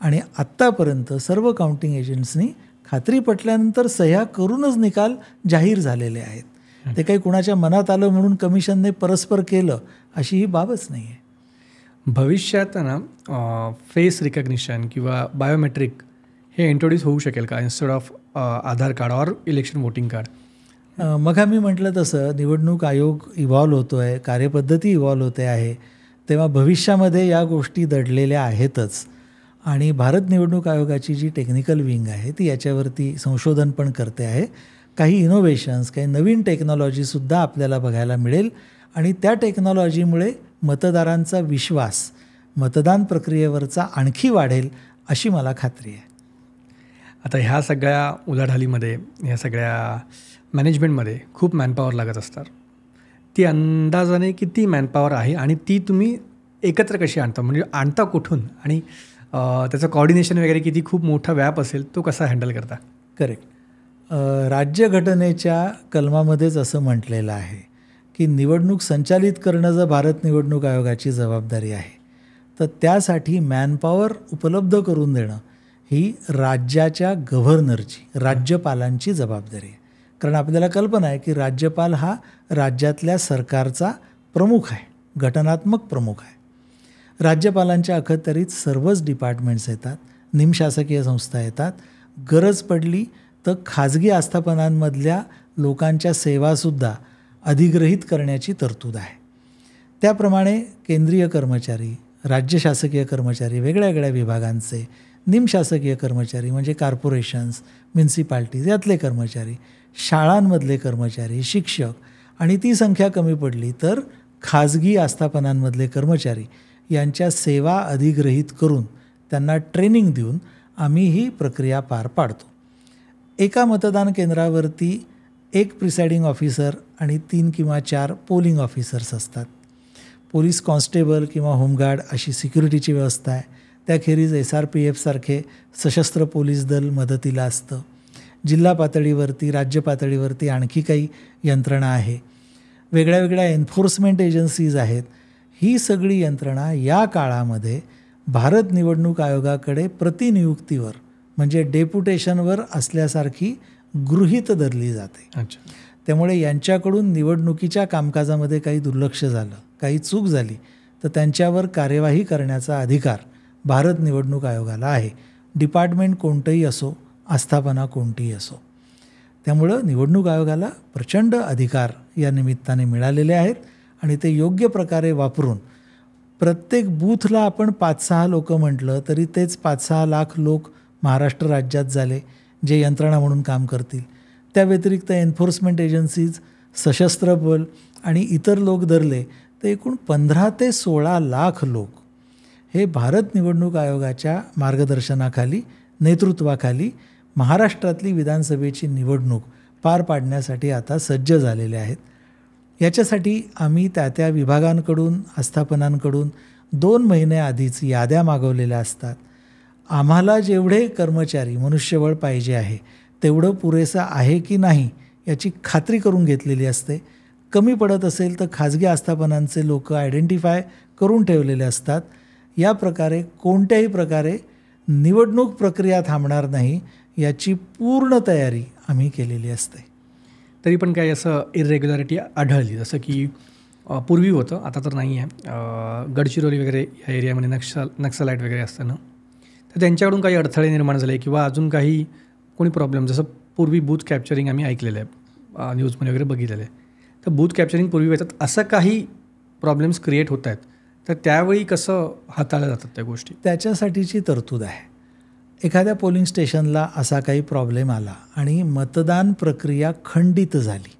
आणि आत्तापर्यंत सर्व काउंटिंग एजंट्सनी खात्री पटल्यानंतर सह्या करूनच निकाल जाहीर झालेले आहेत ते काही कुणाच्या मनात आलं म्हणून कमिशनने परस्पर केलं अशी ही बाबच नाही आहे भविष्यात ना फेस रिकग्निशन किंवा बायोमेट्रिक हे इंट्रोड्यूस होऊ शकेल का इन्स्टेड ऑफ आधार कार्ड और इलेक्शन वोटिंग कार्ड मग आम्ही म्हटलं तसं निवडणूक आयोग इव्हॉल्व होतो आहे कार्यपद्धती इव्हॉल्व्ह होते आहे तेव्हा भविष्यामध्ये या गोष्टी दडलेल्या आहेतच आणि भारत निवडणूक आयोगाची जी टेक्निकल विंग आहे ती याच्यावरती संशोधन पण करते आहे काही इनोव्हेशन्स काही नवीन टेक्नॉलॉजीसुद्धा आपल्याला बघायला मिळेल आणि त्या टेक्नॉलॉजीमुळे मतदारांचा विश्वास मतदान प्रक्रियेवरचा आणखी वाढेल अशी मला खात्री आहे आता ह्या सगळ्या उलाढालीमध्ये या सगळ्या मॅनेजमेंटमध्ये खूप मॅनपॉवर लागत असतात ती अंदाजाने किती मॅनपॉवर आहे आणि ती तुम्ही एकत्र कशी आणता म्हणजे आणता कुठून आणि त्याचं कॉर्डिनेशन वगैरे किती खूप मोठा व्याप असेल तो कसा हँडल करता करेक्ट राज्यघटनेच्या कलमामध्येच असं म्हटलेलं आहे की निवडणूक संचालित करणं जर भारत निवडणूक आयोगाची जबाबदारी आहे तर त्यासाठी मॅनपॉवर उपलब्ध करून देणं ही राज्याच्या गव्हर्नरची राज्यपालांची जबाबदारी आहे कारण आपल्याला कल्पना आहे की राज्यपाल हा राज्यातल्या सरकारचा प्रमुख आहे घटनात्मक प्रमुख आहे राज्यपालांच्या अखत्यारीत सर्वच डिपार्टमेंट्स येतात निमशासकीय संस्था येतात गरज पडली तर खाजगी आस्थापनांमधल्या लोकांच्या सेवासुद्धा अधिग्रहित करण्याची तरतूद आहे त्याप्रमाणे केंद्रीय कर्मचारी राज्य शासकीय कर्मचारी वेगळ्या वेगळ्या विभागांचे निमशासकीय कर्मचारी म्हणजे कॉर्पोरेशन्स म्युन्सिपाल्टीज यातले कर्मचारी शाळांमधले कर्मचारी शिक्षक आणि ती संख्या कमी पडली तर खाजगी आस्थापनांमधले कर्मचारी यांच्या सेवा अधिग्रहित करून त्यांना ट्रेनिंग देऊन आम्ही ही प्रक्रिया पार पाडतो एका मतदान केंद्रावरती एक प्रिसायडिंग ऑफिसर आणि तीन किंवा चार पोलिंग ऑफिसर्स असतात पोलीस कॉन्स्टेबल किंवा होमगार्ड अशी सिक्युरिटीची व्यवस्था आहे त्याखेरीज एस आर पी एफसारखे सशस्त्र पोलीस दल मदतीला असतं जिल्हा पातळीवरती राज्य पातळीवरती आणखी काही यंत्रणा आहे वेगळ्या वेगळ्या एन्फोर्समेंट एजन्सीज आहेत ही सगळी यंत्रणा या काळामध्ये भारत निवडणूक आयोगाकडे प्रतिनियुक्तीवर म्हणजे डेप्युटेशनवर असल्यासारखी गृहीत धरली जाते अच्छा त्यामुळे यांच्याकडून निवडणुकीच्या कामकाजामध्ये काही दुर्लक्ष झालं काही चूक झाली तर त्यांच्यावर कार्यवाही करण्याचा अधिकार भारत निवडणूक आयोगाला आहे डिपार्टमेंट कोणतंही असो आस्थापना कोणतीही असो त्यामुळं निवडणूक आयोगाला प्रचंड अधिकार या निमित्ताने मिळालेले आहेत आणि ते योग्य प्रकारे वापरून प्रत्येक बूथला आपण पाच सहा लोकं म्हटलं तरी तेच पाच सहा लाख लोक महाराष्ट्र राज्यात झाले जे यंत्रणा म्हणून काम करतील त्या व्यतिरिक्त एन्फोर्समेंट एजन्सीज सशस्त्र बल आणि इतर लोक धरले तर एकूण पंधरा ते सोळा लाख लोक हे भारत निवडणूक आयोगाच्या मार्गदर्शनाखाली नेतृत्वाखाली महाराष्ट्रातली विधानसभेची निवडणूक पार पाडण्यासाठी आता सज्ज झालेले आहेत याच्यासाठी आम्ही त्या त्या विभागांकडून आस्थापनांकडून दोन महिन्याआधीच याद्या मागवलेल्या असतात आम्हाला जेवढे कर्मचारी मनुष्यबळ पाहिजे आहे तेवढं पुरेसं आहे की नाही याची खात्री करून घेतलेली असते कमी पडत असेल तर खाजगी आस्थापनांचे लोक आयडेंटिफाय करून ठेवलेले असतात या प्रकारे कोणत्याही प्रकारे निवडणूक प्रक्रिया थांबणार नाही याची पूर्ण तयारी आम्ही केलेली असते तरी पण काही असं इरेग्युलॅरिटी आढळली जसं की पूर्वी होतं आता तर नाही आहे गडचिरोली वगैरे या एरियामध्ये नक्षल नक्सलाईट वगैरे असतं ना तर त्यांच्याकडून काही अडथळे निर्माण झाले किंवा अजून काही कोणी प्रॉब्लेम जसं पूर्वी बूथ कॅप्चरिंग आम्ही ऐकलेलं आहे न्यूजमध्ये वगैरे बघितलेलं आहे तर बूथ कॅप्चरिंग पूर्वी येतात असं काही प्रॉब्लेम्स क्रिएट होत आहेत तर त्यावेळी कसं हाताळल्या जातात त्या गोष्टी त्याच्यासाठीची तरतूद आहे एखाद्या पोलिंग स्टेशनला असा काही प्रॉब्लेम आला आणि मतदान प्रक्रिया खंडित झाली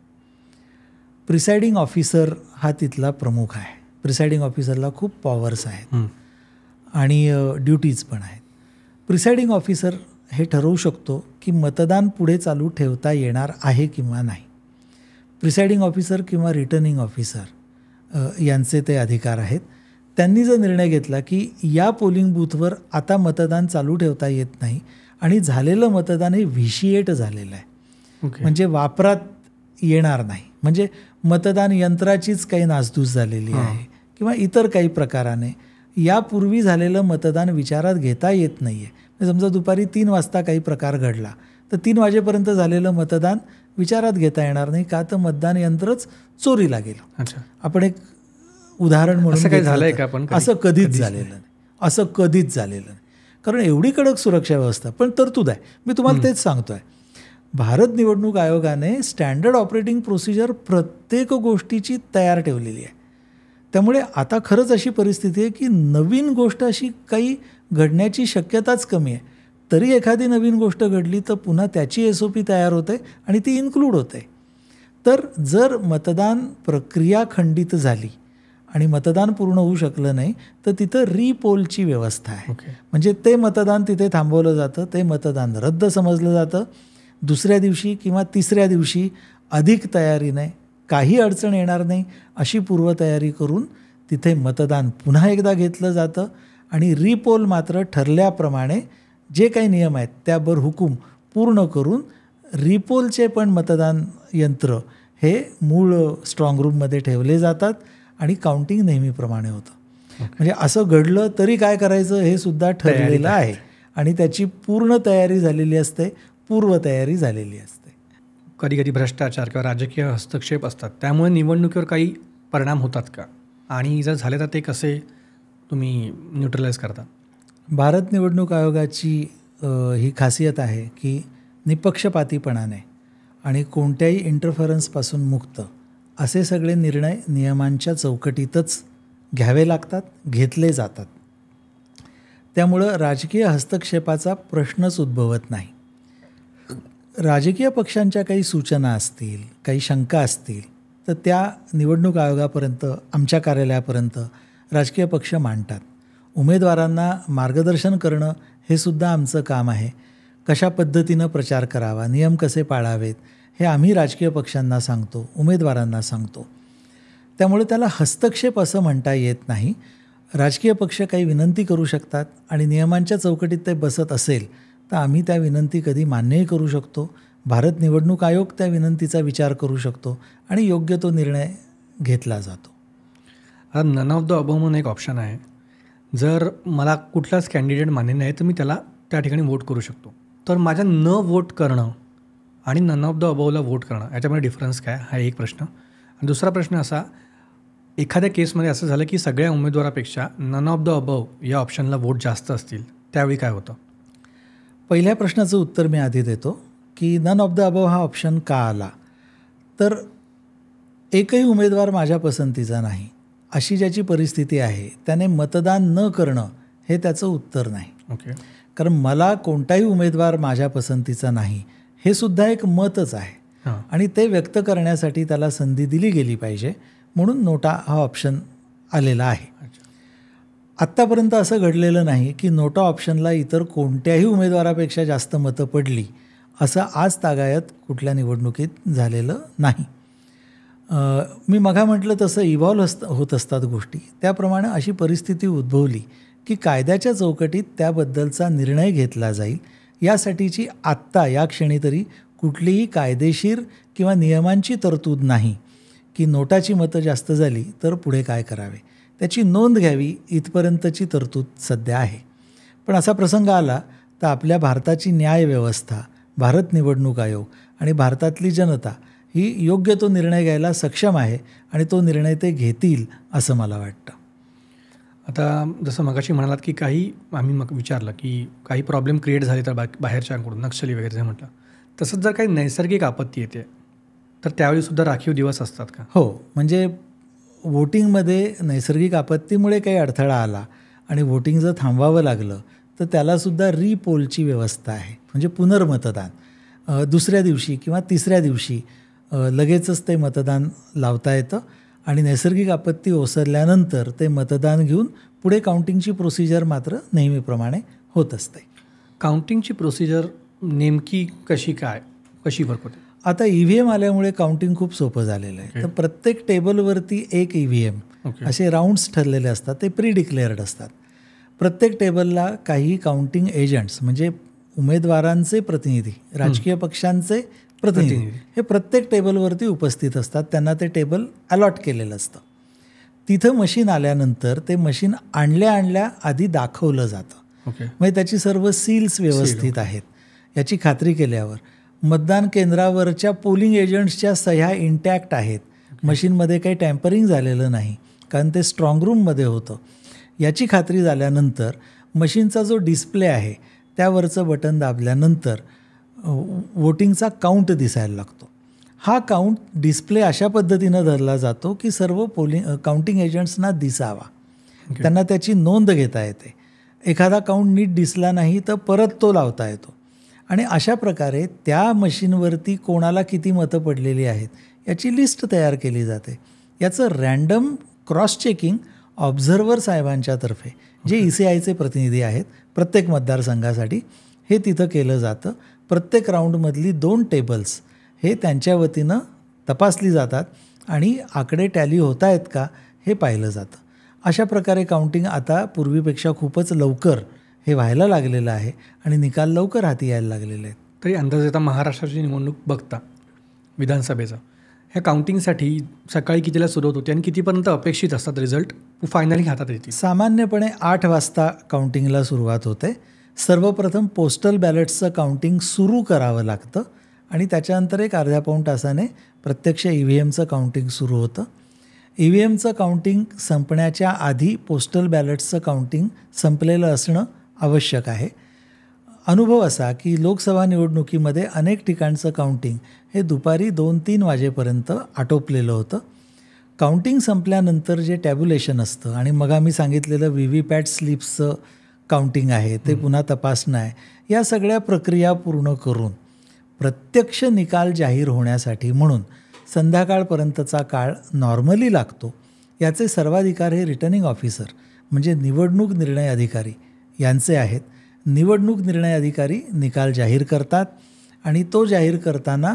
प्रिसाइडिंग ऑफिसर हा तिथला प्रमुख आहे प्रिसाइडिंग ऑफिसरला खूप पॉवर्स आहेत आणि ड्युटीज पण आहेत प्रिसाइडिंग ऑफिसर हे ठरवू शकतो की मतदान पुढे चालू ठेवता येणार आहे किंवा नाही प्रिसाइडिंग ऑफिसर किंवा रिटर्निंग ऑफिसर यांचे ते अधिकार आहेत त्यांनी जो निर्णय घेतला की या पोलिंग बूथवर आता मतदान चालू ठेवता येत नाही आणि झालेलं मतदान हे व्हिशिएट झालेलं आहे okay. म्हणजे वापरात येणार नाही म्हणजे मतदान यंत्राचीच काही नासधूस झालेली आहे किंवा इतर काही प्रकाराने यापूर्वी झालेलं मतदान विचारात घेता येत नाही आहे म्हणजे समजा दुपारी तीन वाजता काही प्रकार घडला तर तीन वाजेपर्यंत झालेलं मतदान विचारात घेता येणार नाही का तर मतदान यंत्रच चोरीला गेलं आपण एक उदाहरण म्हणून काही झालंय का पण असं कधीच झालेलं नाही असं कधीच झालेलं नाही कारण एवढी कडक सुरक्षा व्यवस्था पण तरतूद आहे मी तुम्हाला तेच सांगतोय भारत निवडणूक आयोगाने स्टँडर्ड ऑपरेटिंग प्रोसिजर प्रत्येक गोष्टीची तयार ठेवलेली आहे त्यामुळे आता खरंच अशी परिस्थिती आहे की नवीन गोष्ट अशी काही घडण्याची शक्यताच कमी आहे तरी एखादी नवीन गोष्ट घडली तर पुन्हा त्याची एस पी तयार होते आणि ती इन्क्लूड होते तर जर मतदान प्रक्रिया खंडित झाली आणि मतदान पूर्ण होऊ शकलं नाही तर तिथं रिपोलची व्यवस्था आहे म्हणजे ते मतदान तिथे थांबवलं जातं ते मतदान रद्द समजलं जातं दुसऱ्या दिवशी किंवा तिसऱ्या दिवशी अधिक तयारी नाही काही अडचण येणार नाही अशी पूर्वतयारी करून तिथे मतदान पुन्हा एकदा घेतलं जातं आणि रिपोल मात्र ठरल्याप्रमाणे जे काही नियम आहेत त्याबर हुकूम पूर्ण करून रिपोलचे पण मतदान यंत्र हे मूळ स्ट्रॉंग रूममध्ये ठेवले जातात आणि काउंटिंग नेहमीप्रमाणे होतं म्हणजे असं घडलं तरी काय करायचं हे सुद्धा ठरलेलं आहे आणि त्याची पूर्ण तयारी झालेली असते पूर्वतयारी झालेली असते कधी कधी भ्रष्टाचार किंवा राजकीय हस्तक्षेप असतात त्यामुळे निवडणुकीवर काही परिणाम होतात का आणि जर झाले तर ते कसे तुम्ही न्यूट्रलाइज करता भारत निवडणूक आयोगाची ही खासियत आहे की निपक्षपातीपणाने आणि कोणत्याही इंटरफरन्सपासून मुक्त असे सगळे निर्णय नियमांच्या चौकटीतच घ्यावे लागतात घेतले जातात त्यामुळं राजकीय हस्तक्षेपाचा प्रश्नच उद्भवत नाही राजकीय पक्षांच्या काही सूचना असतील काही शंका असतील तर त्या निवडणूक आयोगापर्यंत आमच्या कार्यालयापर्यंत राजकीय पक्ष मांडतात उमेदवारांना मार्गदर्शन करणं हे सुद्धा आमचं काम आहे कशा पद्धतीनं प्रचार करावा नियम कसे पाळावेत हे आम्ही राजकीय पक्षांना सांगतो उमेदवारांना सांगतो त्यामुळे त्याला हस्तक्षेप असं म्हणता येत नाही राजकीय पक्ष काही विनंती करू शकतात आणि नियमांच्या चौकटीत ते बसत असेल तर आम्ही त्या विनंती कधी मान्यही करू शकतो भारत निवडणूक आयोग त्या विनंतीचा विचार करू शकतो आणि योग्य तो निर्णय घेतला जातो हा नन ऑफ द अबव म्हणून एक ऑप्शन आहे जर मला कुठलाच कॅन्डिडेट मान्य नाही तर मी त्याला त्या ठिकाणी वोट करू शकतो तर माझ्या न वोट करणं आणि नन ऑफ द अबोवला व्होट करणं याच्यामध्ये डिफरन्स काय हा एक प्रश्न आणि दुसरा प्रश्न असा एखाद्या केसमध्ये असं झालं की सगळ्या उमेदवारापेक्षा नन ऑफ द अबव या ऑप्शनला वोट जास्त असतील त्यावेळी काय होतं पहिल्या प्रश्नाचं उत्तर मी आधी देतो की नन ऑफ द अबव हा ऑप्शन का आला तर एकही उमेदवार माझ्या पसंतीचा नाही अशी ज्याची परिस्थिती आहे त्याने मतदान न करणं हे त्याचं उत्तर नाही ओके okay. कारण मला कोणताही उमेदवार माझ्या पसंतीचा नाही हे सुद्धा एक मतच आहे आणि ते व्यक्त करण्यासाठी त्याला संधी दिली गेली पाहिजे म्हणून नोटा हा ऑप्शन आलेला आहे आत्तापर्यंत असं घडलेलं नाही की नोटा ऑप्शनला इतर कोणत्याही उमेदवारापेक्षा जास्त मतं पडली असं आज तागायत कुठल्या निवडणुकीत झालेलं नाही मी मघा म्हटलं तसं इव्हॉल्व असत होत असतात गोष्टी त्याप्रमाणे अशी परिस्थिती उद्भवली की कायद्याच्या चौकटीत त्याबद्दलचा निर्णय घेतला जाईल यासाठीची आत्ता या क्षणी तरी कुठलीही कायदेशीर किंवा नियमांची तरतूद नाही की नोटाची मतं जास्त झाली तर पुढे काय करावे त्याची नोंद घ्यावी इथपर्यंतची तरतूद सध्या आहे पण असा प्रसंग आला तर आपल्या भारताची न्यायव्यवस्था भारत निवडणूक आयोग आणि भारतातली जनता ही योग्य तो निर्णय घ्यायला सक्षम आहे आणि तो निर्णय ते घेतील असं मला वाटतं आता जसं मगाशी म्हणालात की काही आम्ही मग विचारलं की काही प्रॉब्लेम क्रिएट झाले तर बा बाहेरच्यांकडून नक्षली वगैरे जे म्हटलं तसंच जर काही नैसर्गिक आपत्ती येते तर त्यावेळीसुद्धा राखीव दिवस असतात का हो म्हणजे वोटिंगमध्ये नैसर्गिक आपत्तीमुळे काही अडथळा आला आणि वोटिंग जर थांबवावं लागलं तर त्यालासुद्धा रिपोलची व्यवस्था आहे म्हणजे पुनर्मतदान दुसऱ्या दिवशी किंवा तिसऱ्या दिवशी लगेचच ते मतदान लावता येतं आणि नैसर्गिक आपत्ती ओसरल्यानंतर ते मतदान घेऊन पुढे काउंटिंगची प्रोसिजर मात्र नेहमीप्रमाणे होत असते काउंटिंगची प्रोसिजर नेमकी कशी काय कशी भरपूर आता ई व्ही एम आल्यामुळे काउंटिंग खूप सोपं झालेलं आहे तर प्रत्येक टेबलवरती एक ई व्ही एम असे राऊंड्स ठरलेले असतात ते प्री डिक्लेअर्ड असतात प्रत्येक टेबलला काही काउंटिंग एजंट्स म्हणजे उमेदवारांचे प्रतिनिधी राजकीय पक्षांचे प्रतिनिधी हे प्रत्येक टेबलवरती उपस्थित असतात त्यांना ते टेबल अलॉट केलेलं असतं तिथं मशीन आल्यानंतर ते मशीन आणल्या आणल्या आधी दाखवलं जातं म्हणजे त्याची सर्व सील्स व्यवस्थित हो. आहेत याची खात्री केल्यावर मतदान केंद्रावरच्या पोलिंग एजंट्सच्या सह्या इंटॅक्ट आहेत मशीनमध्ये काही टॅम्परिंग झालेलं नाही कारण ते स्ट्रॉंग रूममध्ये होतं याची खात्री झाल्यानंतर मशीनचा जो डिस्प्ले आहे त्यावरचं बटन दाबल्यानंतर वोटिंगचा काउंट दिसायला लागतो हा काउंट डिस्प्ले अशा पद्धतीनं धरला जातो की सर्व पोलिंग काउंटिंग एजंट्सना दिसावा okay. त्यांना त्याची नोंद घेता येते एखादा काउंट नीट दिसला नाही तर परत तो लावता येतो आणि अशा प्रकारे त्या मशीनवरती कोणाला किती मतं पडलेली आहेत याची लिस्ट तयार केली जाते याचं रॅन्डम क्रॉस चेकिंग ऑब्झर्वर साहेबांच्या तर्फे जे ई सी आयचे प्रतिनिधी आहेत प्रत्येक मतदारसंघासाठी हे तिथं केलं जातं प्रत्येक राऊंडमधली दोन टेबल्स हे त्यांच्या वतीनं तपासली जातात आणि आकडे टॅली होत आहेत का हे पाहिलं जातं अशा प्रकारे काउंटिंग आता पूर्वीपेक्षा खूपच लवकर हे व्हायला लागलेलं आहे आणि निकाल लवकर हाती यायला लागलेले आहेत तरी अंदाज आता महाराष्ट्राची निवडणूक बघता विधानसभेचा ह्या काउंटिंगसाठी सकाळी कितीला सुरुवात होते आणि कितीपर्यंत अपेक्षित असतात रिझल्ट फायनली हातात येते सामान्यपणे आठ वाजता काउंटिंगला सुरुवात होते सर्वप्रथम पोस्टल बॅलेट्सचं काउंटिंग सुरू करावं लागतं आणि त्याच्यानंतर एक अर्ध्या पाऊण तासाने प्रत्यक्ष ई व्ही एमचं काउंटिंग सुरू होतं ई व्ही एमचं काउंटिंग संपण्याच्या आधी पोस्टल बॅलेट्सचं काउंटिंग संपलेलं असणं आवश्यक आहे अनुभव असा की लोकसभा निवडणुकीमध्ये अनेक ठिकाणचं काउंटिंग हे दुपारी दोन तीन वाजेपर्यंत आटोपलेलं होतं काउंटिंग संपल्यानंतर जे टॅब्युलेशन असतं आणि मग आम्ही सांगितलेलं व्ही व्ही पॅट स्लिप्सचं काउंटिंग आहे ते पुन्हा तपासणं आहे या सगळ्या प्रक्रिया पूर्ण करून प्रत्यक्ष निकाल जाहीर होण्यासाठी म्हणून संध्याकाळपर्यंतचा काळ नॉर्मली लागतो याचे सर्वाधिकार हे रिटर्निंग ऑफिसर म्हणजे निवडणूक निर्णय अधिकारी यांचे आहेत निवडणूक निर्णय अधिकारी निकाल जाहीर करतात आणि तो जाहीर करताना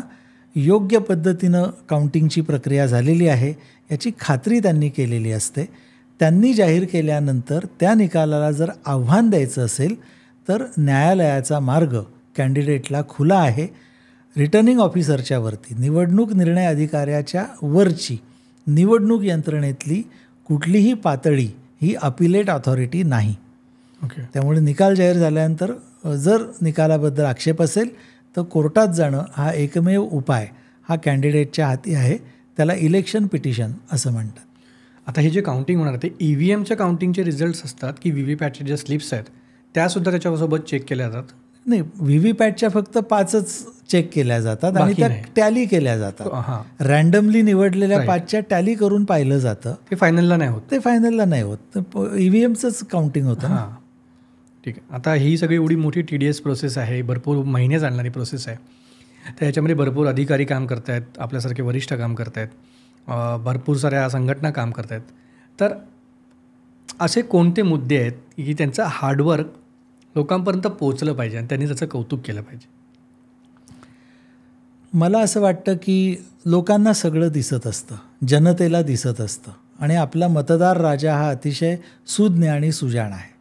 योग्य पद्धतीनं काउंटिंगची प्रक्रिया झालेली आहे याची खात्री त्यांनी केलेली असते त्यांनी जाहीर केल्यानंतर त्या निकालाला जर आव्हान द्यायचं असेल तर न्यायालयाचा मार्ग कॅन्डिडेटला खुला आहे रिटर्निंग ऑफिसरच्या निवडणूक निर्णय अधिकाऱ्याच्या वरची निवडणूक यंत्रणेतली कुठलीही पातळी ही अपिलेट ऑथॉरिटी नाही ओके okay. त्यामुळे निकाल जाहीर झाल्यानंतर जर निकालाबद्दल आक्षेप असेल तर कोर्टात जाणं हा एकमेव उपाय हा कॅन्डिडेटच्या हाती आहे त्याला इलेक्शन पिटिशन असं म्हणतात आता हे जे काउंटिंग होणार ते ई व्ही एमच्या काउंटिंगचे रिझल्ट्स असतात की व्ही व्ही पॅटचे ज्या स्लिप्स आहेत त्यासुद्धा त्याच्यासोबत चेक केल्या जातात नाही व्ही व्ही पॅटच्या फक्त पाचच चेक केल्या जातात आणि त्या टॅली केल्या जातात रॅन्डमली निवडलेल्या पाचच्या टॅली करून पाहिलं जातं ते फायनलला नाही होत ते फायनलला नाही होत एमचंच e काउंटिंग होतं हां ठीक आहे आता ही सगळी एवढी मोठी टी डी एस प्रोसेस आहे भरपूर महिने चालणारी प्रोसेस आहे तर भरपूर अधिकारी काम आहेत आपल्यासारखे वरिष्ठ काम आहेत भरपूर साऱ्या संघटना काम करत आहेत तर असे कोणते मुद्दे आहेत की त्यांचं हार्डवर्क लोकांपर्यंत पोचलं पाहिजे आणि त्यांनी त्याचं कौतुक केलं पाहिजे मला असं वाटतं की लोकांना सगळं दिसत असतं जनतेला दिसत असतं आणि आपला मतदार राजा हा अतिशय सुज्ञ आणि सुजाण आहे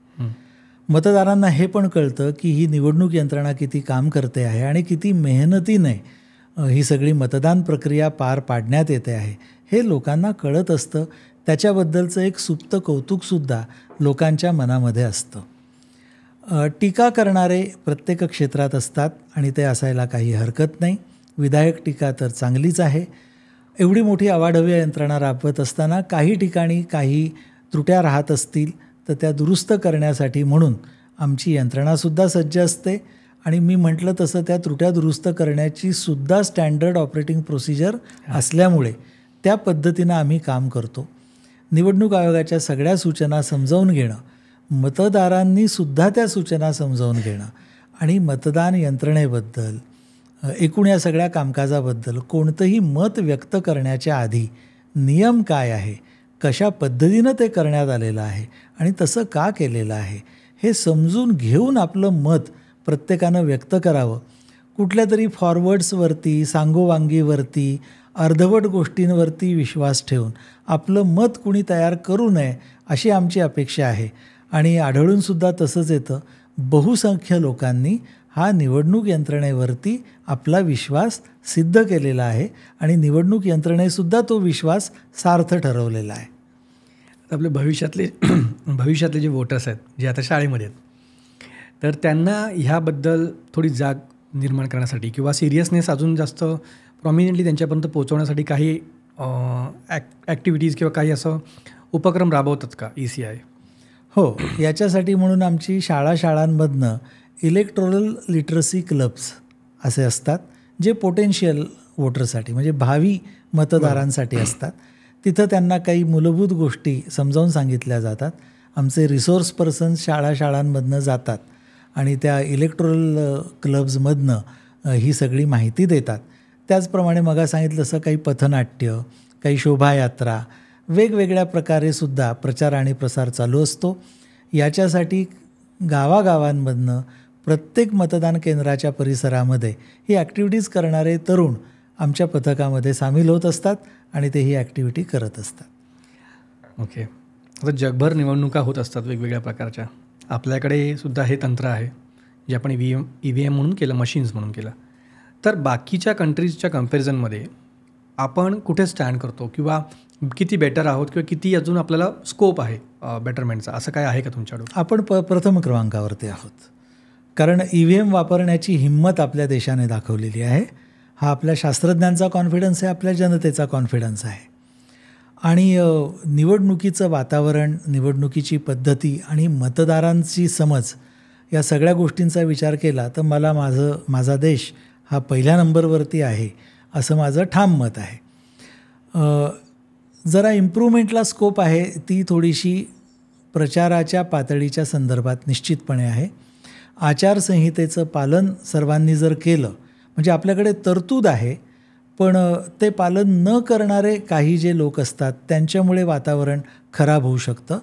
मतदारांना हे पण कळतं की ही निवडणूक यंत्रणा किती काम करते आहे आणि किती मेहनतीने ही सगळी मतदान प्रक्रिया पार पाडण्यात येते आहे हे लोकांना कळत असतं त्याच्याबद्दलचं एक सुप्त कौतुकसुद्धा लोकांच्या मनामध्ये असतं टीका करणारे प्रत्येक क्षेत्रात असतात आणि ते असायला काही हरकत नाही विधायक टीका तर चांगलीच आहे एवढी मोठी अवाढव्य यंत्रणा राबवत असताना काही ठिकाणी काही त्रुट्या राहत असतील तर त्या दुरुस्त करण्यासाठी म्हणून आमची यंत्रणासुद्धा सज्ज असते आणि मी म्हटलं तसं त्या त्रुट्या दुरुस्त करण्याची सुद्धा स्टँडर्ड ऑपरेटिंग प्रोसिजर असल्यामुळे त्या पद्धतीनं आम्ही काम करतो निवडणूक आयोगाच्या सगळ्या सूचना समजावून घेणं मतदारांनी सुद्धा त्या सूचना समजावून घेणं आणि मतदान यंत्रणेबद्दल एकूण या सगळ्या कामकाजाबद्दल कोणतंही मत व्यक्त करण्याच्या आधी नियम काय आहे कशा पद्धतीनं ते करण्यात आलेलं आहे आणि तसं का केलेलं आहे हे समजून घेऊन आपलं मत प्रत्येकानं व्यक्त करावं कुठल्या तरी फॉरवर्ड्सवरती सांगोवांगीवरती अर्धवट गोष्टींवरती विश्वास ठेवून आपलं मत कुणी तयार करू नये अशी आमची अपेक्षा आहे आणि आढळूनसुद्धा तसंच येतं बहुसंख्य लोकांनी हा निवडणूक यंत्रणेवरती आपला विश्वास सिद्ध केलेला आहे आणि निवडणूक यंत्रणेसुद्धा तो विश्वास सार्थ ठरवलेला आहे आपले भविष्यातले भविष्यातले जे वोटर्स आहेत जे आता शाळेमध्ये आहेत तर त्यांना ह्याबद्दल थोडी जाग निर्माण करण्यासाठी किंवा सिरियसनेस अजून जास्त प्रॉमिनेंटली त्यांच्यापर्यंत पोहोचवण्यासाठी काही ॲक् ॲक्टिव्हिटीज किंवा काही असं उपक्रम राबवतात का ई सी आय हो याच्यासाठी म्हणून आमची शाळा शाळांमधनं इलेक्ट्रोरल लिटरसी क्लब्स असे असतात जे पोटेन्शियल वोटरसाठी म्हणजे भावी मतदारांसाठी असतात तिथं त्यांना काही मूलभूत गोष्टी समजावून सांगितल्या जातात आमचे रिसोर्स पर्सन्स शाळा शाळांमधनं जातात आणि त्या इलेक्ट्रल क्लब्समधनं uh, uh, ही सगळी माहिती देतात त्याचप्रमाणे मगा सांगितलं असं काही पथनाट्य काही शोभायात्रा वेगवेगळ्या प्रकारे सुद्धा प्रचार आणि प्रसार चालू असतो याच्यासाठी गावागावांमधनं प्रत्येक मतदान केंद्राच्या परिसरामध्ये ही ॲक्टिव्हिटीज करणारे तरुण आमच्या पथकामध्ये सामील होत असतात आणि ते ही ॲक्टिव्हिटी करत असतात ओके okay. आता जगभर निवडणुका होत असतात वेगवेगळ्या प्रकारच्या आपल्याकडे सुद्धा हे तंत्र आहे जे आपण E V M E V M म्हणून केलं मशीन्स म्हणून केलं तर बाकीच्या कंट्रीजच्या कम्पॅरिझनमध्ये आपण कुठे स्टँड करतो किंवा किती बेटर आहोत किंवा किती अजून आपल्याला स्कोप आहे बेटरमेंटचा असं काय आहे का तुमच्याकडून आपण प प्रथम क्रमांकावरती आहोत कारण ई व्ही एम वापरण्याची हिंमत आपल्या देशाने दाखवलेली आहे हा आपल्या शास्त्रज्ञांचा कॉन्फिडन्स आहे आपल्या जनतेचा कॉन्फिडन्स आहे आणि निवडणुकीचं वातावरण निवडणुकीची पद्धती आणि मतदारांची समज या सगळ्या गोष्टींचा विचार केला तर मला माझं माझा देश हा पहिल्या नंबरवरती आहे असं माझं ठाम मत आहे जरा इम्प्रूव्हमेंटला स्कोप आहे ती थोडीशी प्रचाराच्या पातळीच्या संदर्भात निश्चितपणे आहे आचारसंहितेचं पालन सर्वांनी जर केलं म्हणजे आपल्याकडे तरतूद आहे पण ते पालन न करणारे काही जे लोक असतात त्यांच्यामुळे वातावरण खराब होऊ शकतं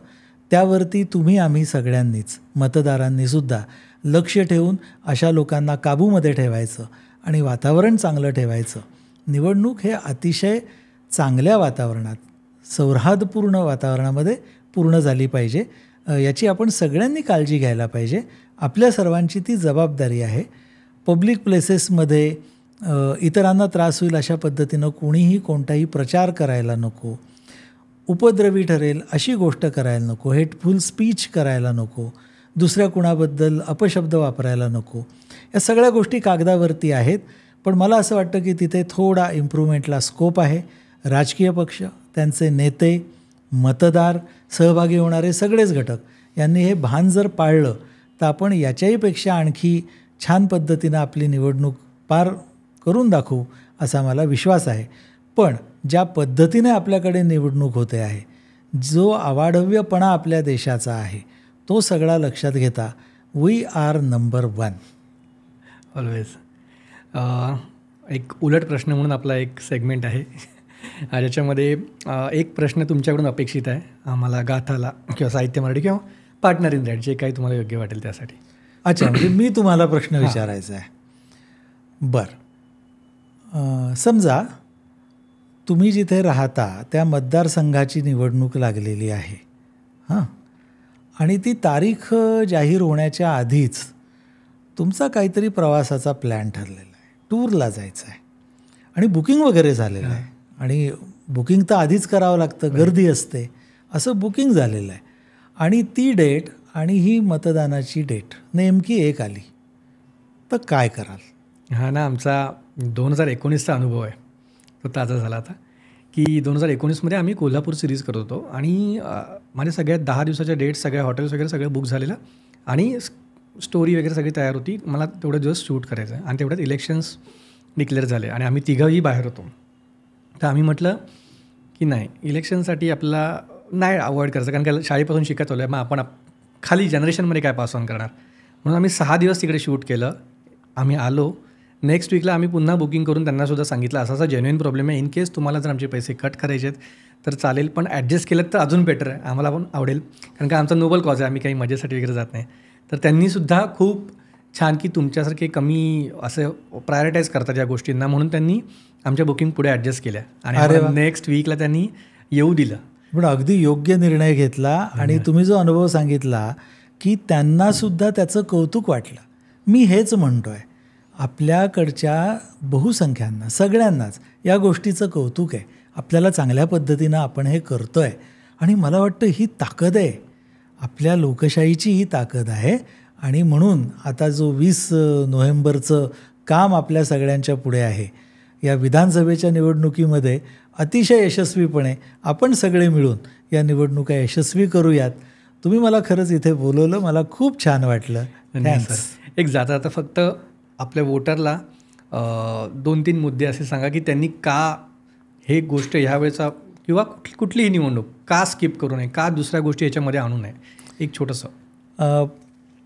त्यावरती तुम्ही आम्ही सगळ्यांनीच मतदारांनीसुद्धा लक्ष ठेवून अशा लोकांना काबूमध्ये ठेवायचं आणि वातावरण चांगलं ठेवायचं निवडणूक हे अतिशय चांगल्या वातावरणात सौहार्दपूर्ण वातावरणामध्ये पूर्ण झाली पाहिजे याची आपण सगळ्यांनी काळजी घ्यायला पाहिजे आपल्या सर्वांची ती जबाबदारी आहे पब्लिक प्लेसेसमध्ये इतरांना त्रास होईल अशा पद्धतीनं कोणीही कोणताही प्रचार करायला नको उपद्रवी ठरेल अशी गोष्ट करायला नको हेटफुल स्पीच करायला नको दुसऱ्या कुणाबद्दल अपशब्द वापरायला नको या सगळ्या गोष्टी कागदावरती आहेत पण मला असं वाटतं की तिथे थोडा इम्प्रूव्हमेंटला स्कोप आहे राजकीय पक्ष त्यांचे नेते मतदार सहभागी होणारे सगळेच घटक यांनी हे भान जर पाळलं तर आपण याच्याहीपेक्षा आणखी छान पद्धतीनं आपली निवडणूक पार करून दाखवू असा मला विश्वास आहे पण ज्या पद्धतीने आपल्याकडे निवडणूक होते आहे जो अवाढव्यपणा आपल्या देशाचा आहे तो सगळा लक्षात घेता we are number one always एक उलट प्रश्न म्हणून आपला एक सेगमेंट आहे ज्याच्यामध्ये एक प्रश्न तुमच्याकडून अपेक्षित आहे आम्हाला गाथाला किंवा साहित्य मराठी किंवा पार्टनर इन रेड जे काही तुम्हाला योग्य वाटेल त्यासाठी अच्छा म्हणजे मी तुम्हाला प्रश्न विचारायचा आहे बरं समजा तुम्ही जिथे राहता त्या मतदारसंघाची निवडणूक लागलेली आहे हां आणि ती तारीख जाहीर होण्याच्या आधीच तुमचा काहीतरी प्रवासाचा प्लॅन ठरलेला आहे टूरला जायचं आहे आणि बुकिंग वगैरे झालेलं आहे आणि बुकिंग तर आधीच करावं लागतं गर्दी असते असं बुकिंग झालेलं आहे आणि ती डेट आणि ही मतदानाची डेट नेमकी एक आली तर काय कराल हा ना आमचा दोन हजार एकोणीसचा अनुभव आहे तो ताजा झाला आता की दोन हजार एकोणीसमध्ये आम्ही कोल्हापूर सिरीज करत होतो आणि माझ्या सगळ्यात दहा दिवसाच्या डेट्स सगळ्या हॉटेल्स वगैरे सगळं बुक झालेलं आणि स्टोरी वगैरे सगळी तयार होती मला तेवढं दिवस शूट करायचं आहे आणि तेवढ्यात इलेक्शन्स डिक्लेअर झाले आणि आम्ही तिघंही बाहेर होतो तर आम्ही म्हटलं की नाही इलेक्शनसाठी आपला नाही अवॉइड करायचं कारण का शाळेपासून शिकत आलो आहे मग आपण खाली जनरेशनमध्ये काय पास ऑन करणार म्हणून आम्ही सहा दिवस तिकडे शूट केलं आम्ही आलो नेक्स्ट वीकला आम्ही पुन्हा बुकिंग करून त्यांना सुद्धा सांगितलं असा असा जेन्युइन प्रॉब्लेम आहे इन केस तुम्हाला जर आमचे पैसे कट करायचे आहेत तर चालेल पण ॲडजस्ट केलं तर अजून बेटर आहे आम्हाला पण आवडेल कारण का आमचा नोबल कॉज आहे आम्ही काही मजेसाठी वगैरे जात नाही तर त्यांनीसुद्धा खूप छान की तुमच्यासारखे कमी असं प्रायोरिटाईज करतात या गोष्टींना म्हणून त्यांनी आमच्या बुकिंग पुढे ॲडजस्ट केल्या आणि नेक्स्ट वीकला त्यांनी येऊ दिलं पण अगदी योग्य निर्णय घेतला आणि तुम्ही जो अनुभव सांगितला की त्यांनासुद्धा त्याचं कौतुक वाटलं मी हेच म्हणतो आहे आपल्याकडच्या बहुसंख्यांना सगळ्यांनाच या गोष्टीचं कौतुक आहे आपल्याला चांगल्या पद्धतीनं आपण हे करतो आहे आणि मला वाटतं ही ताकद आहे आपल्या लोकशाहीची ही ताकद आहे आणि म्हणून आता जो वीस नोव्हेंबरचं काम आपल्या सगळ्यांच्या पुढे आहे या विधानसभेच्या निवडणुकीमध्ये अतिशय यशस्वीपणे आपण सगळे मिळून या निवडणुका यशस्वी करूयात तुम्ही मला खरंच इथे बोलवलं मला खूप छान वाटलं एक जाता आता फक्त आपल्या वोटरला दोन तीन मुद्दे असे सांगा की त्यांनी का हे गोष्ट ह्यावेळेचा किंवा कुठली कुठलीही निवडणूक का स्किप करू नये का दुसऱ्या गोष्टी याच्यामध्ये आणू नये एक छोटंसं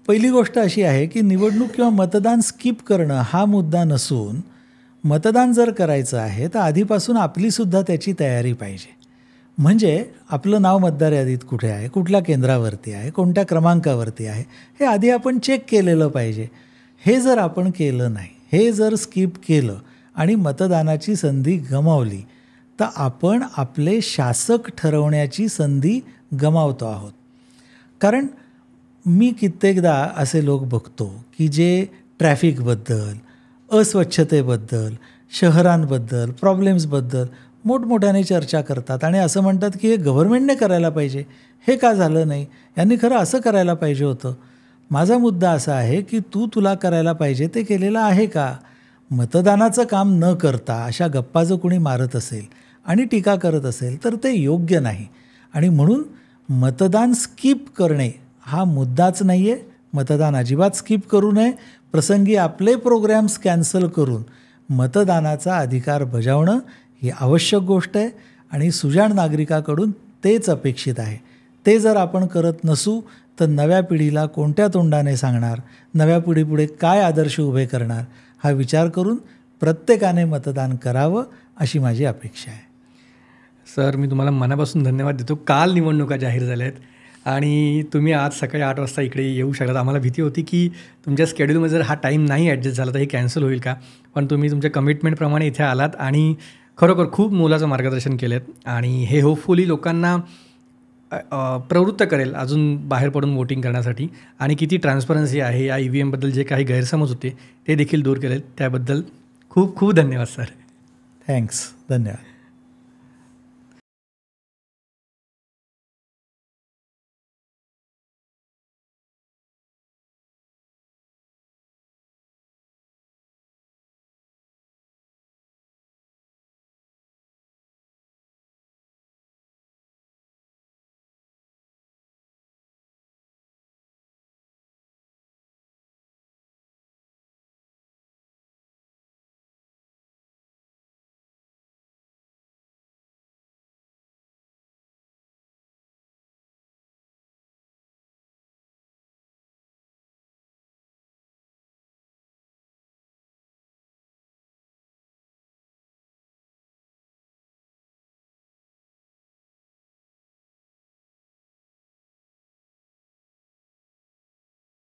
पहिली गोष्ट अशी आहे की निवडणूक किंवा मतदान स्किप करणं हा मुद्दा नसून मतदान जर करायचं आहे तर आधीपासून आपलीसुद्धा त्याची तयारी पाहिजे म्हणजे आपलं नाव मतदार यादीत कुठे आहे कुठल्या केंद्रावरती आहे कोणत्या क्रमांकावरती आहे हे आधी आपण चेक केलेलं पाहिजे हे जर आपण केलं नाही हे जर स्किप केलं आणि मतदानाची संधी गमावली तर आपण आपले शासक ठरवण्याची संधी गमावतो आहोत कारण मी कित्येकदा असे लोक बघतो की जे ट्रॅफिकबद्दल अस्वच्छतेबद्दल शहरांबद्दल प्रॉब्लेम्सबद्दल मोठमोठ्याने चर्चा करतात आणि असं म्हणतात की हे गव्हर्मेंटने करायला पाहिजे हे का झालं नाही यांनी खरं असं करायला पाहिजे होतं माझा मुद्दा असा आहे की तू तुला करायला पाहिजे ते केलेलं आहे का मतदानाचं काम न करता अशा गप्पा जर कोणी मारत असेल आणि टीका करत असेल तर ते योग्य नाही आणि म्हणून मतदान स्किप करणे हा मुद्दाच नाही आहे मतदान अजिबात स्किप करू नये प्रसंगी आपले प्रोग्रॅम्स कॅन्सल करून मतदानाचा अधिकार बजावणं ही आवश्यक गोष्ट आहे आणि सुजाण नागरिकाकडून तेच अपेक्षित आहे ते जर आपण करत नसू तर नव्या पिढीला कोणत्या तोंडाने सांगणार नव्या पिढीपुढे काय आदर्श उभे करणार हा विचार करून प्रत्येकाने मतदान करावं अशी माझी अपेक्षा आहे सर मी तुम्हाला मनापासून धन्यवाद देतो काल निवडणुका जाहीर झाल्या आहेत आणि तुम्ही आज सकाळी आठ वाजता इकडे येऊ शकलात आम्हाला भीती होती की तुमच्या स्केड्यूलमध्ये जर हा टाईम नाही ॲडजस्ट झाला तर हे कॅन्सल होईल का पण तुम्ही तुमच्या कमिटमेंटप्रमाणे इथे आलात आणि खरोखर खूप मोलाचं मार्गदर्शन केलं आणि हे होपफुली लोकांना प्रवृत्त करेल अजून बाहेर पडून वोटिंग करण्यासाठी आणि किती ट्रान्सपरन्सी आहे या ई e व्ही एमबद्दल जे काही गैरसमज होते ते देखील दूर करेल त्याबद्दल खूप खूप धन्यवाद सर थँक्स धन्यवाद